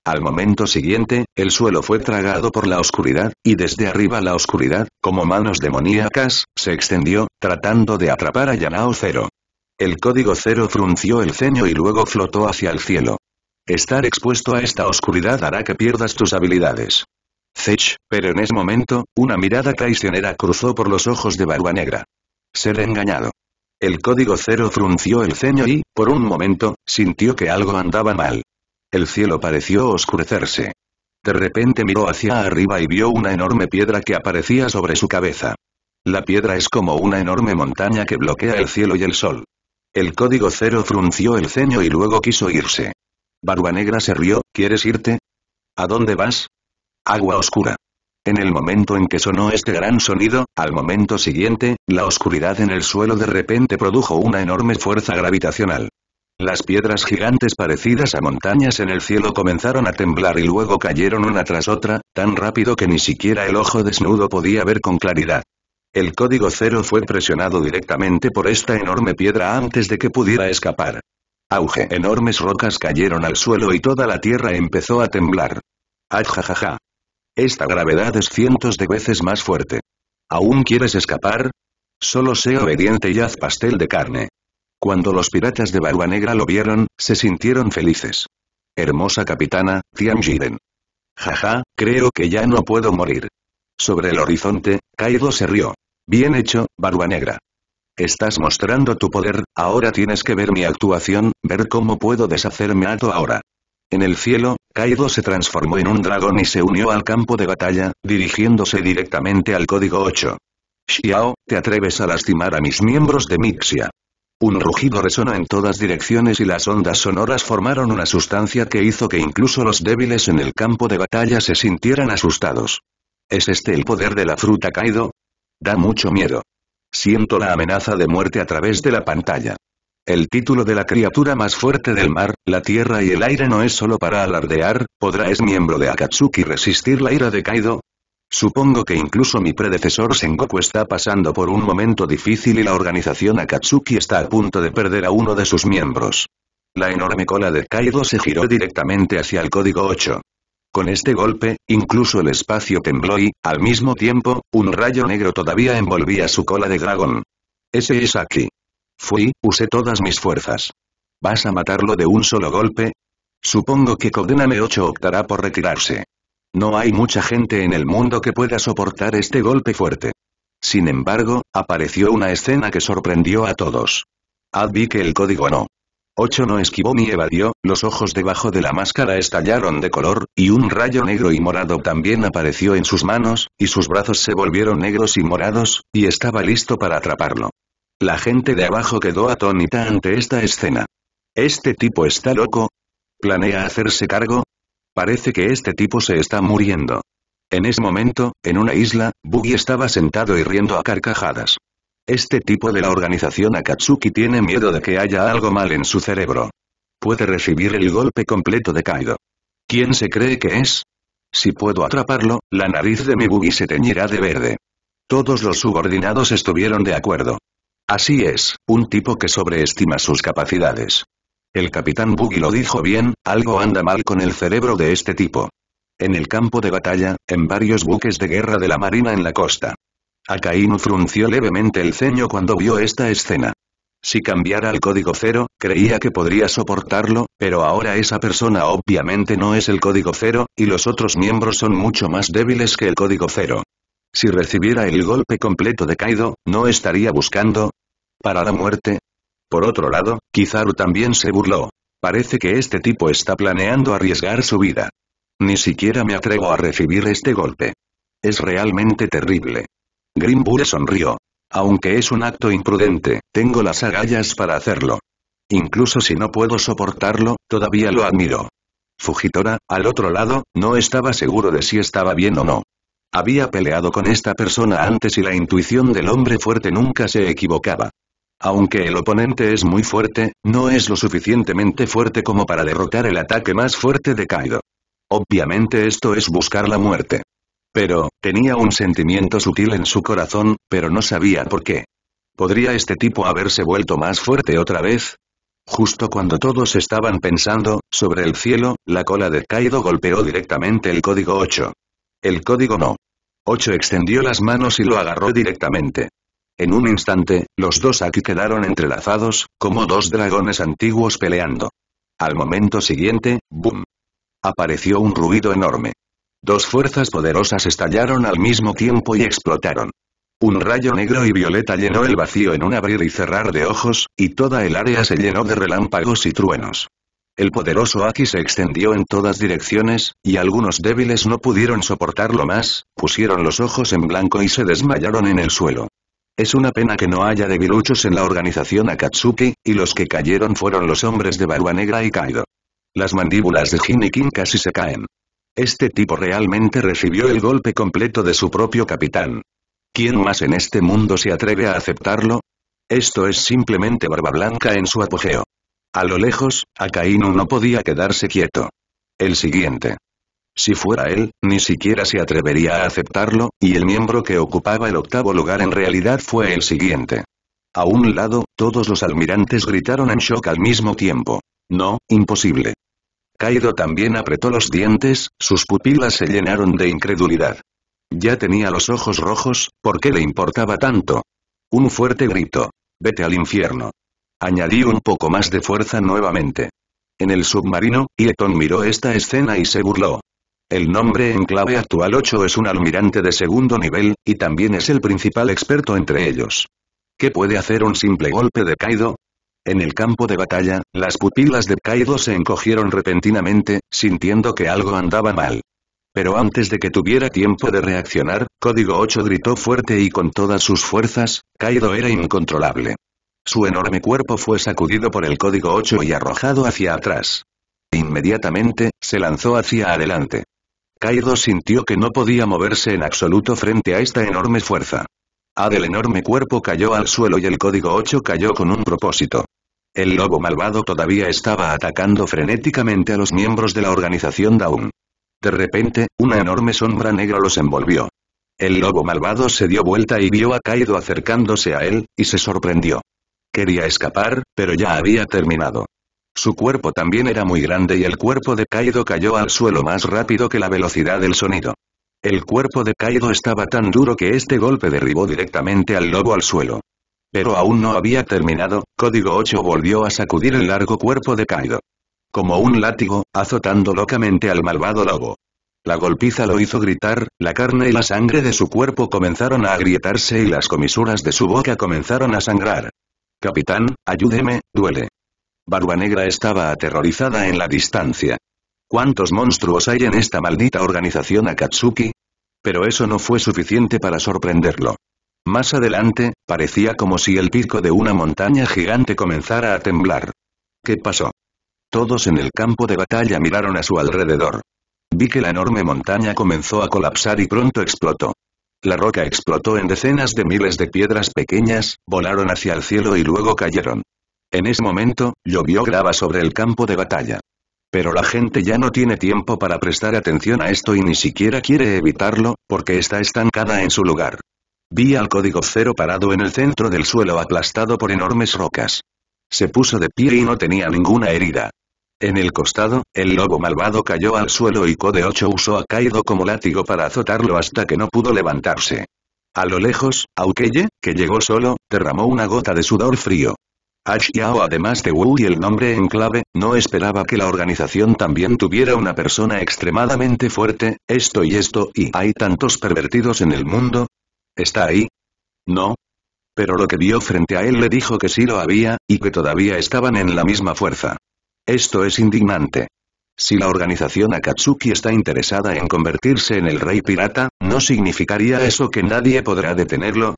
Al momento siguiente, el suelo fue tragado por la oscuridad, y desde arriba la oscuridad, como manos demoníacas, se extendió, tratando de atrapar a Yanao Cero. El código cero frunció el ceño y luego flotó hacia el cielo. Estar expuesto a esta oscuridad hará que pierdas tus habilidades. Zech, pero en ese momento, una mirada traicionera cruzó por los ojos de Barba Negra. Ser engañado. El código cero frunció el ceño y, por un momento, sintió que algo andaba mal. El cielo pareció oscurecerse. De repente miró hacia arriba y vio una enorme piedra que aparecía sobre su cabeza. La piedra es como una enorme montaña que bloquea el cielo y el sol. El código cero frunció el ceño y luego quiso irse. Barba Negra se rió, ¿quieres irte? ¿A dónde vas? Agua oscura. En el momento en que sonó este gran sonido, al momento siguiente, la oscuridad en el suelo de repente produjo una enorme fuerza gravitacional. Las piedras gigantes parecidas a montañas en el cielo comenzaron a temblar y luego cayeron una tras otra, tan rápido que ni siquiera el ojo desnudo podía ver con claridad. El código cero fue presionado directamente por esta enorme piedra antes de que pudiera escapar. Auge. Enormes rocas cayeron al suelo y toda la tierra empezó a temblar. Ajajaja. Esta gravedad es cientos de veces más fuerte. ¿Aún quieres escapar? Solo sé obediente y haz pastel de carne. Cuando los piratas de Barba Negra lo vieron, se sintieron felices. Hermosa capitana, Tian Jiren. Jaja, creo que ya no puedo morir. Sobre el horizonte, Kaido se rió. Bien hecho, Barba Negra. Estás mostrando tu poder, ahora tienes que ver mi actuación, ver cómo puedo deshacerme alto ahora. En el cielo, Kaido se transformó en un dragón y se unió al campo de batalla, dirigiéndose directamente al código 8. Xiao, te atreves a lastimar a mis miembros de Mixia. Un rugido resonó en todas direcciones y las ondas sonoras formaron una sustancia que hizo que incluso los débiles en el campo de batalla se sintieran asustados. ¿Es este el poder de la fruta Kaido? Da mucho miedo. Siento la amenaza de muerte a través de la pantalla el título de la criatura más fuerte del mar, la tierra y el aire no es solo para alardear, ¿podrá es miembro de Akatsuki resistir la ira de Kaido? Supongo que incluso mi predecesor Sengoku está pasando por un momento difícil y la organización Akatsuki está a punto de perder a uno de sus miembros. La enorme cola de Kaido se giró directamente hacia el código 8. Con este golpe, incluso el espacio tembló y, al mismo tiempo, un rayo negro todavía envolvía su cola de dragón. Ese es aquí. Fui, usé todas mis fuerzas. ¿Vas a matarlo de un solo golpe? Supongo que Codename 8 optará por retirarse. No hay mucha gente en el mundo que pueda soportar este golpe fuerte. Sin embargo, apareció una escena que sorprendió a todos. Advi ah, que el código no. 8 no esquivó ni evadió, los ojos debajo de la máscara estallaron de color, y un rayo negro y morado también apareció en sus manos, y sus brazos se volvieron negros y morados, y estaba listo para atraparlo. La gente de abajo quedó atónita ante esta escena. ¿Este tipo está loco? ¿Planea hacerse cargo? Parece que este tipo se está muriendo. En ese momento, en una isla, Buggy estaba sentado y riendo a carcajadas. Este tipo de la organización Akatsuki tiene miedo de que haya algo mal en su cerebro. Puede recibir el golpe completo de Kaido. ¿Quién se cree que es? Si puedo atraparlo, la nariz de mi Buggy se teñirá de verde. Todos los subordinados estuvieron de acuerdo. Así es, un tipo que sobreestima sus capacidades. El capitán Buggy lo dijo bien, algo anda mal con el cerebro de este tipo. En el campo de batalla, en varios buques de guerra de la marina en la costa. Akainu frunció levemente el ceño cuando vio esta escena. Si cambiara el código cero, creía que podría soportarlo, pero ahora esa persona obviamente no es el código cero, y los otros miembros son mucho más débiles que el código cero. Si recibiera el golpe completo de Kaido, no estaría buscando, para la muerte. Por otro lado, Kizaru también se burló. Parece que este tipo está planeando arriesgar su vida. Ni siquiera me atrevo a recibir este golpe. Es realmente terrible. Grimbur sonrió. Aunque es un acto imprudente, tengo las agallas para hacerlo. Incluso si no puedo soportarlo, todavía lo admiro. Fujitora, al otro lado, no estaba seguro de si estaba bien o no. Había peleado con esta persona antes y la intuición del hombre fuerte nunca se equivocaba. Aunque el oponente es muy fuerte, no es lo suficientemente fuerte como para derrotar el ataque más fuerte de Kaido. Obviamente esto es buscar la muerte. Pero, tenía un sentimiento sutil en su corazón, pero no sabía por qué. ¿Podría este tipo haberse vuelto más fuerte otra vez? Justo cuando todos estaban pensando, sobre el cielo, la cola de Kaido golpeó directamente el código 8. El código no. 8 extendió las manos y lo agarró directamente. En un instante, los dos aquí quedaron entrelazados, como dos dragones antiguos peleando. Al momento siguiente, ¡boom! Apareció un ruido enorme. Dos fuerzas poderosas estallaron al mismo tiempo y explotaron. Un rayo negro y violeta llenó el vacío en un abrir y cerrar de ojos, y toda el área se llenó de relámpagos y truenos. El poderoso Aki se extendió en todas direcciones, y algunos débiles no pudieron soportarlo más, pusieron los ojos en blanco y se desmayaron en el suelo. Es una pena que no haya debiluchos en la organización Akatsuki, y los que cayeron fueron los hombres de Barba Negra y Kaido. Las mandíbulas de Jin y casi se caen. Este tipo realmente recibió el golpe completo de su propio capitán. ¿Quién más en este mundo se atreve a aceptarlo? Esto es simplemente Barba Blanca en su apogeo. A lo lejos, Akainu no podía quedarse quieto. El siguiente. Si fuera él, ni siquiera se atrevería a aceptarlo, y el miembro que ocupaba el octavo lugar en realidad fue el siguiente. A un lado, todos los almirantes gritaron en shock al mismo tiempo. No, imposible. Kaido también apretó los dientes, sus pupilas se llenaron de incredulidad. Ya tenía los ojos rojos, ¿por qué le importaba tanto? Un fuerte grito. Vete al infierno. Añadí un poco más de fuerza nuevamente. En el submarino, Yeton miró esta escena y se burló. El nombre en clave actual 8 es un almirante de segundo nivel, y también es el principal experto entre ellos. ¿Qué puede hacer un simple golpe de Kaido? En el campo de batalla, las pupilas de Kaido se encogieron repentinamente, sintiendo que algo andaba mal. Pero antes de que tuviera tiempo de reaccionar, Código 8 gritó fuerte y con todas sus fuerzas, Kaido era incontrolable. Su enorme cuerpo fue sacudido por el Código 8 y arrojado hacia atrás. Inmediatamente, se lanzó hacia adelante. Kaido sintió que no podía moverse en absoluto frente a esta enorme fuerza. Adel enorme cuerpo cayó al suelo y el código 8 cayó con un propósito. El lobo malvado todavía estaba atacando frenéticamente a los miembros de la organización Daun. De repente, una enorme sombra negra los envolvió. El lobo malvado se dio vuelta y vio a Kaido acercándose a él, y se sorprendió. Quería escapar, pero ya había terminado. Su cuerpo también era muy grande y el cuerpo de Kaido cayó al suelo más rápido que la velocidad del sonido. El cuerpo de Kaido estaba tan duro que este golpe derribó directamente al lobo al suelo. Pero aún no había terminado, Código 8 volvió a sacudir el largo cuerpo de Kaido. Como un látigo, azotando locamente al malvado lobo. La golpiza lo hizo gritar, la carne y la sangre de su cuerpo comenzaron a agrietarse y las comisuras de su boca comenzaron a sangrar. Capitán, ayúdeme, duele. Negra estaba aterrorizada en la distancia. ¿Cuántos monstruos hay en esta maldita organización Akatsuki? Pero eso no fue suficiente para sorprenderlo. Más adelante, parecía como si el pico de una montaña gigante comenzara a temblar. ¿Qué pasó? Todos en el campo de batalla miraron a su alrededor. Vi que la enorme montaña comenzó a colapsar y pronto explotó. La roca explotó en decenas de miles de piedras pequeñas, volaron hacia el cielo y luego cayeron. En ese momento, llovió grava sobre el campo de batalla. Pero la gente ya no tiene tiempo para prestar atención a esto y ni siquiera quiere evitarlo, porque está estancada en su lugar. Vi al código cero parado en el centro del suelo aplastado por enormes rocas. Se puso de pie y no tenía ninguna herida. En el costado, el lobo malvado cayó al suelo y Code 8 usó a Kaido como látigo para azotarlo hasta que no pudo levantarse. A lo lejos, Aukeye, que llegó solo, derramó una gota de sudor frío. H. además de Wu y el nombre en clave, no esperaba que la organización también tuviera una persona extremadamente fuerte, esto y esto y hay tantos pervertidos en el mundo. ¿Está ahí? No. Pero lo que vio frente a él le dijo que sí lo había, y que todavía estaban en la misma fuerza. Esto es indignante. Si la organización Akatsuki está interesada en convertirse en el rey pirata, ¿no significaría eso que nadie podrá detenerlo?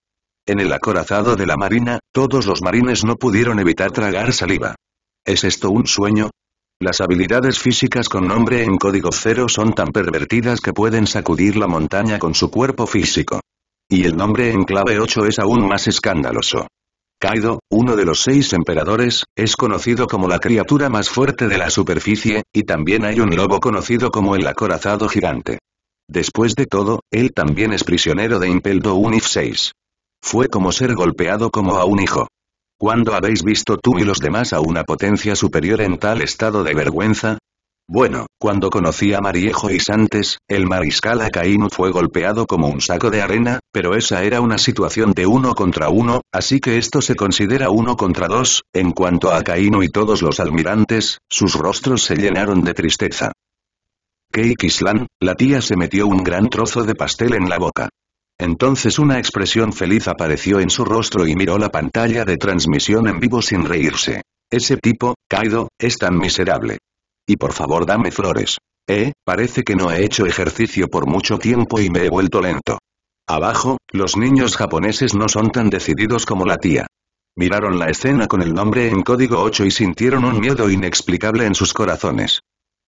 En el acorazado de la marina, todos los marines no pudieron evitar tragar saliva. ¿Es esto un sueño? Las habilidades físicas con nombre en código cero son tan pervertidas que pueden sacudir la montaña con su cuerpo físico. Y el nombre en clave 8 es aún más escandaloso. Kaido, uno de los seis emperadores, es conocido como la criatura más fuerte de la superficie, y también hay un lobo conocido como el acorazado gigante. Después de todo, él también es prisionero de Impel Down Unif 6. Fue como ser golpeado como a un hijo. ¿Cuándo habéis visto tú y los demás a una potencia superior en tal estado de vergüenza? Bueno, cuando conocí a Mariejo y Santes, el mariscal Akainu fue golpeado como un saco de arena, pero esa era una situación de uno contra uno, así que esto se considera uno contra dos, en cuanto a Acaíno y todos los almirantes, sus rostros se llenaron de tristeza. Cake la tía se metió un gran trozo de pastel en la boca. Entonces una expresión feliz apareció en su rostro y miró la pantalla de transmisión en vivo sin reírse. Ese tipo, Kaido, es tan miserable. Y por favor dame flores. Eh, parece que no he hecho ejercicio por mucho tiempo y me he vuelto lento. Abajo, los niños japoneses no son tan decididos como la tía. Miraron la escena con el nombre en código 8 y sintieron un miedo inexplicable en sus corazones.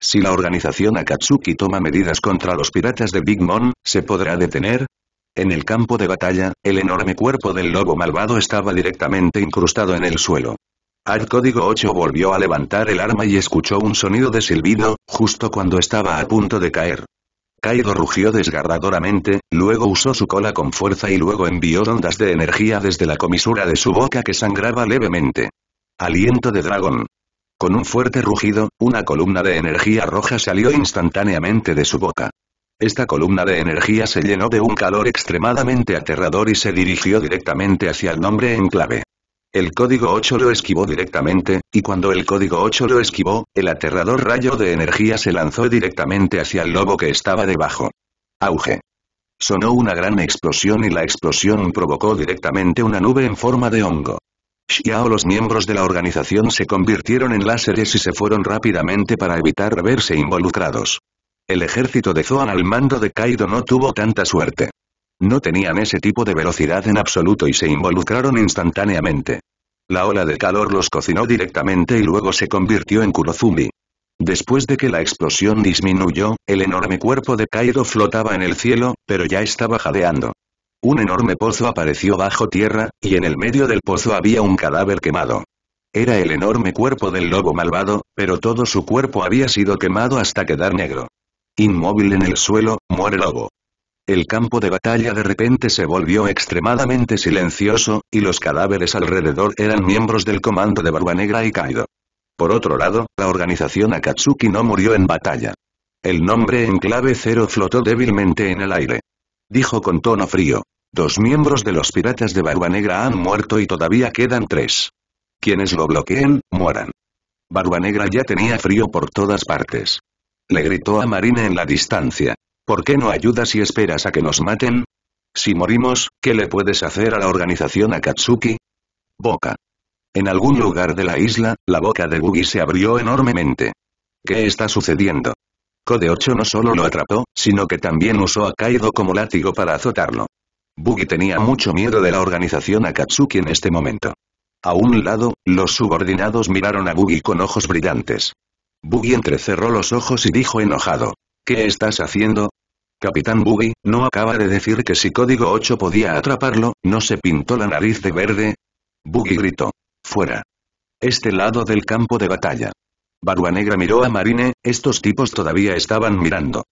Si la organización Akatsuki toma medidas contra los piratas de Big Mom, ¿se podrá detener? En el campo de batalla, el enorme cuerpo del lobo malvado estaba directamente incrustado en el suelo. Al código 8 volvió a levantar el arma y escuchó un sonido de silbido, justo cuando estaba a punto de caer. Kaido rugió desgarradoramente, luego usó su cola con fuerza y luego envió ondas de energía desde la comisura de su boca que sangraba levemente. Aliento de dragón. Con un fuerte rugido, una columna de energía roja salió instantáneamente de su boca. Esta columna de energía se llenó de un calor extremadamente aterrador y se dirigió directamente hacia el nombre en clave. El código 8 lo esquivó directamente, y cuando el código 8 lo esquivó, el aterrador rayo de energía se lanzó directamente hacia el lobo que estaba debajo. Auge. Sonó una gran explosión y la explosión provocó directamente una nube en forma de hongo. Xiao los miembros de la organización se convirtieron en láseres y se fueron rápidamente para evitar verse involucrados. El ejército de Zoan al mando de Kaido no tuvo tanta suerte. No tenían ese tipo de velocidad en absoluto y se involucraron instantáneamente. La ola de calor los cocinó directamente y luego se convirtió en Kurozumi. Después de que la explosión disminuyó, el enorme cuerpo de Kaido flotaba en el cielo, pero ya estaba jadeando. Un enorme pozo apareció bajo tierra, y en el medio del pozo había un cadáver quemado. Era el enorme cuerpo del lobo malvado, pero todo su cuerpo había sido quemado hasta quedar negro. Inmóvil en el suelo, muere Lobo. El campo de batalla de repente se volvió extremadamente silencioso, y los cadáveres alrededor eran miembros del comando de Barba y Kaido. Por otro lado, la organización Akatsuki no murió en batalla. El nombre en clave cero flotó débilmente en el aire. Dijo con tono frío. Dos miembros de los piratas de Barba han muerto y todavía quedan tres. Quienes lo bloqueen, mueran. Barba ya tenía frío por todas partes. Le gritó a Marina en la distancia. ¿Por qué no ayudas y esperas a que nos maten? Si morimos, ¿qué le puedes hacer a la organización Akatsuki? Boca. En algún lugar de la isla, la boca de Bugi se abrió enormemente. ¿Qué está sucediendo? Code 8 no solo lo atrapó, sino que también usó a Kaido como látigo para azotarlo. Bugi tenía mucho miedo de la organización Akatsuki en este momento. A un lado, los subordinados miraron a Bugi con ojos brillantes. Buggy entrecerró los ojos y dijo enojado. ¿Qué estás haciendo? Capitán Buggy, ¿no acaba de decir que si Código 8 podía atraparlo, no se pintó la nariz de verde? Buggy gritó. Fuera. Este lado del campo de batalla. Barba Negra miró a Marine, estos tipos todavía estaban mirando.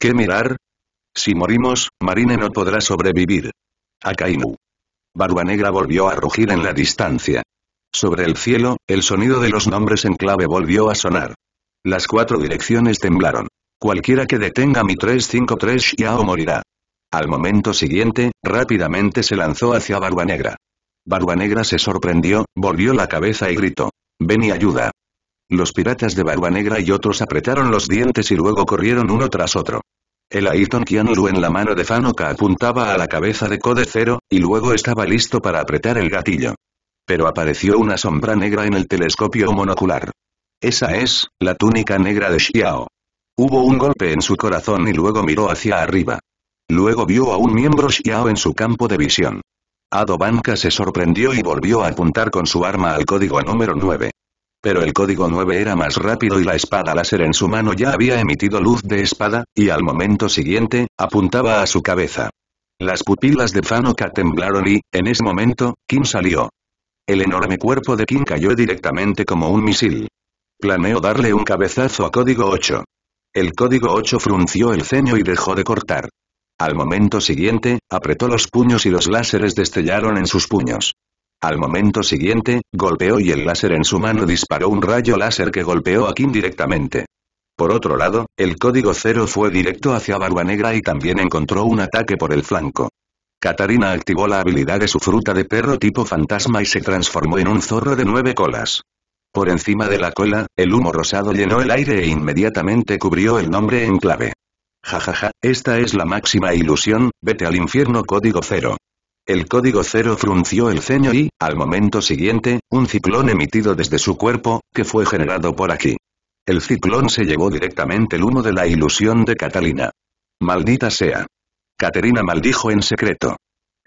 ¿Qué mirar? Si morimos, Marine no podrá sobrevivir. Akainu. Barba Negra volvió a rugir en la distancia. Sobre el cielo, el sonido de los nombres en clave volvió a sonar. Las cuatro direcciones temblaron. Cualquiera que detenga mi 353 Xiao morirá. Al momento siguiente, rápidamente se lanzó hacia Barba Negra. Barba Negra se sorprendió, volvió la cabeza y gritó. Ven y ayuda. Los piratas de Barba Negra y otros apretaron los dientes y luego corrieron uno tras otro. El Ayrton Kianuru en la mano de Fanoka apuntaba a la cabeza de Code Zero y luego estaba listo para apretar el gatillo. Pero apareció una sombra negra en el telescopio monocular. Esa es, la túnica negra de Xiao. Hubo un golpe en su corazón y luego miró hacia arriba. Luego vio a un miembro Xiao en su campo de visión. Adobanka se sorprendió y volvió a apuntar con su arma al código número 9. Pero el código 9 era más rápido y la espada láser en su mano ya había emitido luz de espada, y al momento siguiente, apuntaba a su cabeza. Las pupilas de Fanoka temblaron y, en ese momento, Kim salió. El enorme cuerpo de Kim cayó directamente como un misil. Planeo darle un cabezazo a código 8. El código 8 frunció el ceño y dejó de cortar. Al momento siguiente, apretó los puños y los láseres destellaron en sus puños. Al momento siguiente, golpeó y el láser en su mano disparó un rayo láser que golpeó a Kim directamente. Por otro lado, el código 0 fue directo hacia Barba Negra y también encontró un ataque por el flanco. Katarina activó la habilidad de su fruta de perro tipo fantasma y se transformó en un zorro de nueve colas por encima de la cola, el humo rosado llenó el aire e inmediatamente cubrió el nombre en clave. Jajaja, ja, ja, esta es la máxima ilusión, vete al infierno código cero. El código cero frunció el ceño y, al momento siguiente, un ciclón emitido desde su cuerpo, que fue generado por aquí. El ciclón se llevó directamente el humo de la ilusión de Catalina. Maldita sea. Caterina maldijo en secreto.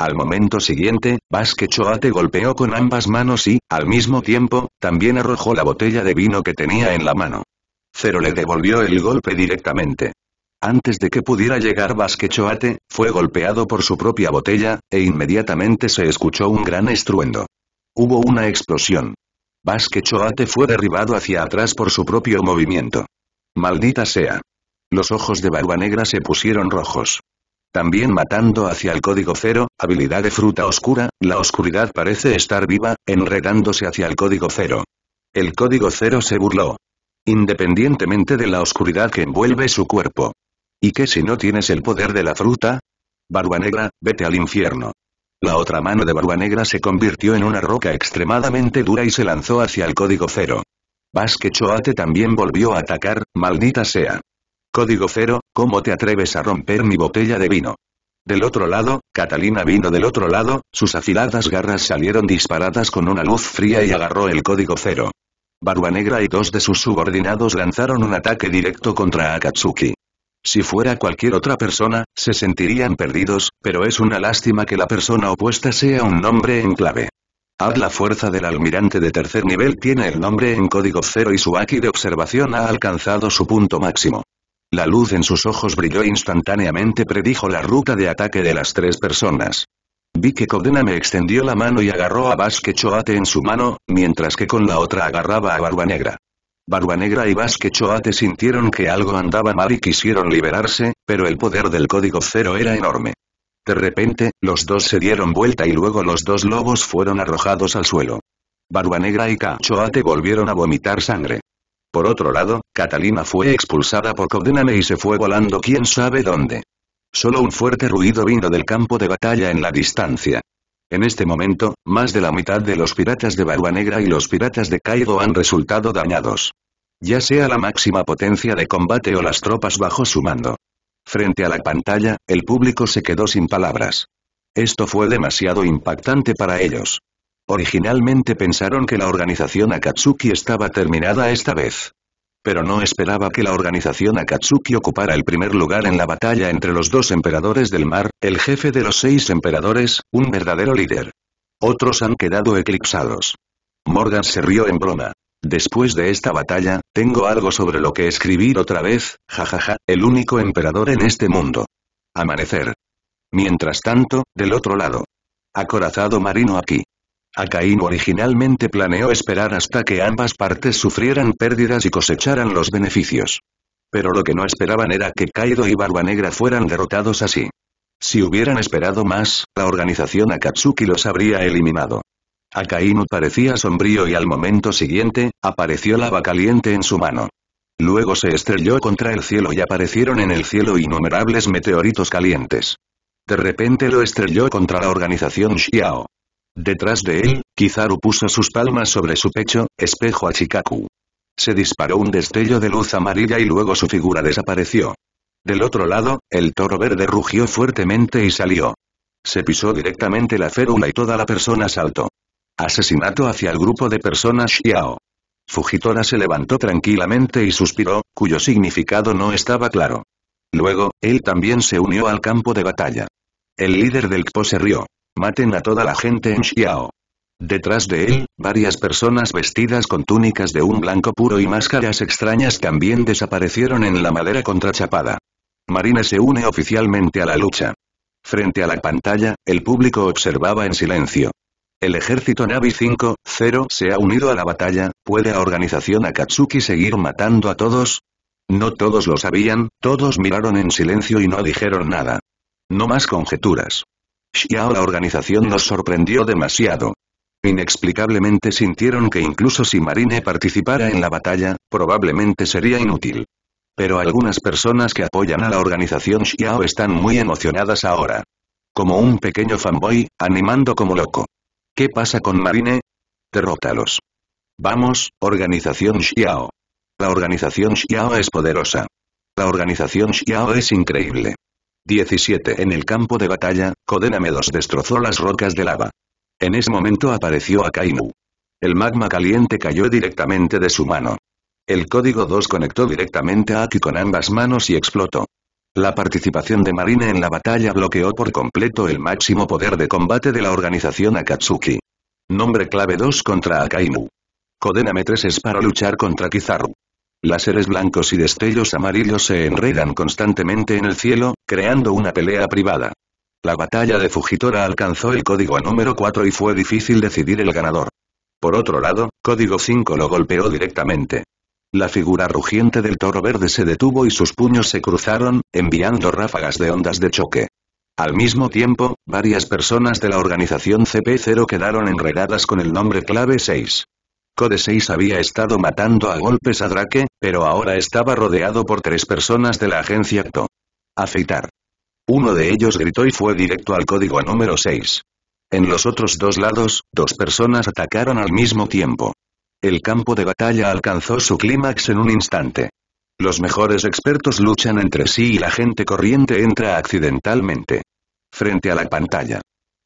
Al momento siguiente, Basquechoate golpeó con ambas manos y, al mismo tiempo, también arrojó la botella de vino que tenía en la mano. Cero le devolvió el golpe directamente. Antes de que pudiera llegar Basquechoate, fue golpeado por su propia botella, e inmediatamente se escuchó un gran estruendo. Hubo una explosión. Basquechoate fue derribado hacia atrás por su propio movimiento. Maldita sea. Los ojos de Barba Negra se pusieron rojos. También matando hacia el código cero, habilidad de fruta oscura, la oscuridad parece estar viva, enredándose hacia el código cero. El código cero se burló. Independientemente de la oscuridad que envuelve su cuerpo. ¿Y qué si no tienes el poder de la fruta? Barba negra, vete al infierno. La otra mano de Barba Negra se convirtió en una roca extremadamente dura y se lanzó hacia el código cero. Basque Choate también volvió a atacar, maldita sea. Código cero, ¿cómo te atreves a romper mi botella de vino? Del otro lado, Catalina vino del otro lado, sus afiladas garras salieron disparadas con una luz fría y agarró el código cero. Barba Negra y dos de sus subordinados lanzaron un ataque directo contra Akatsuki. Si fuera cualquier otra persona, se sentirían perdidos, pero es una lástima que la persona opuesta sea un nombre en clave. Ad la fuerza del almirante de tercer nivel tiene el nombre en código cero y su Aki de observación ha alcanzado su punto máximo. La luz en sus ojos brilló instantáneamente predijo la ruta de ataque de las tres personas. Vi que Codena me extendió la mano y agarró a Basque Choate en su mano, mientras que con la otra agarraba a Barba Negra. Barba Negra y Basque Choate sintieron que algo andaba mal y quisieron liberarse, pero el poder del código cero era enorme. De repente, los dos se dieron vuelta y luego los dos lobos fueron arrojados al suelo. Barba Negra y Cachoate volvieron a vomitar sangre. Por otro lado, Catalina fue expulsada por Codename y se fue volando quién sabe dónde. Solo un fuerte ruido vino del campo de batalla en la distancia. En este momento, más de la mitad de los piratas de Barba Negra y los piratas de Kaido han resultado dañados. Ya sea la máxima potencia de combate o las tropas bajo su mando. Frente a la pantalla, el público se quedó sin palabras. Esto fue demasiado impactante para ellos. Originalmente pensaron que la organización Akatsuki estaba terminada esta vez. Pero no esperaba que la organización Akatsuki ocupara el primer lugar en la batalla entre los dos emperadores del mar, el jefe de los seis emperadores, un verdadero líder. Otros han quedado eclipsados. Morgan se rió en broma. Después de esta batalla, tengo algo sobre lo que escribir otra vez, jajaja, el único emperador en este mundo. Amanecer. Mientras tanto, del otro lado. Acorazado marino aquí. Akainu originalmente planeó esperar hasta que ambas partes sufrieran pérdidas y cosecharan los beneficios. Pero lo que no esperaban era que Kaido y Barba Negra fueran derrotados así. Si hubieran esperado más, la organización Akatsuki los habría eliminado. Akainu parecía sombrío y al momento siguiente, apareció lava caliente en su mano. Luego se estrelló contra el cielo y aparecieron en el cielo innumerables meteoritos calientes. De repente lo estrelló contra la organización Xiao. Detrás de él, Kizaru puso sus palmas sobre su pecho, espejo a Shikaku. Se disparó un destello de luz amarilla y luego su figura desapareció. Del otro lado, el toro verde rugió fuertemente y salió. Se pisó directamente la férula y toda la persona saltó. Asesinato hacia el grupo de personas Xiao. Fujitora se levantó tranquilamente y suspiró, cuyo significado no estaba claro. Luego, él también se unió al campo de batalla. El líder del Kpo se rió maten a toda la gente en Xiao. Detrás de él, varias personas vestidas con túnicas de un blanco puro y máscaras extrañas también desaparecieron en la madera contrachapada. Marina se une oficialmente a la lucha. Frente a la pantalla, el público observaba en silencio. El ejército Navi 5-0 se ha unido a la batalla, ¿puede la organización Akatsuki seguir matando a todos? No todos lo sabían, todos miraron en silencio y no dijeron nada. No más conjeturas. Xiao la organización nos sorprendió demasiado. Inexplicablemente sintieron que incluso si Marine participara en la batalla, probablemente sería inútil. Pero algunas personas que apoyan a la organización Xiao están muy emocionadas ahora. Como un pequeño fanboy, animando como loco. ¿Qué pasa con Marine? Derrótalos. Vamos, organización Xiao. La organización Xiao es poderosa. La organización Xiao es increíble. 17 En el campo de batalla, 2 destrozó las rocas de lava. En ese momento apareció Akainu. El magma caliente cayó directamente de su mano. El código 2 conectó directamente a Aki con ambas manos y explotó. La participación de Marine en la batalla bloqueó por completo el máximo poder de combate de la organización Akatsuki. Nombre clave 2 contra Akainu. Kodename 3 es para luchar contra Kizaru. Láseres blancos y destellos amarillos se enredan constantemente en el cielo, creando una pelea privada. La batalla de Fujitora alcanzó el código número 4 y fue difícil decidir el ganador. Por otro lado, código 5 lo golpeó directamente. La figura rugiente del toro verde se detuvo y sus puños se cruzaron, enviando ráfagas de ondas de choque. Al mismo tiempo, varias personas de la organización CP0 quedaron enredadas con el nombre clave 6. Code 6 había estado matando a golpes a Drake, pero ahora estaba rodeado por tres personas de la agencia Acto. Afeitar. Uno de ellos gritó y fue directo al código número 6. En los otros dos lados, dos personas atacaron al mismo tiempo. El campo de batalla alcanzó su clímax en un instante. Los mejores expertos luchan entre sí y la gente corriente entra accidentalmente. Frente a la pantalla.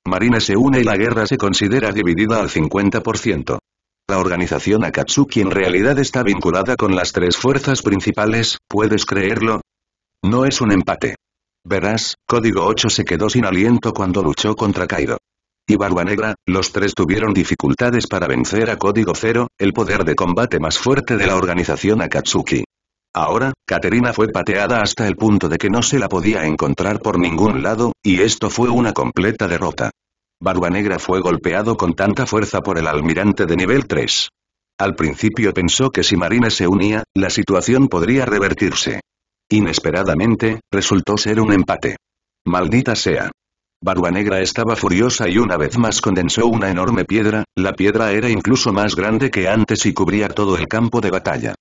Marina se une y la guerra se considera dividida al 50%. La organización Akatsuki en realidad está vinculada con las tres fuerzas principales, ¿puedes creerlo? No es un empate. Verás, Código 8 se quedó sin aliento cuando luchó contra Kaido. Y Barba Negra, los tres tuvieron dificultades para vencer a Código 0, el poder de combate más fuerte de la organización Akatsuki. Ahora, Katerina fue pateada hasta el punto de que no se la podía encontrar por ningún lado, y esto fue una completa derrota. Barbanegra fue golpeado con tanta fuerza por el almirante de nivel 3. Al principio pensó que si Marina se unía, la situación podría revertirse. Inesperadamente, resultó ser un empate. Maldita sea. Barbanegra estaba furiosa y una vez más condensó una enorme piedra, la piedra era incluso más grande que antes y cubría todo el campo de batalla.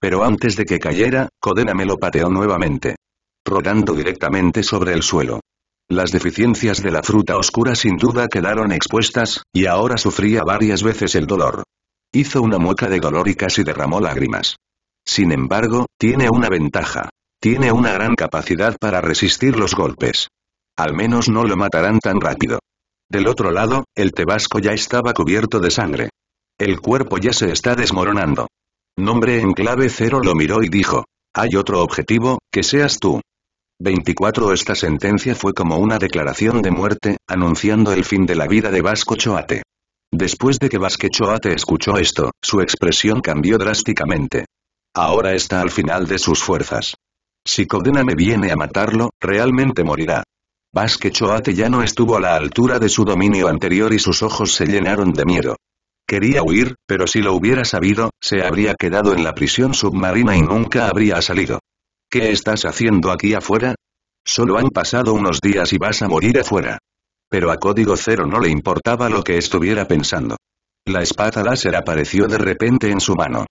Pero antes de que cayera, Codena me lo pateó nuevamente. Rodando directamente sobre el suelo. Las deficiencias de la fruta oscura sin duda quedaron expuestas, y ahora sufría varias veces el dolor. Hizo una mueca de dolor y casi derramó lágrimas. Sin embargo, tiene una ventaja. Tiene una gran capacidad para resistir los golpes. Al menos no lo matarán tan rápido. Del otro lado, el Tebasco ya estaba cubierto de sangre. El cuerpo ya se está desmoronando. Nombre en clave cero lo miró y dijo. Hay otro objetivo, que seas tú. 24 Esta sentencia fue como una declaración de muerte, anunciando el fin de la vida de Vasco Choate. Después de que Vasco Choate escuchó esto, su expresión cambió drásticamente. Ahora está al final de sus fuerzas. Si Codena me viene a matarlo, realmente morirá. Vasco Choate ya no estuvo a la altura de su dominio anterior y sus ojos se llenaron de miedo. Quería huir, pero si lo hubiera sabido, se habría quedado en la prisión submarina y nunca habría salido. ¿Qué estás haciendo aquí afuera? Solo han pasado unos días y vas a morir afuera. Pero a Código Cero no le importaba lo que estuviera pensando. La espada láser apareció de repente en su mano.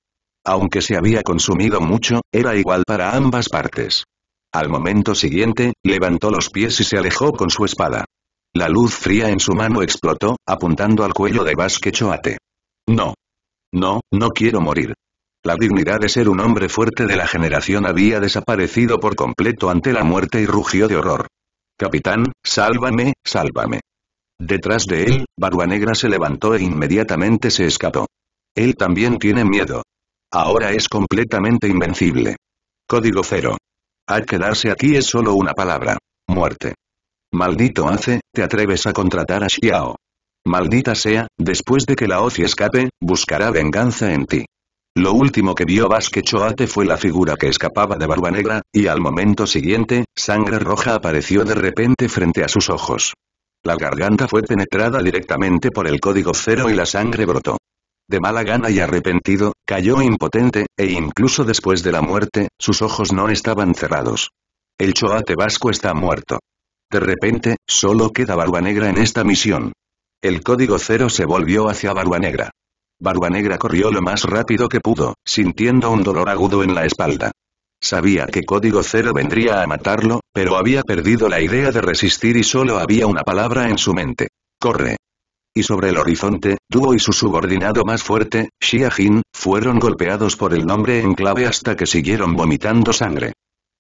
Aunque se había consumido mucho, era igual para ambas partes. Al momento siguiente, levantó los pies y se alejó con su espada. La luz fría en su mano explotó, apuntando al cuello de Basque Choate. No. No, no quiero morir. La dignidad de ser un hombre fuerte de la generación había desaparecido por completo ante la muerte y rugió de horror. Capitán, sálvame, sálvame. Detrás de él, Barba se levantó e inmediatamente se escapó. Él también tiene miedo. Ahora es completamente invencible. Código cero. Al quedarse aquí es solo una palabra. Muerte. Maldito hace, te atreves a contratar a Xiao. Maldita sea, después de que la Oci escape, buscará venganza en ti. Lo último que vio Basque Choate fue la figura que escapaba de Barba Negra, y al momento siguiente, sangre roja apareció de repente frente a sus ojos. La garganta fue penetrada directamente por el código cero y la sangre brotó. De mala gana y arrepentido, cayó impotente, e incluso después de la muerte, sus ojos no estaban cerrados. El Choate Vasco está muerto. De repente, solo queda Barba Negra en esta misión. El código cero se volvió hacia Barba Negra. Barba Negra corrió lo más rápido que pudo, sintiendo un dolor agudo en la espalda. Sabía que Código Cero vendría a matarlo, pero había perdido la idea de resistir y solo había una palabra en su mente. ¡Corre! Y sobre el horizonte, Duo y su subordinado más fuerte, Xia Jin, fueron golpeados por el nombre en clave hasta que siguieron vomitando sangre.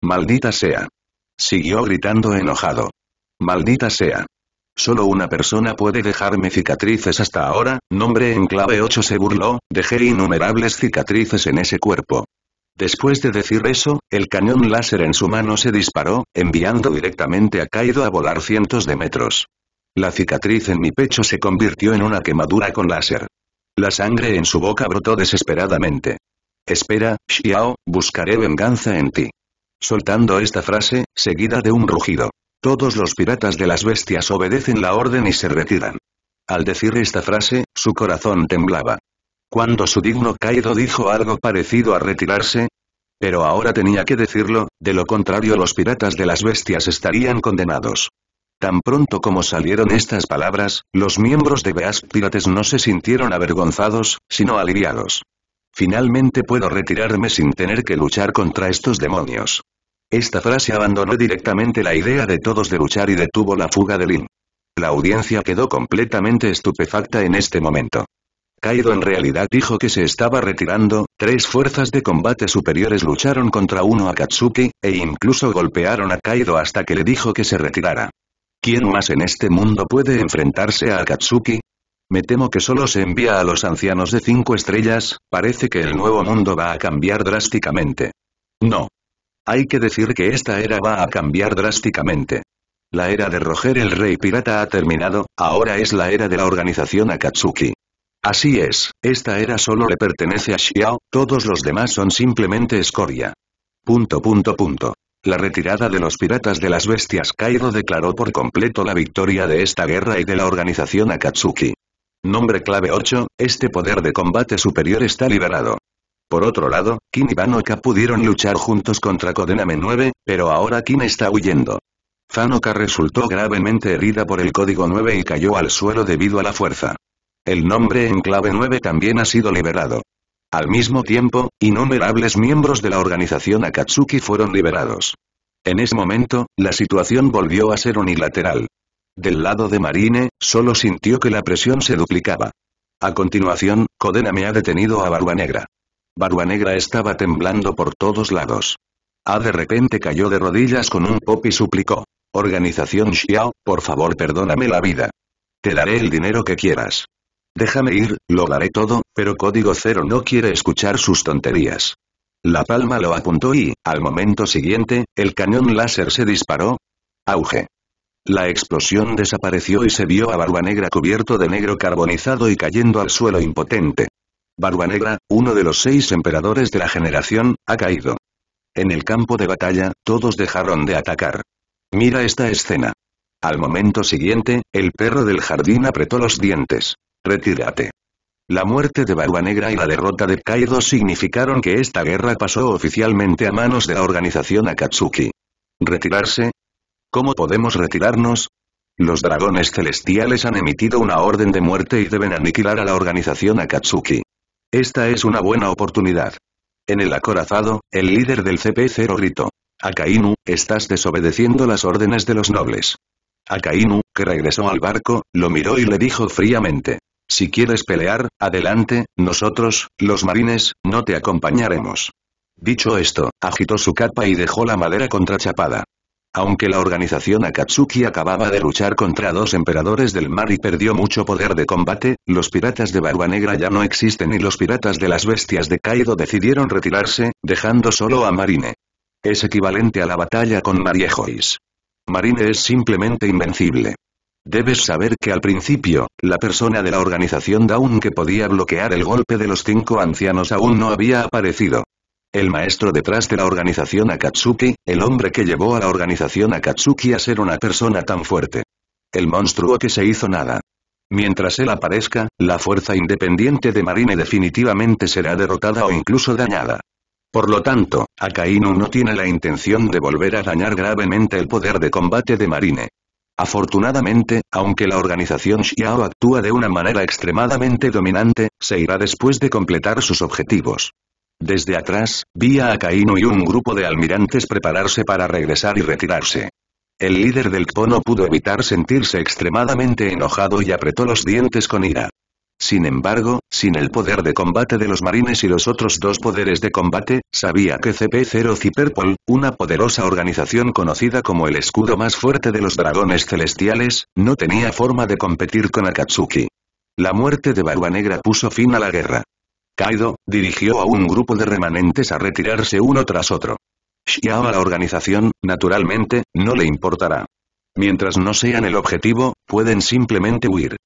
¡Maldita sea! Siguió gritando enojado. ¡Maldita sea! Solo una persona puede dejarme cicatrices hasta ahora, nombre en clave 8 se burló, dejé innumerables cicatrices en ese cuerpo. Después de decir eso, el cañón láser en su mano se disparó, enviando directamente a Kaido a volar cientos de metros. La cicatriz en mi pecho se convirtió en una quemadura con láser. La sangre en su boca brotó desesperadamente. Espera, Xiao, buscaré venganza en ti. Soltando esta frase, seguida de un rugido. Todos los piratas de las bestias obedecen la orden y se retiran. Al decir esta frase, su corazón temblaba. Cuando su digno caído dijo algo parecido a retirarse, pero ahora tenía que decirlo, de lo contrario los piratas de las bestias estarían condenados. Tan pronto como salieron estas palabras, los miembros de Beast Pirates no se sintieron avergonzados, sino aliviados. Finalmente puedo retirarme sin tener que luchar contra estos demonios. Esta frase abandonó directamente la idea de todos de luchar y detuvo la fuga de Lin. La audiencia quedó completamente estupefacta en este momento. Kaido en realidad dijo que se estaba retirando, tres fuerzas de combate superiores lucharon contra uno a Katsuki, e incluso golpearon a Kaido hasta que le dijo que se retirara. ¿Quién más en este mundo puede enfrentarse a Akatsuki? Me temo que solo se envía a los ancianos de cinco estrellas, parece que el nuevo mundo va a cambiar drásticamente. No, hay que decir que esta era va a cambiar drásticamente. La era de Roger el Rey Pirata ha terminado, ahora es la era de la organización Akatsuki. Así es, esta era solo le pertenece a Xiao, todos los demás son simplemente escoria. Punto punto punto. La retirada de los piratas de las bestias Kaido declaró por completo la victoria de esta guerra y de la organización Akatsuki. Nombre clave 8, este poder de combate superior está liberado. Por otro lado, Kim y Banoka pudieron luchar juntos contra Codename 9, pero ahora Kim está huyendo. Fanoka resultó gravemente herida por el código 9 y cayó al suelo debido a la fuerza. El nombre en clave 9 también ha sido liberado. Al mismo tiempo, innumerables miembros de la organización Akatsuki fueron liberados. En ese momento, la situación volvió a ser unilateral. Del lado de Marine, solo sintió que la presión se duplicaba. A continuación, Kodena ha detenido a Barba Negra negra estaba temblando por todos lados. A ah, de repente cayó de rodillas con un pop y suplicó. Organización Xiao, por favor perdóname la vida. Te daré el dinero que quieras. Déjame ir, lo daré todo, pero Código Cero no quiere escuchar sus tonterías. La palma lo apuntó y, al momento siguiente, el cañón láser se disparó. Auge. La explosión desapareció y se vio a Barba Negra cubierto de negro carbonizado y cayendo al suelo impotente. Barba Negra, uno de los seis emperadores de la generación, ha caído. En el campo de batalla, todos dejaron de atacar. Mira esta escena. Al momento siguiente, el perro del jardín apretó los dientes. Retírate. La muerte de Barba y la derrota de Kaido significaron que esta guerra pasó oficialmente a manos de la organización Akatsuki. ¿Retirarse? ¿Cómo podemos retirarnos? Los dragones celestiales han emitido una orden de muerte y deben aniquilar a la organización Akatsuki. Esta es una buena oportunidad. En el acorazado, el líder del CP0 gritó. Akainu, estás desobedeciendo las órdenes de los nobles. Akainu, que regresó al barco, lo miró y le dijo fríamente. Si quieres pelear, adelante, nosotros, los marines, no te acompañaremos. Dicho esto, agitó su capa y dejó la madera contrachapada. Aunque la organización Akatsuki acababa de luchar contra dos emperadores del mar y perdió mucho poder de combate, los piratas de Barba Negra ya no existen y los piratas de las bestias de Kaido decidieron retirarse, dejando solo a Marine. Es equivalente a la batalla con Mariejois. Marine es simplemente invencible. Debes saber que al principio, la persona de la organización Dawn que podía bloquear el golpe de los cinco ancianos aún no había aparecido el maestro detrás de la organización Akatsuki, el hombre que llevó a la organización Akatsuki a ser una persona tan fuerte. El monstruo que se hizo nada. Mientras él aparezca, la fuerza independiente de Marine definitivamente será derrotada o incluso dañada. Por lo tanto, Akainu no tiene la intención de volver a dañar gravemente el poder de combate de Marine. Afortunadamente, aunque la organización Xiao actúa de una manera extremadamente dominante, se irá después de completar sus objetivos. Desde atrás, vi a Akainu y un grupo de almirantes prepararse para regresar y retirarse. El líder del Kpo no pudo evitar sentirse extremadamente enojado y apretó los dientes con ira. Sin embargo, sin el poder de combate de los marines y los otros dos poderes de combate, sabía que CP0 Cyperpol, una poderosa organización conocida como el escudo más fuerte de los dragones celestiales, no tenía forma de competir con Akatsuki. La muerte de Barba Negra puso fin a la guerra. Kaido, dirigió a un grupo de remanentes a retirarse uno tras otro. Xiao a la organización, naturalmente, no le importará. Mientras no sean el objetivo, pueden simplemente huir.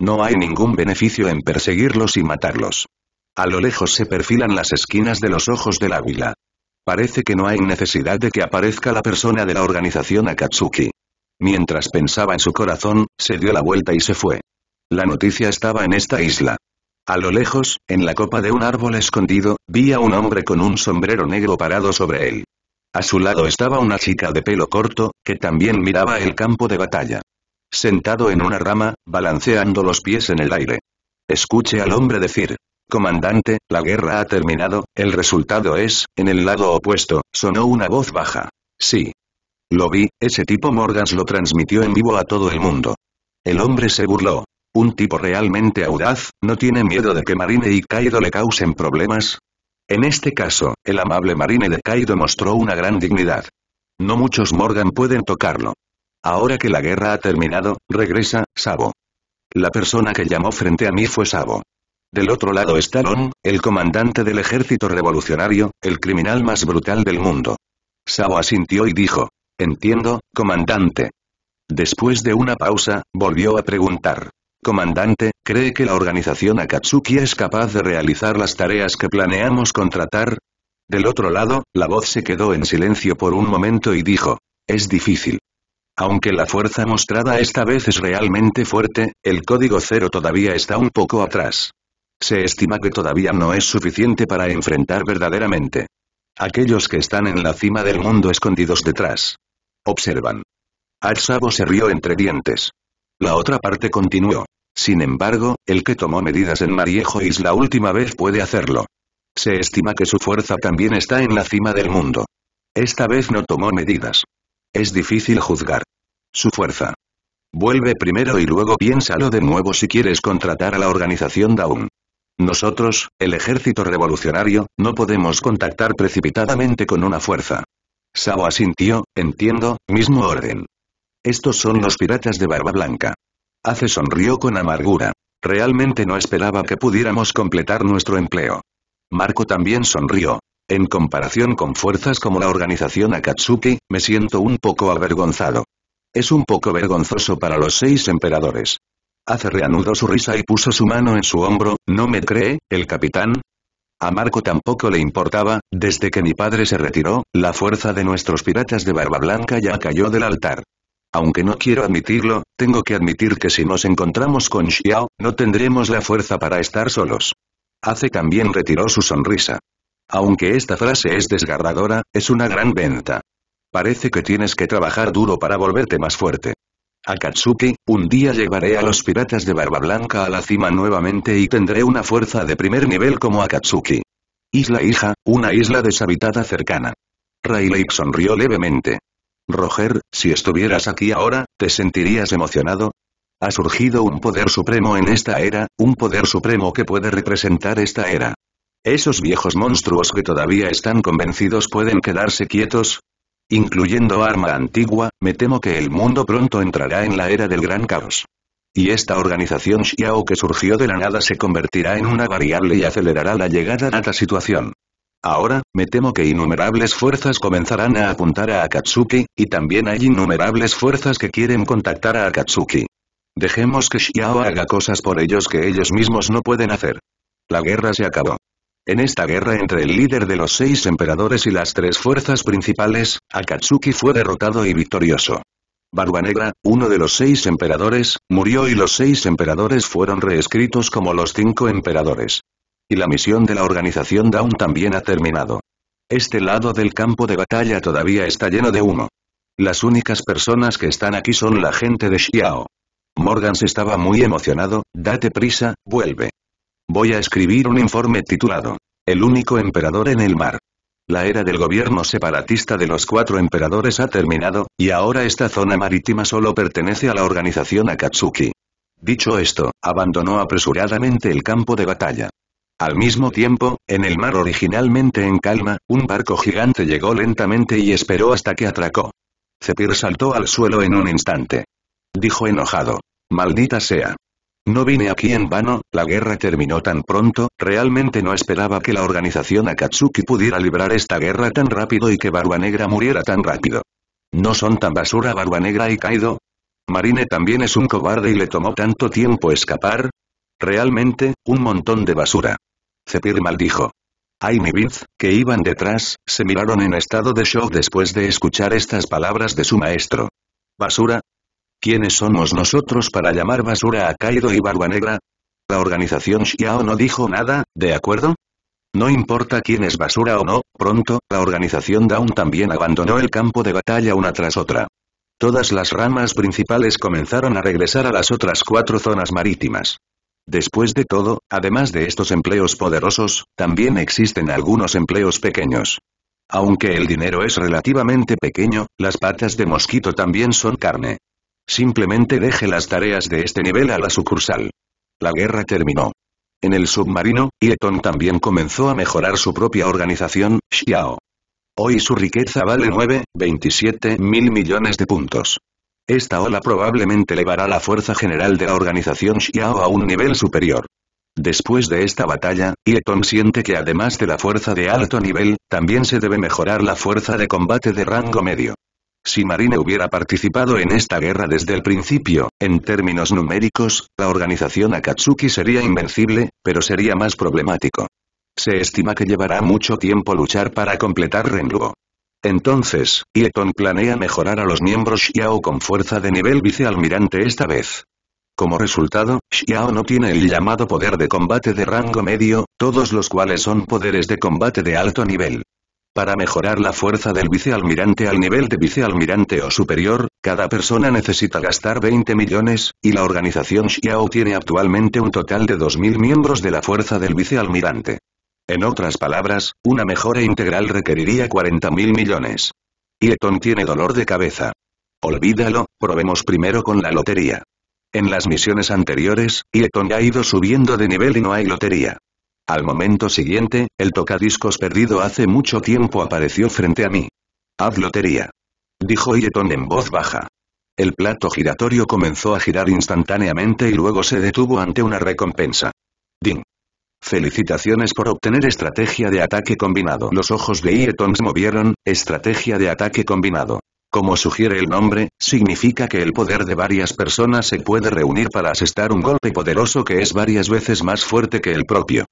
No hay ningún beneficio en perseguirlos y matarlos. A lo lejos se perfilan las esquinas de los ojos del águila. Parece que no hay necesidad de que aparezca la persona de la organización Akatsuki. Mientras pensaba en su corazón, se dio la vuelta y se fue. La noticia estaba en esta isla. A lo lejos, en la copa de un árbol escondido, vi a un hombre con un sombrero negro parado sobre él. A su lado estaba una chica de pelo corto, que también miraba el campo de batalla. Sentado en una rama, balanceando los pies en el aire. Escuche al hombre decir, Comandante, la guerra ha terminado, el resultado es, en el lado opuesto, sonó una voz baja. Sí. Lo vi, ese tipo Morgans lo transmitió en vivo a todo el mundo. El hombre se burló un tipo realmente audaz, no tiene miedo de que Marine y Kaido le causen problemas. En este caso, el amable Marine de Kaido mostró una gran dignidad. No muchos Morgan pueden tocarlo. Ahora que la guerra ha terminado, regresa, Sabo. La persona que llamó frente a mí fue Sabo. Del otro lado está Lon, el comandante del ejército revolucionario, el criminal más brutal del mundo. Sabo asintió y dijo, entiendo, comandante. Después de una pausa, volvió a preguntar. Comandante, ¿cree que la organización Akatsuki es capaz de realizar las tareas que planeamos contratar? Del otro lado, la voz se quedó en silencio por un momento y dijo, es difícil. Aunque la fuerza mostrada esta vez es realmente fuerte, el código cero todavía está un poco atrás. Se estima que todavía no es suficiente para enfrentar verdaderamente. Aquellos que están en la cima del mundo escondidos detrás. Observan. sabo se rió entre dientes. La otra parte continuó. Sin embargo, el que tomó medidas en Mariejois la última vez puede hacerlo. Se estima que su fuerza también está en la cima del mundo. Esta vez no tomó medidas. Es difícil juzgar. Su fuerza. Vuelve primero y luego piénsalo de nuevo si quieres contratar a la organización Daun. Nosotros, el ejército revolucionario, no podemos contactar precipitadamente con una fuerza. Sao asintió, entiendo, mismo orden. Estos son los piratas de Barba Blanca. Ace sonrió con amargura. Realmente no esperaba que pudiéramos completar nuestro empleo. Marco también sonrió. En comparación con fuerzas como la organización Akatsuki, me siento un poco avergonzado. Es un poco vergonzoso para los seis emperadores. Ace reanudó su risa y puso su mano en su hombro, ¿no me cree, el capitán? A Marco tampoco le importaba, desde que mi padre se retiró, la fuerza de nuestros piratas de Barba Blanca ya cayó del altar. Aunque no quiero admitirlo, tengo que admitir que si nos encontramos con Xiao, no tendremos la fuerza para estar solos. Hace también retiró su sonrisa. Aunque esta frase es desgarradora, es una gran venta. Parece que tienes que trabajar duro para volverte más fuerte. Akatsuki, un día llevaré a los piratas de Barba Blanca a la cima nuevamente y tendré una fuerza de primer nivel como Akatsuki. Isla hija, una isla deshabitada cercana. Rayleigh sonrió levemente. Roger, si estuvieras aquí ahora, ¿te sentirías emocionado? Ha surgido un poder supremo en esta era, un poder supremo que puede representar esta era. Esos viejos monstruos que todavía están convencidos pueden quedarse quietos. Incluyendo arma antigua, me temo que el mundo pronto entrará en la era del gran caos. Y esta organización Xiao que surgió de la nada se convertirá en una variable y acelerará la llegada a la situación. Ahora, me temo que innumerables fuerzas comenzarán a apuntar a Akatsuki, y también hay innumerables fuerzas que quieren contactar a Akatsuki. Dejemos que Xiao haga cosas por ellos que ellos mismos no pueden hacer. La guerra se acabó. En esta guerra entre el líder de los seis emperadores y las tres fuerzas principales, Akatsuki fue derrotado y victorioso. Barba Negra, uno de los seis emperadores, murió y los seis emperadores fueron reescritos como los cinco emperadores. Y la misión de la organización Dawn también ha terminado. Este lado del campo de batalla todavía está lleno de humo. Las únicas personas que están aquí son la gente de Xiao. Morgans estaba muy emocionado, date prisa, vuelve. Voy a escribir un informe titulado, El único emperador en el mar. La era del gobierno separatista de los cuatro emperadores ha terminado, y ahora esta zona marítima solo pertenece a la organización Akatsuki. Dicho esto, abandonó apresuradamente el campo de batalla. Al mismo tiempo, en el mar originalmente en calma, un barco gigante llegó lentamente y esperó hasta que atracó. Zepir saltó al suelo en un instante. Dijo enojado. Maldita sea. No vine aquí en vano, la guerra terminó tan pronto, realmente no esperaba que la organización Akatsuki pudiera librar esta guerra tan rápido y que Barba Negra muriera tan rápido. ¿No son tan basura Barba Negra y Kaido? Marine también es un cobarde y le tomó tanto tiempo escapar. Realmente, un montón de basura cepir maldijo. Ay mi que iban detrás, se miraron en estado de shock después de escuchar estas palabras de su maestro. ¿Basura? ¿Quiénes somos nosotros para llamar basura a Kaido y Barba Negra? La organización Xiao no dijo nada, ¿de acuerdo? No importa quién es basura o no, pronto, la organización Down también abandonó el campo de batalla una tras otra. Todas las ramas principales comenzaron a regresar a las otras cuatro zonas marítimas. Después de todo, además de estos empleos poderosos, también existen algunos empleos pequeños. Aunque el dinero es relativamente pequeño, las patas de mosquito también son carne. Simplemente deje las tareas de este nivel a la sucursal. La guerra terminó. En el submarino, Yeton también comenzó a mejorar su propia organización, Xiao. Hoy su riqueza vale 9,27 mil millones de puntos. Esta ola probablemente elevará la fuerza general de la organización Xiao a un nivel superior. Después de esta batalla, Ieton siente que además de la fuerza de alto nivel, también se debe mejorar la fuerza de combate de rango medio. Si Marine hubiera participado en esta guerra desde el principio, en términos numéricos, la organización Akatsuki sería invencible, pero sería más problemático. Se estima que llevará mucho tiempo luchar para completar Renluo. Entonces, Yeton planea mejorar a los miembros Xiao con fuerza de nivel vicealmirante esta vez. Como resultado, Xiao no tiene el llamado poder de combate de rango medio, todos los cuales son poderes de combate de alto nivel. Para mejorar la fuerza del vicealmirante al nivel de vicealmirante o superior, cada persona necesita gastar 20 millones, y la organización Xiao tiene actualmente un total de 2.000 miembros de la fuerza del vicealmirante. En otras palabras, una mejora integral requeriría 40.000 millones. Yeton tiene dolor de cabeza. Olvídalo, probemos primero con la lotería. En las misiones anteriores, Yeton ha ido subiendo de nivel y no hay lotería. Al momento siguiente, el tocadiscos perdido hace mucho tiempo apareció frente a mí. Haz lotería. Dijo Yeton en voz baja. El plato giratorio comenzó a girar instantáneamente y luego se detuvo ante una recompensa. Ding. Felicitaciones por obtener estrategia de ataque combinado. Los ojos de Ieton se movieron, estrategia de ataque combinado. Como sugiere el nombre, significa que el poder de varias personas se puede reunir para asestar un golpe poderoso que es varias veces más fuerte que el propio.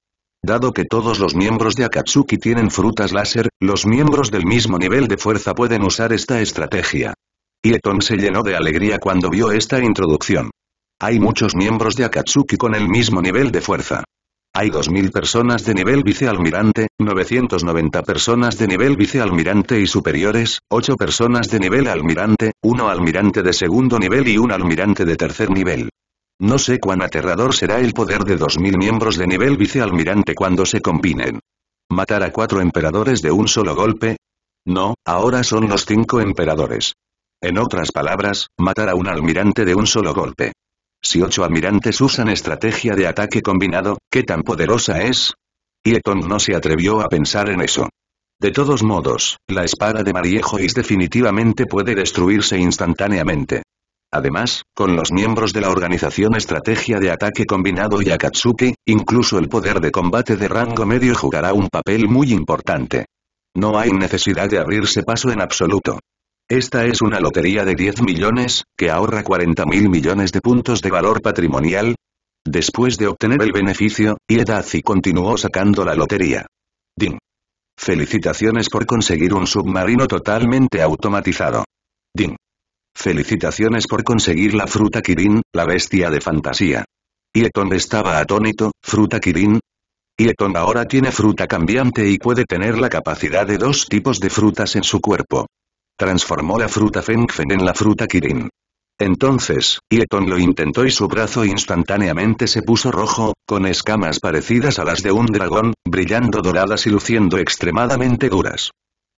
Dado que todos los miembros de Akatsuki tienen frutas láser, los miembros del mismo nivel de fuerza pueden usar esta estrategia. Ieton se llenó de alegría cuando vio esta introducción. Hay muchos miembros de Akatsuki con el mismo nivel de fuerza. Hay 2.000 personas de nivel vicealmirante, 990 personas de nivel vicealmirante y superiores, 8 personas de nivel almirante, 1 almirante de segundo nivel y 1 almirante de tercer nivel. No sé cuán aterrador será el poder de 2.000 miembros de nivel vicealmirante cuando se combinen. ¿Matar a cuatro emperadores de un solo golpe? No, ahora son los cinco emperadores. En otras palabras, matar a un almirante de un solo golpe. Si ocho almirantes usan estrategia de ataque combinado, ¿qué tan poderosa es? Yeton no se atrevió a pensar en eso. De todos modos, la espada de Mariejois definitivamente puede destruirse instantáneamente. Además, con los miembros de la organización Estrategia de Ataque Combinado y Akatsuki, incluso el poder de combate de rango medio jugará un papel muy importante. No hay necesidad de abrirse paso en absoluto. Esta es una lotería de 10 millones, que ahorra 40 mil millones de puntos de valor patrimonial. Después de obtener el beneficio, Iedazi continuó sacando la lotería. Ding. Felicitaciones por conseguir un submarino totalmente automatizado. Ding. Felicitaciones por conseguir la fruta Kirin, la bestia de fantasía. Ieton estaba atónito, fruta Kirin. Ieton ahora tiene fruta cambiante y puede tener la capacidad de dos tipos de frutas en su cuerpo. Transformó la fruta Fengfen en la fruta Kirin. Entonces, Yeton lo intentó y su brazo instantáneamente se puso rojo, con escamas parecidas a las de un dragón, brillando doradas y luciendo extremadamente duras.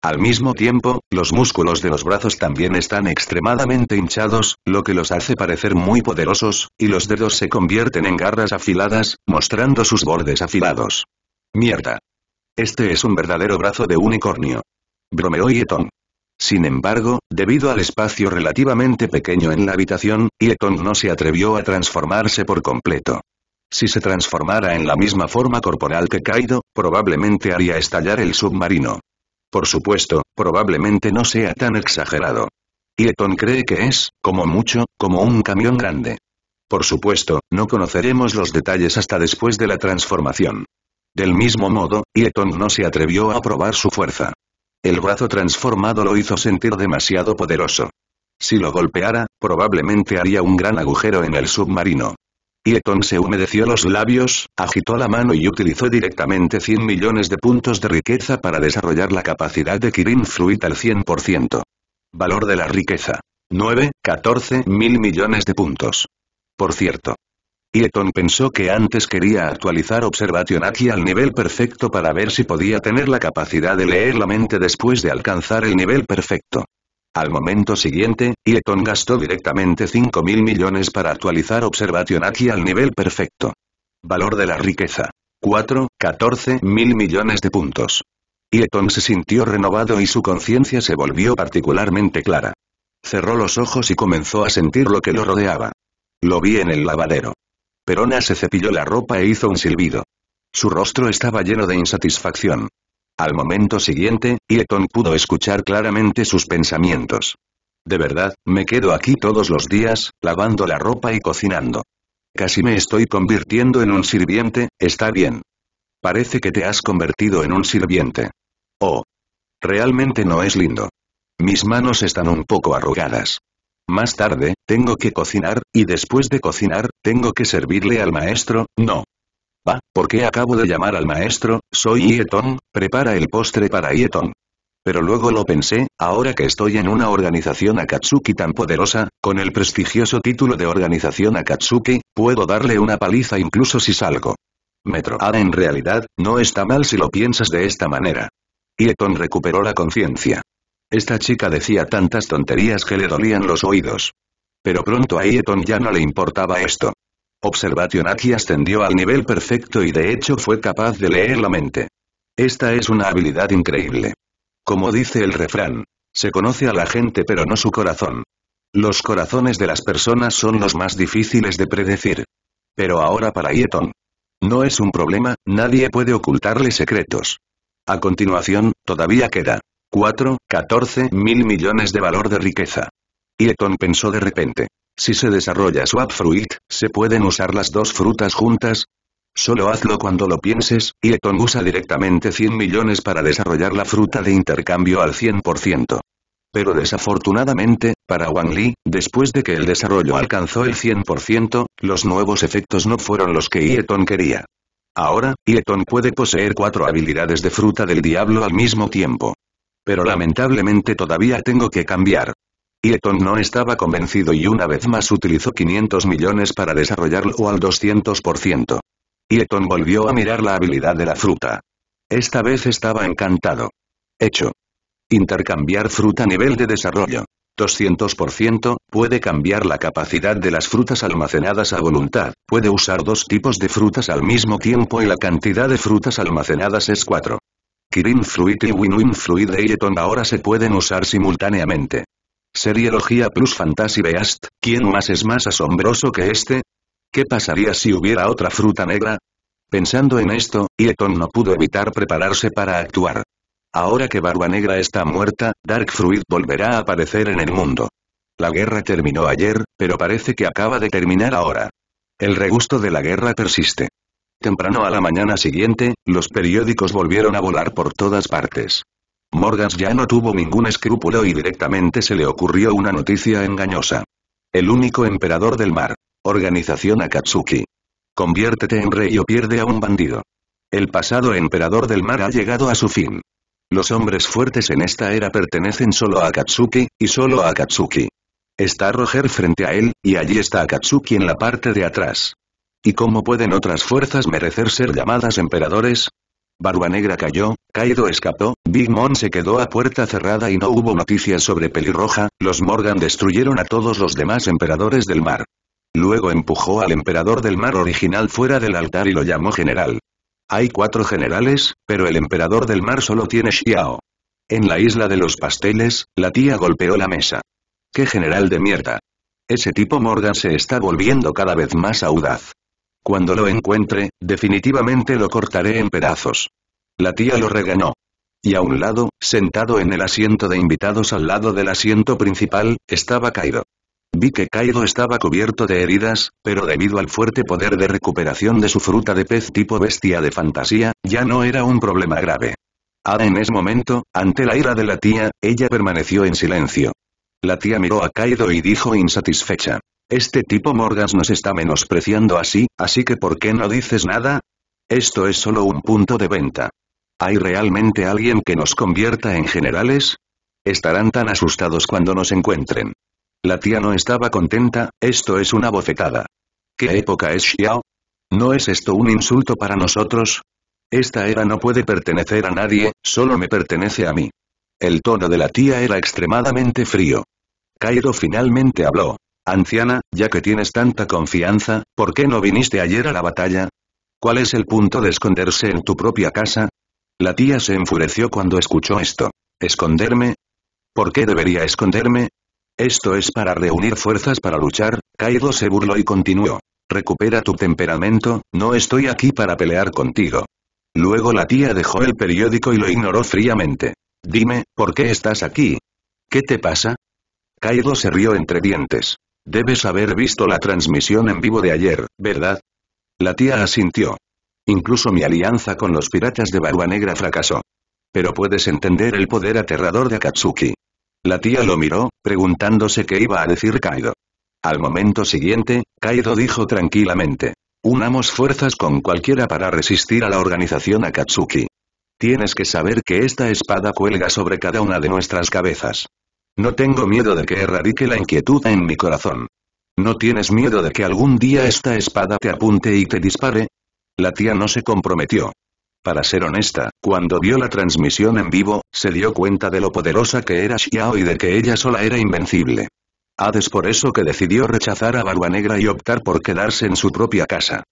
Al mismo tiempo, los músculos de los brazos también están extremadamente hinchados, lo que los hace parecer muy poderosos, y los dedos se convierten en garras afiladas, mostrando sus bordes afilados. Mierda. Este es un verdadero brazo de unicornio. Bromeó Yeton. Sin embargo, debido al espacio relativamente pequeño en la habitación, Yeton no se atrevió a transformarse por completo. Si se transformara en la misma forma corporal que Kaido, probablemente haría estallar el submarino. Por supuesto, probablemente no sea tan exagerado. Yeton cree que es, como mucho, como un camión grande. Por supuesto, no conoceremos los detalles hasta después de la transformación. Del mismo modo, Yeton no se atrevió a probar su fuerza. El brazo transformado lo hizo sentir demasiado poderoso. Si lo golpeara, probablemente haría un gran agujero en el submarino. Yeton se humedeció los labios, agitó la mano y utilizó directamente 100 millones de puntos de riqueza para desarrollar la capacidad de Kirin Fluid al 100%. Valor de la riqueza. 9, mil millones de puntos. Por cierto, Ieton pensó que antes quería actualizar Observation al nivel perfecto para ver si podía tener la capacidad de leer la mente después de alcanzar el nivel perfecto. Al momento siguiente, Ieton gastó directamente 5.000 millones para actualizar Observation al nivel perfecto. Valor de la riqueza. 4, 14 mil millones de puntos. Yeton se sintió renovado y su conciencia se volvió particularmente clara. Cerró los ojos y comenzó a sentir lo que lo rodeaba. Lo vi en el lavadero. Perona se cepilló la ropa e hizo un silbido. Su rostro estaba lleno de insatisfacción. Al momento siguiente, Hilton pudo escuchar claramente sus pensamientos. De verdad, me quedo aquí todos los días, lavando la ropa y cocinando. Casi me estoy convirtiendo en un sirviente, está bien. Parece que te has convertido en un sirviente. Oh. Realmente no es lindo. Mis manos están un poco arrugadas. Más tarde, tengo que cocinar, y después de cocinar, tengo que servirle al maestro, no. Ah, porque acabo de llamar al maestro, soy Ieton, prepara el postre para Ieton. Pero luego lo pensé, ahora que estoy en una organización Akatsuki tan poderosa, con el prestigioso título de organización Akatsuki, puedo darle una paliza incluso si salgo. Metro A ah, en realidad, no está mal si lo piensas de esta manera. Ieton recuperó la conciencia. Esta chica decía tantas tonterías que le dolían los oídos. Pero pronto a Eton ya no le importaba esto. Observation aquí ascendió al nivel perfecto y de hecho fue capaz de leer la mente. Esta es una habilidad increíble. Como dice el refrán, se conoce a la gente pero no su corazón. Los corazones de las personas son los más difíciles de predecir. Pero ahora para Eton. No es un problema, nadie puede ocultarle secretos. A continuación, todavía queda. 4, 14 mil millones de valor de riqueza. Eton pensó de repente. Si se desarrolla Swap Fruit, ¿se pueden usar las dos frutas juntas? Solo hazlo cuando lo pienses, Eton usa directamente 100 millones para desarrollar la fruta de intercambio al 100%. Pero desafortunadamente, para Wang Li, después de que el desarrollo alcanzó el 100%, los nuevos efectos no fueron los que Eaton quería. Ahora, Eton puede poseer cuatro habilidades de fruta del diablo al mismo tiempo. Pero lamentablemente todavía tengo que cambiar. Yeton no estaba convencido y una vez más utilizó 500 millones para desarrollarlo al 200%. Yeton volvió a mirar la habilidad de la fruta. Esta vez estaba encantado. Hecho. Intercambiar fruta a nivel de desarrollo. 200% puede cambiar la capacidad de las frutas almacenadas a voluntad, puede usar dos tipos de frutas al mismo tiempo y la cantidad de frutas almacenadas es 4. Kirin Fruit y Winwin Fruit Fluid Yeton ahora se pueden usar simultáneamente. Seriología plus Fantasy Beast, ¿quién más es más asombroso que este? ¿Qué pasaría si hubiera otra fruta negra? Pensando en esto, Eileton no pudo evitar prepararse para actuar. Ahora que Barba Negra está muerta, Dark Fruit volverá a aparecer en el mundo. La guerra terminó ayer, pero parece que acaba de terminar ahora. El regusto de la guerra persiste. Temprano a la mañana siguiente, los periódicos volvieron a volar por todas partes. Morgans ya no tuvo ningún escrúpulo y directamente se le ocurrió una noticia engañosa. El único emperador del mar. Organización Akatsuki. Conviértete en rey o pierde a un bandido. El pasado emperador del mar ha llegado a su fin. Los hombres fuertes en esta era pertenecen solo a Akatsuki, y solo a Akatsuki. Está Roger frente a él, y allí está Akatsuki en la parte de atrás. ¿Y cómo pueden otras fuerzas merecer ser llamadas emperadores? Barba Negra cayó, Kaido escapó, Big Mom se quedó a puerta cerrada y no hubo noticias sobre Pelirroja, los Morgan destruyeron a todos los demás emperadores del mar. Luego empujó al emperador del mar original fuera del altar y lo llamó general. Hay cuatro generales, pero el emperador del mar solo tiene Xiao. En la isla de los pasteles, la tía golpeó la mesa. ¡Qué general de mierda! Ese tipo Morgan se está volviendo cada vez más audaz. Cuando lo encuentre, definitivamente lo cortaré en pedazos. La tía lo regañó. Y a un lado, sentado en el asiento de invitados al lado del asiento principal, estaba Kaido. Vi que Kaido estaba cubierto de heridas, pero debido al fuerte poder de recuperación de su fruta de pez tipo bestia de fantasía, ya no era un problema grave. Ah en ese momento, ante la ira de la tía, ella permaneció en silencio. La tía miró a Kaido y dijo insatisfecha. Este tipo Morgas nos está menospreciando así, así que ¿por qué no dices nada? Esto es solo un punto de venta. ¿Hay realmente alguien que nos convierta en generales? Estarán tan asustados cuando nos encuentren. La tía no estaba contenta, esto es una bofetada. ¿Qué época es Xiao? ¿No es esto un insulto para nosotros? Esta era no puede pertenecer a nadie, solo me pertenece a mí. El tono de la tía era extremadamente frío. Cairo finalmente habló. Anciana, ya que tienes tanta confianza, ¿por qué no viniste ayer a la batalla? ¿Cuál es el punto de esconderse en tu propia casa? La tía se enfureció cuando escuchó esto. ¿Esconderme? ¿Por qué debería esconderme? Esto es para reunir fuerzas para luchar, Kaido se burló y continuó. Recupera tu temperamento, no estoy aquí para pelear contigo. Luego la tía dejó el periódico y lo ignoró fríamente. Dime, ¿por qué estás aquí? ¿Qué te pasa? Kaido se rió entre dientes. Debes haber visto la transmisión en vivo de ayer, ¿verdad? La tía asintió. Incluso mi alianza con los piratas de Barba Negra fracasó. Pero puedes entender el poder aterrador de Akatsuki. La tía lo miró, preguntándose qué iba a decir Kaido. Al momento siguiente, Kaido dijo tranquilamente. Unamos fuerzas con cualquiera para resistir a la organización Akatsuki. Tienes que saber que esta espada cuelga sobre cada una de nuestras cabezas. No tengo miedo de que erradique la inquietud en mi corazón. ¿No tienes miedo de que algún día esta espada te apunte y te dispare? La tía no se comprometió. Para ser honesta, cuando vio la transmisión en vivo, se dio cuenta de lo poderosa que era Xiao y de que ella sola era invencible. Hades ah, por eso que decidió rechazar a Barba Negra y optar por quedarse en su propia casa.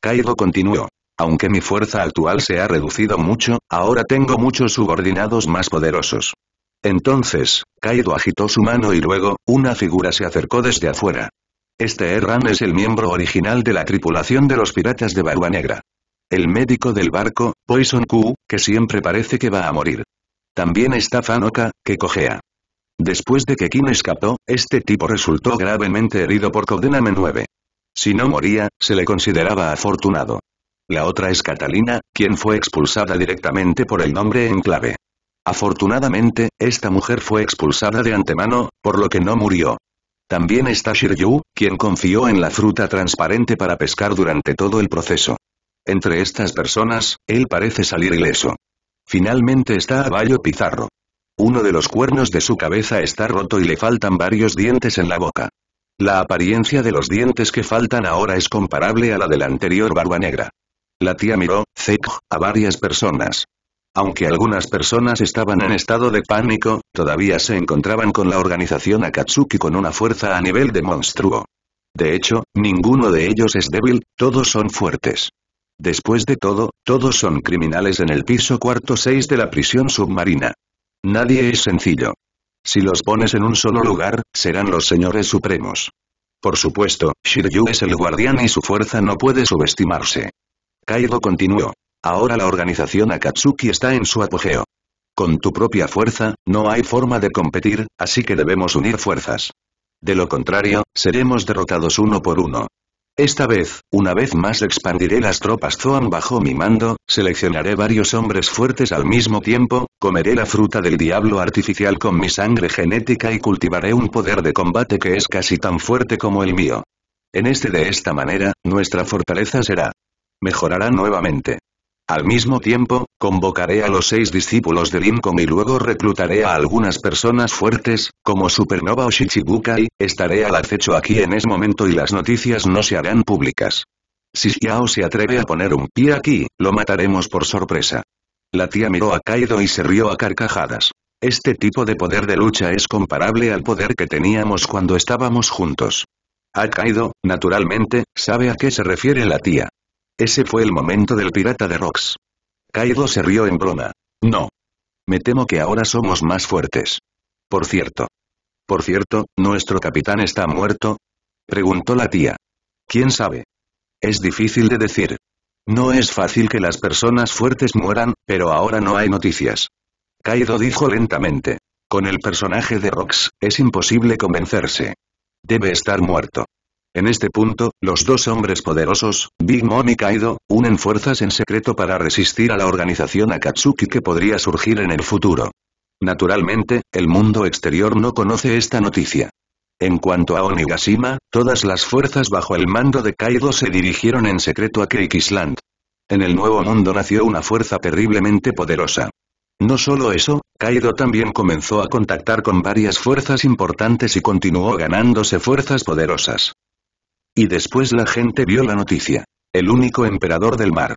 Kaido continuó. Aunque mi fuerza actual se ha reducido mucho, ahora tengo muchos subordinados más poderosos. Entonces, Kaido agitó su mano y luego, una figura se acercó desde afuera. Este Erran es el miembro original de la tripulación de los piratas de Barba Negra. El médico del barco, Poison Q, que siempre parece que va a morir. También está Fanoka, que cojea. Después de que Kim escapó, este tipo resultó gravemente herido por Codename 9. Si no moría, se le consideraba afortunado. La otra es Catalina, quien fue expulsada directamente por el nombre en clave. Afortunadamente, esta mujer fue expulsada de antemano, por lo que no murió. También está Shiryu, quien confió en la fruta transparente para pescar durante todo el proceso. Entre estas personas, él parece salir ileso. Finalmente está Abayo Pizarro. Uno de los cuernos de su cabeza está roto y le faltan varios dientes en la boca. La apariencia de los dientes que faltan ahora es comparable a la de la anterior barba negra. La tía miró, Zek, a varias personas. Aunque algunas personas estaban en estado de pánico, todavía se encontraban con la organización Akatsuki con una fuerza a nivel de monstruo. De hecho, ninguno de ellos es débil, todos son fuertes. Después de todo, todos son criminales en el piso cuarto 6 de la prisión submarina. Nadie es sencillo. Si los pones en un solo lugar, serán los señores supremos. Por supuesto, Shiryu es el guardián y su fuerza no puede subestimarse. Kaido continuó. Ahora la organización Akatsuki está en su apogeo. Con tu propia fuerza, no hay forma de competir, así que debemos unir fuerzas. De lo contrario, seremos derrotados uno por uno. Esta vez, una vez más expandiré las tropas Zoan bajo mi mando, seleccionaré varios hombres fuertes al mismo tiempo, comeré la fruta del diablo artificial con mi sangre genética y cultivaré un poder de combate que es casi tan fuerte como el mío. En este de esta manera, nuestra fortaleza será. Mejorará nuevamente. Al mismo tiempo, convocaré a los seis discípulos de Lincom y luego reclutaré a algunas personas fuertes, como Supernova o Shichibukai, estaré al acecho aquí en ese momento y las noticias no se harán públicas. Si Xiao se atreve a poner un pie aquí, lo mataremos por sorpresa. La tía miró a Kaido y se rió a carcajadas. Este tipo de poder de lucha es comparable al poder que teníamos cuando estábamos juntos. A ah, Kaido, naturalmente, sabe a qué se refiere la tía. Ese fue el momento del pirata de Rox. Kaido se rió en broma. No. Me temo que ahora somos más fuertes. Por cierto. Por cierto, ¿nuestro capitán está muerto? Preguntó la tía. ¿Quién sabe? Es difícil de decir. No es fácil que las personas fuertes mueran, pero ahora no hay noticias. Kaido dijo lentamente. Con el personaje de Rox, es imposible convencerse. Debe estar muerto. En este punto, los dos hombres poderosos, Big Mom y Kaido, unen fuerzas en secreto para resistir a la organización Akatsuki que podría surgir en el futuro. Naturalmente, el mundo exterior no conoce esta noticia. En cuanto a Onigashima, todas las fuerzas bajo el mando de Kaido se dirigieron en secreto a Cake En el Nuevo Mundo nació una fuerza terriblemente poderosa. No solo eso, Kaido también comenzó a contactar con varias fuerzas importantes y continuó ganándose fuerzas poderosas. Y después la gente vio la noticia. El único emperador del mar.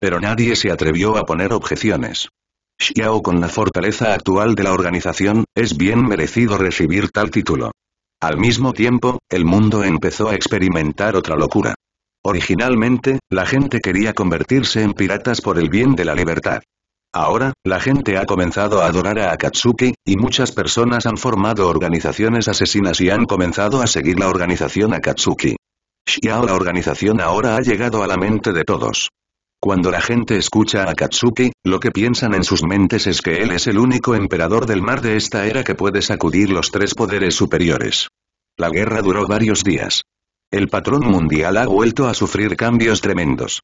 Pero nadie se atrevió a poner objeciones. Xiao con la fortaleza actual de la organización, es bien merecido recibir tal título. Al mismo tiempo, el mundo empezó a experimentar otra locura. Originalmente, la gente quería convertirse en piratas por el bien de la libertad. Ahora, la gente ha comenzado a adorar a Akatsuki, y muchas personas han formado organizaciones asesinas y han comenzado a seguir la organización Akatsuki. Xiao la organización ahora ha llegado a la mente de todos. Cuando la gente escucha a Katsuki, lo que piensan en sus mentes es que él es el único emperador del mar de esta era que puede sacudir los tres poderes superiores. La guerra duró varios días. El patrón mundial ha vuelto a sufrir cambios tremendos.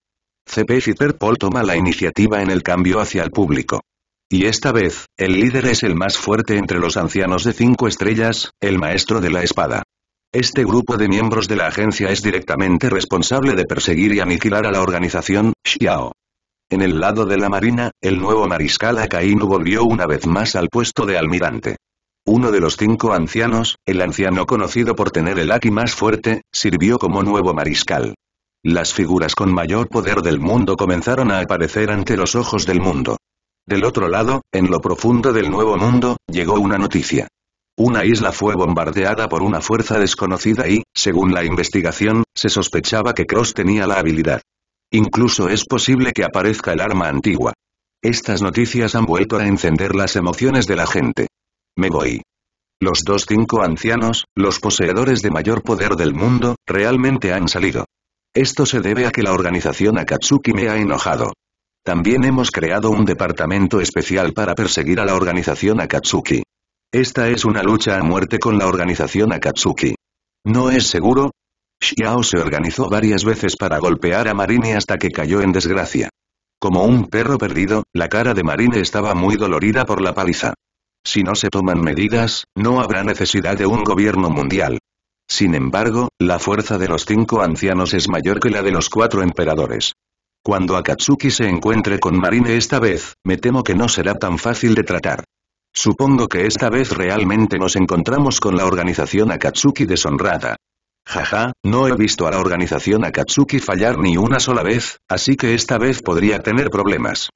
CP Hyperpol toma la iniciativa en el cambio hacia el público. Y esta vez, el líder es el más fuerte entre los ancianos de cinco estrellas, el maestro de la espada. Este grupo de miembros de la agencia es directamente responsable de perseguir y aniquilar a la organización, Xiao. En el lado de la marina, el nuevo mariscal Akainu volvió una vez más al puesto de almirante. Uno de los cinco ancianos, el anciano conocido por tener el Aki más fuerte, sirvió como nuevo mariscal. Las figuras con mayor poder del mundo comenzaron a aparecer ante los ojos del mundo. Del otro lado, en lo profundo del nuevo mundo, llegó una noticia. Una isla fue bombardeada por una fuerza desconocida y, según la investigación, se sospechaba que Cross tenía la habilidad. Incluso es posible que aparezca el arma antigua. Estas noticias han vuelto a encender las emociones de la gente. Me voy. Los dos cinco ancianos, los poseedores de mayor poder del mundo, realmente han salido. Esto se debe a que la organización Akatsuki me ha enojado. También hemos creado un departamento especial para perseguir a la organización Akatsuki. Esta es una lucha a muerte con la organización Akatsuki. ¿No es seguro? Xiao se organizó varias veces para golpear a Marine hasta que cayó en desgracia. Como un perro perdido, la cara de Marine estaba muy dolorida por la paliza. Si no se toman medidas, no habrá necesidad de un gobierno mundial. Sin embargo, la fuerza de los cinco ancianos es mayor que la de los cuatro emperadores. Cuando Akatsuki se encuentre con Marine esta vez, me temo que no será tan fácil de tratar. Supongo que esta vez realmente nos encontramos con la organización Akatsuki deshonrada. Jaja, no he visto a la organización Akatsuki fallar ni una sola vez, así que esta vez podría tener problemas.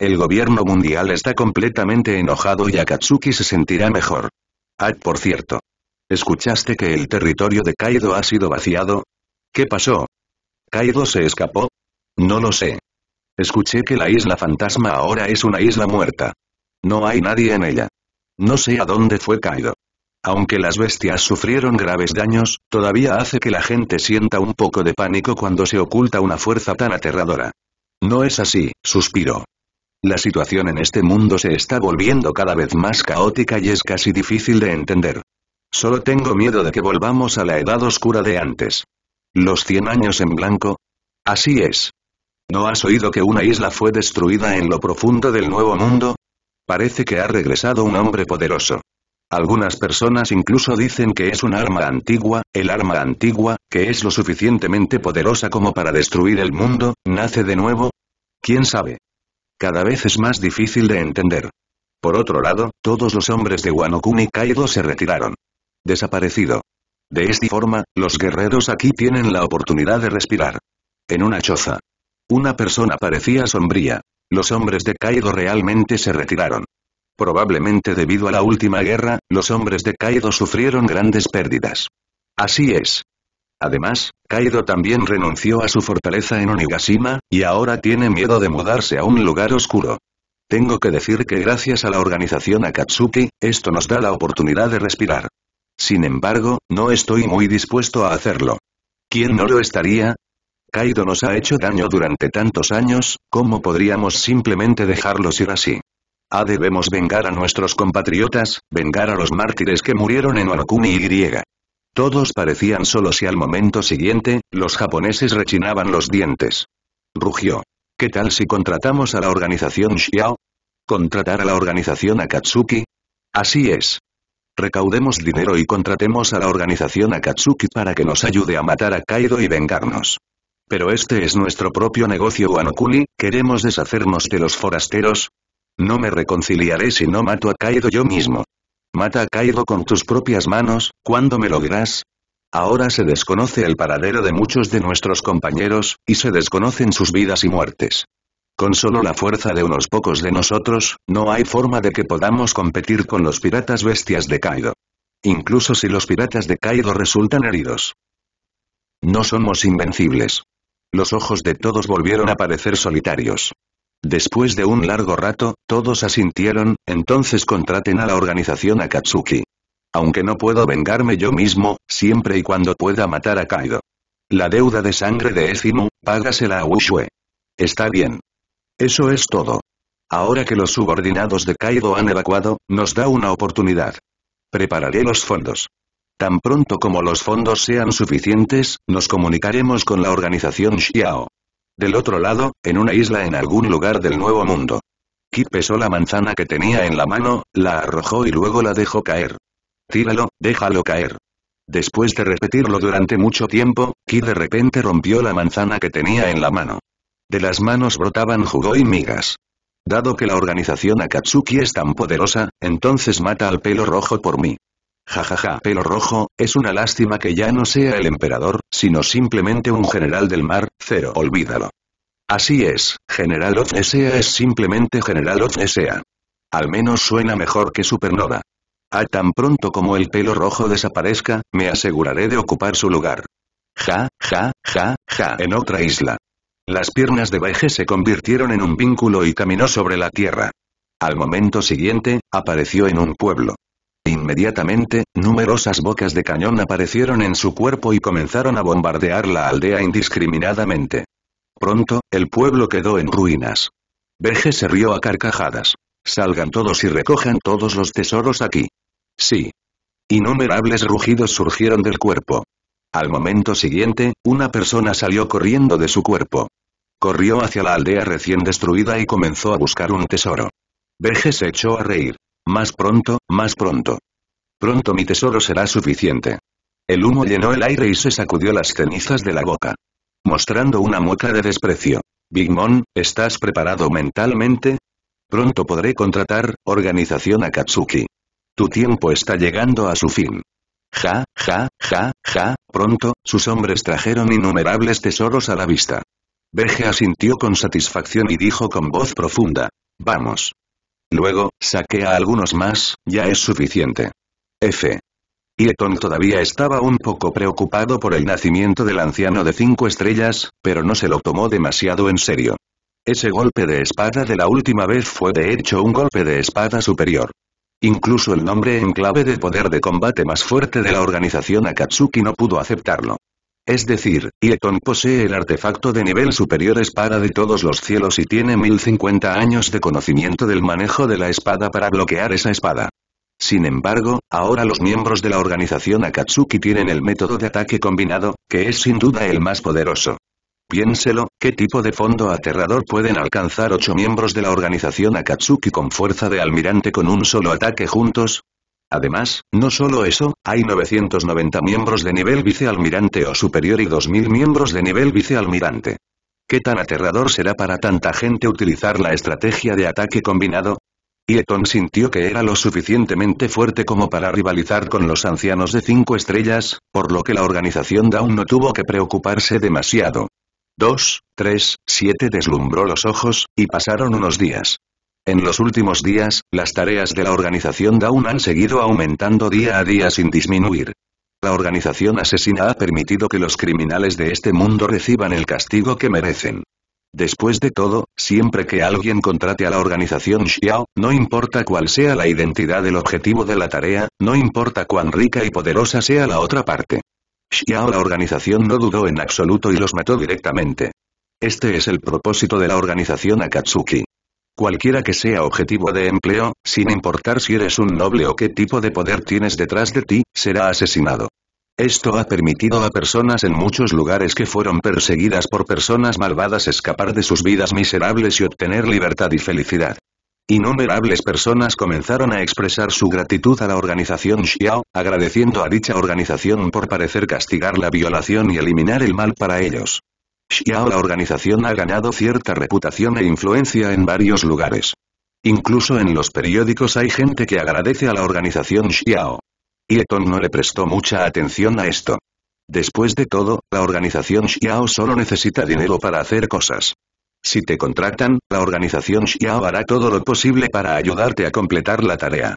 El gobierno mundial está completamente enojado y Akatsuki se sentirá mejor. Ah, por cierto. ¿Escuchaste que el territorio de Kaido ha sido vaciado? ¿Qué pasó? ¿Kaido se escapó? No lo sé. Escuché que la isla fantasma ahora es una isla muerta. No hay nadie en ella. No sé a dónde fue caído. Aunque las bestias sufrieron graves daños, todavía hace que la gente sienta un poco de pánico cuando se oculta una fuerza tan aterradora. No es así, suspiró. La situación en este mundo se está volviendo cada vez más caótica y es casi difícil de entender. Solo tengo miedo de que volvamos a la edad oscura de antes. ¿Los 100 años en blanco? Así es. ¿No has oído que una isla fue destruida en lo profundo del Nuevo Mundo? Parece que ha regresado un hombre poderoso. Algunas personas incluso dicen que es un arma antigua, el arma antigua, que es lo suficientemente poderosa como para destruir el mundo, nace de nuevo. ¿Quién sabe? Cada vez es más difícil de entender. Por otro lado, todos los hombres de Wanokuni Kaido se retiraron. Desaparecido. De esta forma, los guerreros aquí tienen la oportunidad de respirar. En una choza. Una persona parecía sombría los hombres de Kaido realmente se retiraron. Probablemente debido a la última guerra, los hombres de Kaido sufrieron grandes pérdidas. Así es. Además, Kaido también renunció a su fortaleza en Onigashima, y ahora tiene miedo de mudarse a un lugar oscuro. Tengo que decir que gracias a la organización Akatsuki, esto nos da la oportunidad de respirar. Sin embargo, no estoy muy dispuesto a hacerlo. ¿Quién no lo estaría? Kaido nos ha hecho daño durante tantos años, ¿cómo podríamos simplemente dejarlos ir así? Ah debemos vengar a nuestros compatriotas, vengar a los mártires que murieron en Orokuni y todos parecían solos y al momento siguiente, los japoneses rechinaban los dientes. Rugió. ¿Qué tal si contratamos a la organización Xiao? ¿Contratar a la organización Akatsuki? Así es. Recaudemos dinero y contratemos a la organización Akatsuki para que nos ayude a matar a Kaido y vengarnos pero este es nuestro propio negocio Wanokuni, ¿queremos deshacernos de los forasteros? No me reconciliaré si no mato a Kaido yo mismo. Mata a Kaido con tus propias manos, ¿cuándo me lo dirás? Ahora se desconoce el paradero de muchos de nuestros compañeros, y se desconocen sus vidas y muertes. Con solo la fuerza de unos pocos de nosotros, no hay forma de que podamos competir con los piratas bestias de Kaido. Incluso si los piratas de Kaido resultan heridos. No somos invencibles. Los ojos de todos volvieron a parecer solitarios. Después de un largo rato, todos asintieron, entonces contraten a la organización Akatsuki. Aunque no puedo vengarme yo mismo, siempre y cuando pueda matar a Kaido. La deuda de sangre de Ezimu, págasela a Ushue. Está bien. Eso es todo. Ahora que los subordinados de Kaido han evacuado, nos da una oportunidad. Prepararé los fondos. Tan pronto como los fondos sean suficientes, nos comunicaremos con la organización Xiao. Del otro lado, en una isla en algún lugar del Nuevo Mundo. Ki pesó la manzana que tenía en la mano, la arrojó y luego la dejó caer. Tíralo, déjalo caer. Después de repetirlo durante mucho tiempo, Ki de repente rompió la manzana que tenía en la mano. De las manos brotaban jugo y migas. Dado que la organización Akatsuki es tan poderosa, entonces mata al pelo rojo por mí. Jajaja, pelo rojo, es una lástima que ya no sea el emperador, sino simplemente un general del mar, cero, olvídalo. Así es, General OTSEA es simplemente General OTSEA. Al menos suena mejor que Supernova. A tan pronto como el pelo rojo desaparezca, me aseguraré de ocupar su lugar. Ja, ja, ja, ja, en otra isla. Las piernas de Baige se convirtieron en un vínculo y caminó sobre la tierra. Al momento siguiente, apareció en un pueblo. Inmediatamente, numerosas bocas de cañón aparecieron en su cuerpo y comenzaron a bombardear la aldea indiscriminadamente. Pronto, el pueblo quedó en ruinas. Veje se rió a carcajadas. Salgan todos y recojan todos los tesoros aquí. Sí. Innumerables rugidos surgieron del cuerpo. Al momento siguiente, una persona salió corriendo de su cuerpo. Corrió hacia la aldea recién destruida y comenzó a buscar un tesoro. Veje se echó a reír. Más pronto, más pronto. Pronto mi tesoro será suficiente. El humo llenó el aire y se sacudió las cenizas de la boca. Mostrando una mueca de desprecio. Big Mom, ¿estás preparado mentalmente? Pronto podré contratar, organización Akatsuki. Tu tiempo está llegando a su fin. Ja, ja, ja, ja, pronto, sus hombres trajeron innumerables tesoros a la vista. veje asintió con satisfacción y dijo con voz profunda. Vamos. Luego, saqué a algunos más, ya es suficiente. F. Eton todavía estaba un poco preocupado por el nacimiento del anciano de cinco estrellas, pero no se lo tomó demasiado en serio. Ese golpe de espada de la última vez fue de hecho un golpe de espada superior. Incluso el nombre en clave de poder de combate más fuerte de la organización Akatsuki no pudo aceptarlo. Es decir, Yeton posee el artefacto de nivel superior espada de todos los cielos y tiene 1050 años de conocimiento del manejo de la espada para bloquear esa espada. Sin embargo, ahora los miembros de la organización Akatsuki tienen el método de ataque combinado, que es sin duda el más poderoso. Piénselo, ¿qué tipo de fondo aterrador pueden alcanzar ocho miembros de la organización Akatsuki con fuerza de almirante con un solo ataque juntos? Además, no solo eso, hay 990 miembros de nivel vicealmirante o superior y 2000 miembros de nivel vicealmirante. ¿Qué tan aterrador será para tanta gente utilizar la estrategia de ataque combinado? Eton sintió que era lo suficientemente fuerte como para rivalizar con los ancianos de 5 estrellas, por lo que la organización Dawn no tuvo que preocuparse demasiado. 2, 3, 7 deslumbró los ojos, y pasaron unos días. En los últimos días, las tareas de la organización Dawn han seguido aumentando día a día sin disminuir. La organización asesina ha permitido que los criminales de este mundo reciban el castigo que merecen. Después de todo, siempre que alguien contrate a la organización Xiao, no importa cuál sea la identidad del objetivo de la tarea, no importa cuán rica y poderosa sea la otra parte. Xiao la organización no dudó en absoluto y los mató directamente. Este es el propósito de la organización Akatsuki. Cualquiera que sea objetivo de empleo, sin importar si eres un noble o qué tipo de poder tienes detrás de ti, será asesinado. Esto ha permitido a personas en muchos lugares que fueron perseguidas por personas malvadas escapar de sus vidas miserables y obtener libertad y felicidad. Innumerables personas comenzaron a expresar su gratitud a la organización Xiao, agradeciendo a dicha organización por parecer castigar la violación y eliminar el mal para ellos. Xiao la organización ha ganado cierta reputación e influencia en varios lugares. Incluso en los periódicos hay gente que agradece a la organización Xiao. Y no le prestó mucha atención a esto. Después de todo, la organización Xiao solo necesita dinero para hacer cosas. Si te contratan, la organización Xiao hará todo lo posible para ayudarte a completar la tarea.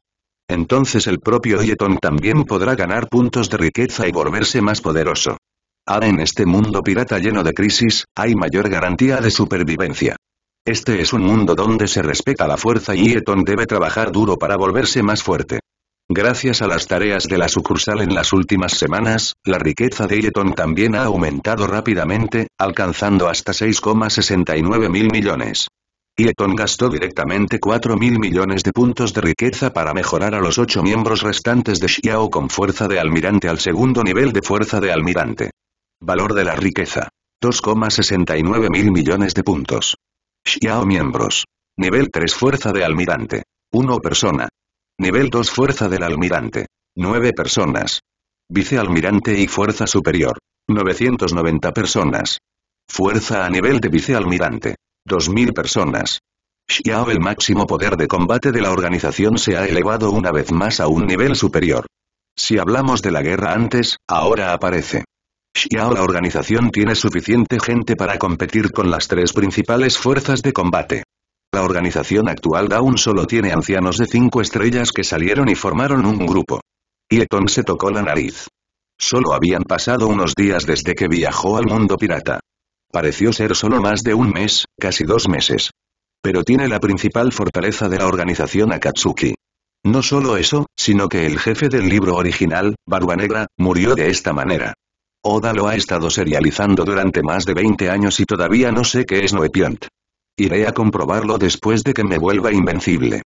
Entonces el propio Yeton también podrá ganar puntos de riqueza y volverse más poderoso. Ahora en este mundo pirata lleno de crisis, hay mayor garantía de supervivencia. Este es un mundo donde se respeta la fuerza y Eton debe trabajar duro para volverse más fuerte. Gracias a las tareas de la sucursal en las últimas semanas, la riqueza de Eton también ha aumentado rápidamente, alcanzando hasta 6,69 mil millones. Eton gastó directamente 4 mil millones de puntos de riqueza para mejorar a los ocho miembros restantes de Xiao con fuerza de almirante al segundo nivel de fuerza de almirante. Valor de la riqueza. 2,69 mil millones de puntos. Xiao miembros. Nivel 3 Fuerza de almirante. 1 persona. Nivel 2 Fuerza del almirante. 9 personas. Vicealmirante y Fuerza superior. 990 personas. Fuerza a nivel de vicealmirante. 2000 personas. Xiao el máximo poder de combate de la organización se ha elevado una vez más a un nivel superior. Si hablamos de la guerra antes, ahora aparece. Xiao la organización tiene suficiente gente para competir con las tres principales fuerzas de combate. La organización actual aún solo tiene ancianos de cinco estrellas que salieron y formaron un grupo. Eton se tocó la nariz. Solo habían pasado unos días desde que viajó al mundo pirata. Pareció ser solo más de un mes, casi dos meses. Pero tiene la principal fortaleza de la organización Akatsuki. No solo eso, sino que el jefe del libro original, Barba Negra, murió de esta manera. Oda lo ha estado serializando durante más de 20 años y todavía no sé qué es Noepiont. Iré a comprobarlo después de que me vuelva invencible.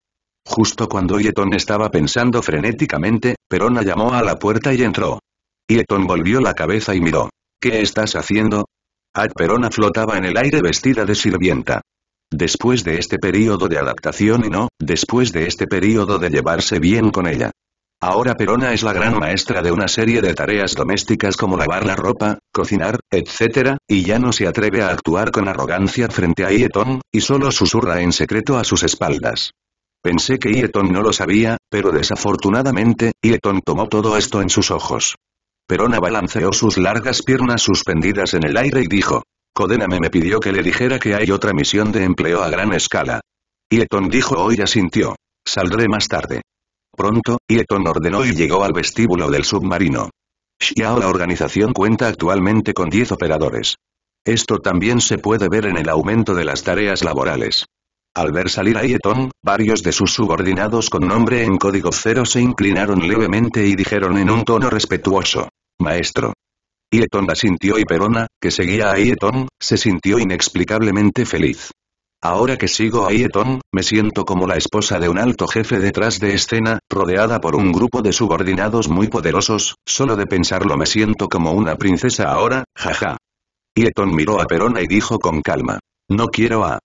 Justo cuando Yeton estaba pensando frenéticamente, Perona llamó a la puerta y entró. Yeton volvió la cabeza y miró. ¿Qué estás haciendo? Ad Perona flotaba en el aire vestida de sirvienta. Después de este periodo de adaptación y no, después de este periodo de llevarse bien con ella. Ahora Perona es la gran maestra de una serie de tareas domésticas como lavar la ropa, cocinar, etc., y ya no se atreve a actuar con arrogancia frente a Yeton, y solo susurra en secreto a sus espaldas. Pensé que Ietón no lo sabía, pero desafortunadamente, Ieton tomó todo esto en sus ojos. Perona balanceó sus largas piernas suspendidas en el aire y dijo. "Codena me pidió que le dijera que hay otra misión de empleo a gran escala. Yeton dijo hoy asintió. Saldré más tarde. Pronto, Yeton ordenó y llegó al vestíbulo del submarino. Xiao La organización cuenta actualmente con 10 operadores. Esto también se puede ver en el aumento de las tareas laborales. Al ver salir a Yeton, varios de sus subordinados con nombre en código cero se inclinaron levemente y dijeron en un tono respetuoso. Maestro. la asintió y Perona, que seguía a Yeton, se sintió inexplicablemente feliz. Ahora que sigo a Ietón, me siento como la esposa de un alto jefe detrás de escena, rodeada por un grupo de subordinados muy poderosos, solo de pensarlo me siento como una princesa ahora, jaja. Ietón miró a Perona y dijo con calma. No quiero a...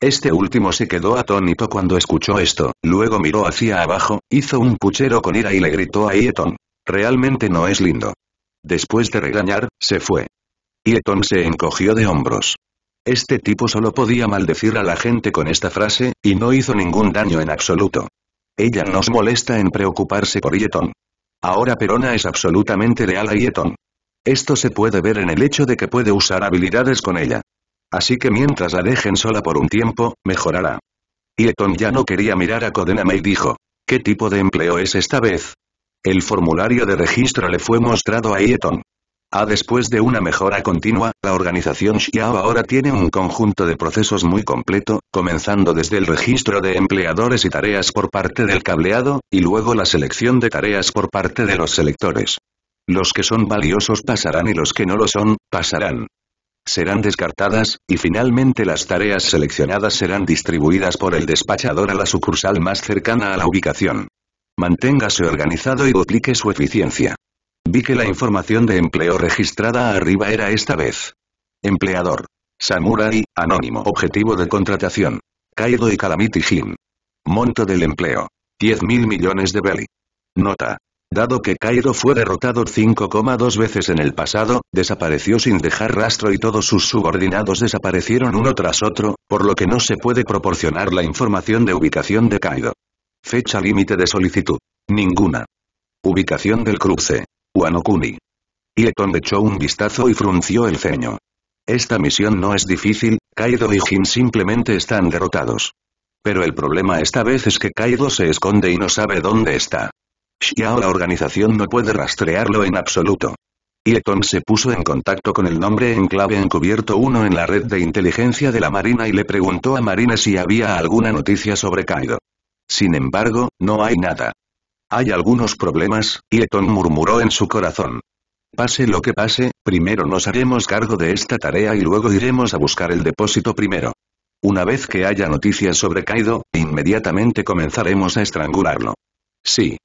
Este último se quedó atónito cuando escuchó esto, luego miró hacia abajo, hizo un puchero con ira y le gritó a Ietón: Realmente no es lindo. Después de regañar, se fue. Ietón se encogió de hombros. Este tipo solo podía maldecir a la gente con esta frase, y no hizo ningún daño en absoluto. Ella nos molesta en preocuparse por Yeton. Ahora Perona es absolutamente leal a Yeton. Esto se puede ver en el hecho de que puede usar habilidades con ella. Así que mientras la dejen sola por un tiempo, mejorará. Yeton ya no quería mirar a Kodename y dijo, ¿qué tipo de empleo es esta vez? El formulario de registro le fue mostrado a Yeton. A ah, después de una mejora continua, la organización Xiao ahora tiene un conjunto de procesos muy completo, comenzando desde el registro de empleadores y tareas por parte del cableado, y luego la selección de tareas por parte de los selectores. Los que son valiosos pasarán y los que no lo son, pasarán. Serán descartadas, y finalmente las tareas seleccionadas serán distribuidas por el despachador a la sucursal más cercana a la ubicación. Manténgase organizado y duplique su eficiencia. Vi que la información de empleo registrada arriba era esta vez. Empleador. Samurai, anónimo. Objetivo de contratación. Kaido y Calamity Jim. Monto del empleo. 10.000 millones de belly. Nota. Dado que Kaido fue derrotado 5,2 veces en el pasado, desapareció sin dejar rastro y todos sus subordinados desaparecieron uno tras otro, por lo que no se puede proporcionar la información de ubicación de Kaido. Fecha límite de solicitud. Ninguna. Ubicación del cruce. Wano Kuni. Yeton echó un vistazo y frunció el ceño. Esta misión no es difícil, Kaido y Jin simplemente están derrotados. Pero el problema esta vez es que Kaido se esconde y no sabe dónde está. Xiao la organización no puede rastrearlo en absoluto. Yeton se puso en contacto con el nombre en clave encubierto 1 en la red de inteligencia de la Marina y le preguntó a Marina si había alguna noticia sobre Kaido. Sin embargo, no hay nada. Hay algunos problemas, y Eton murmuró en su corazón. Pase lo que pase, primero nos haremos cargo de esta tarea y luego iremos a buscar el depósito primero. Una vez que haya noticias sobre Kaido, inmediatamente comenzaremos a estrangularlo. Sí,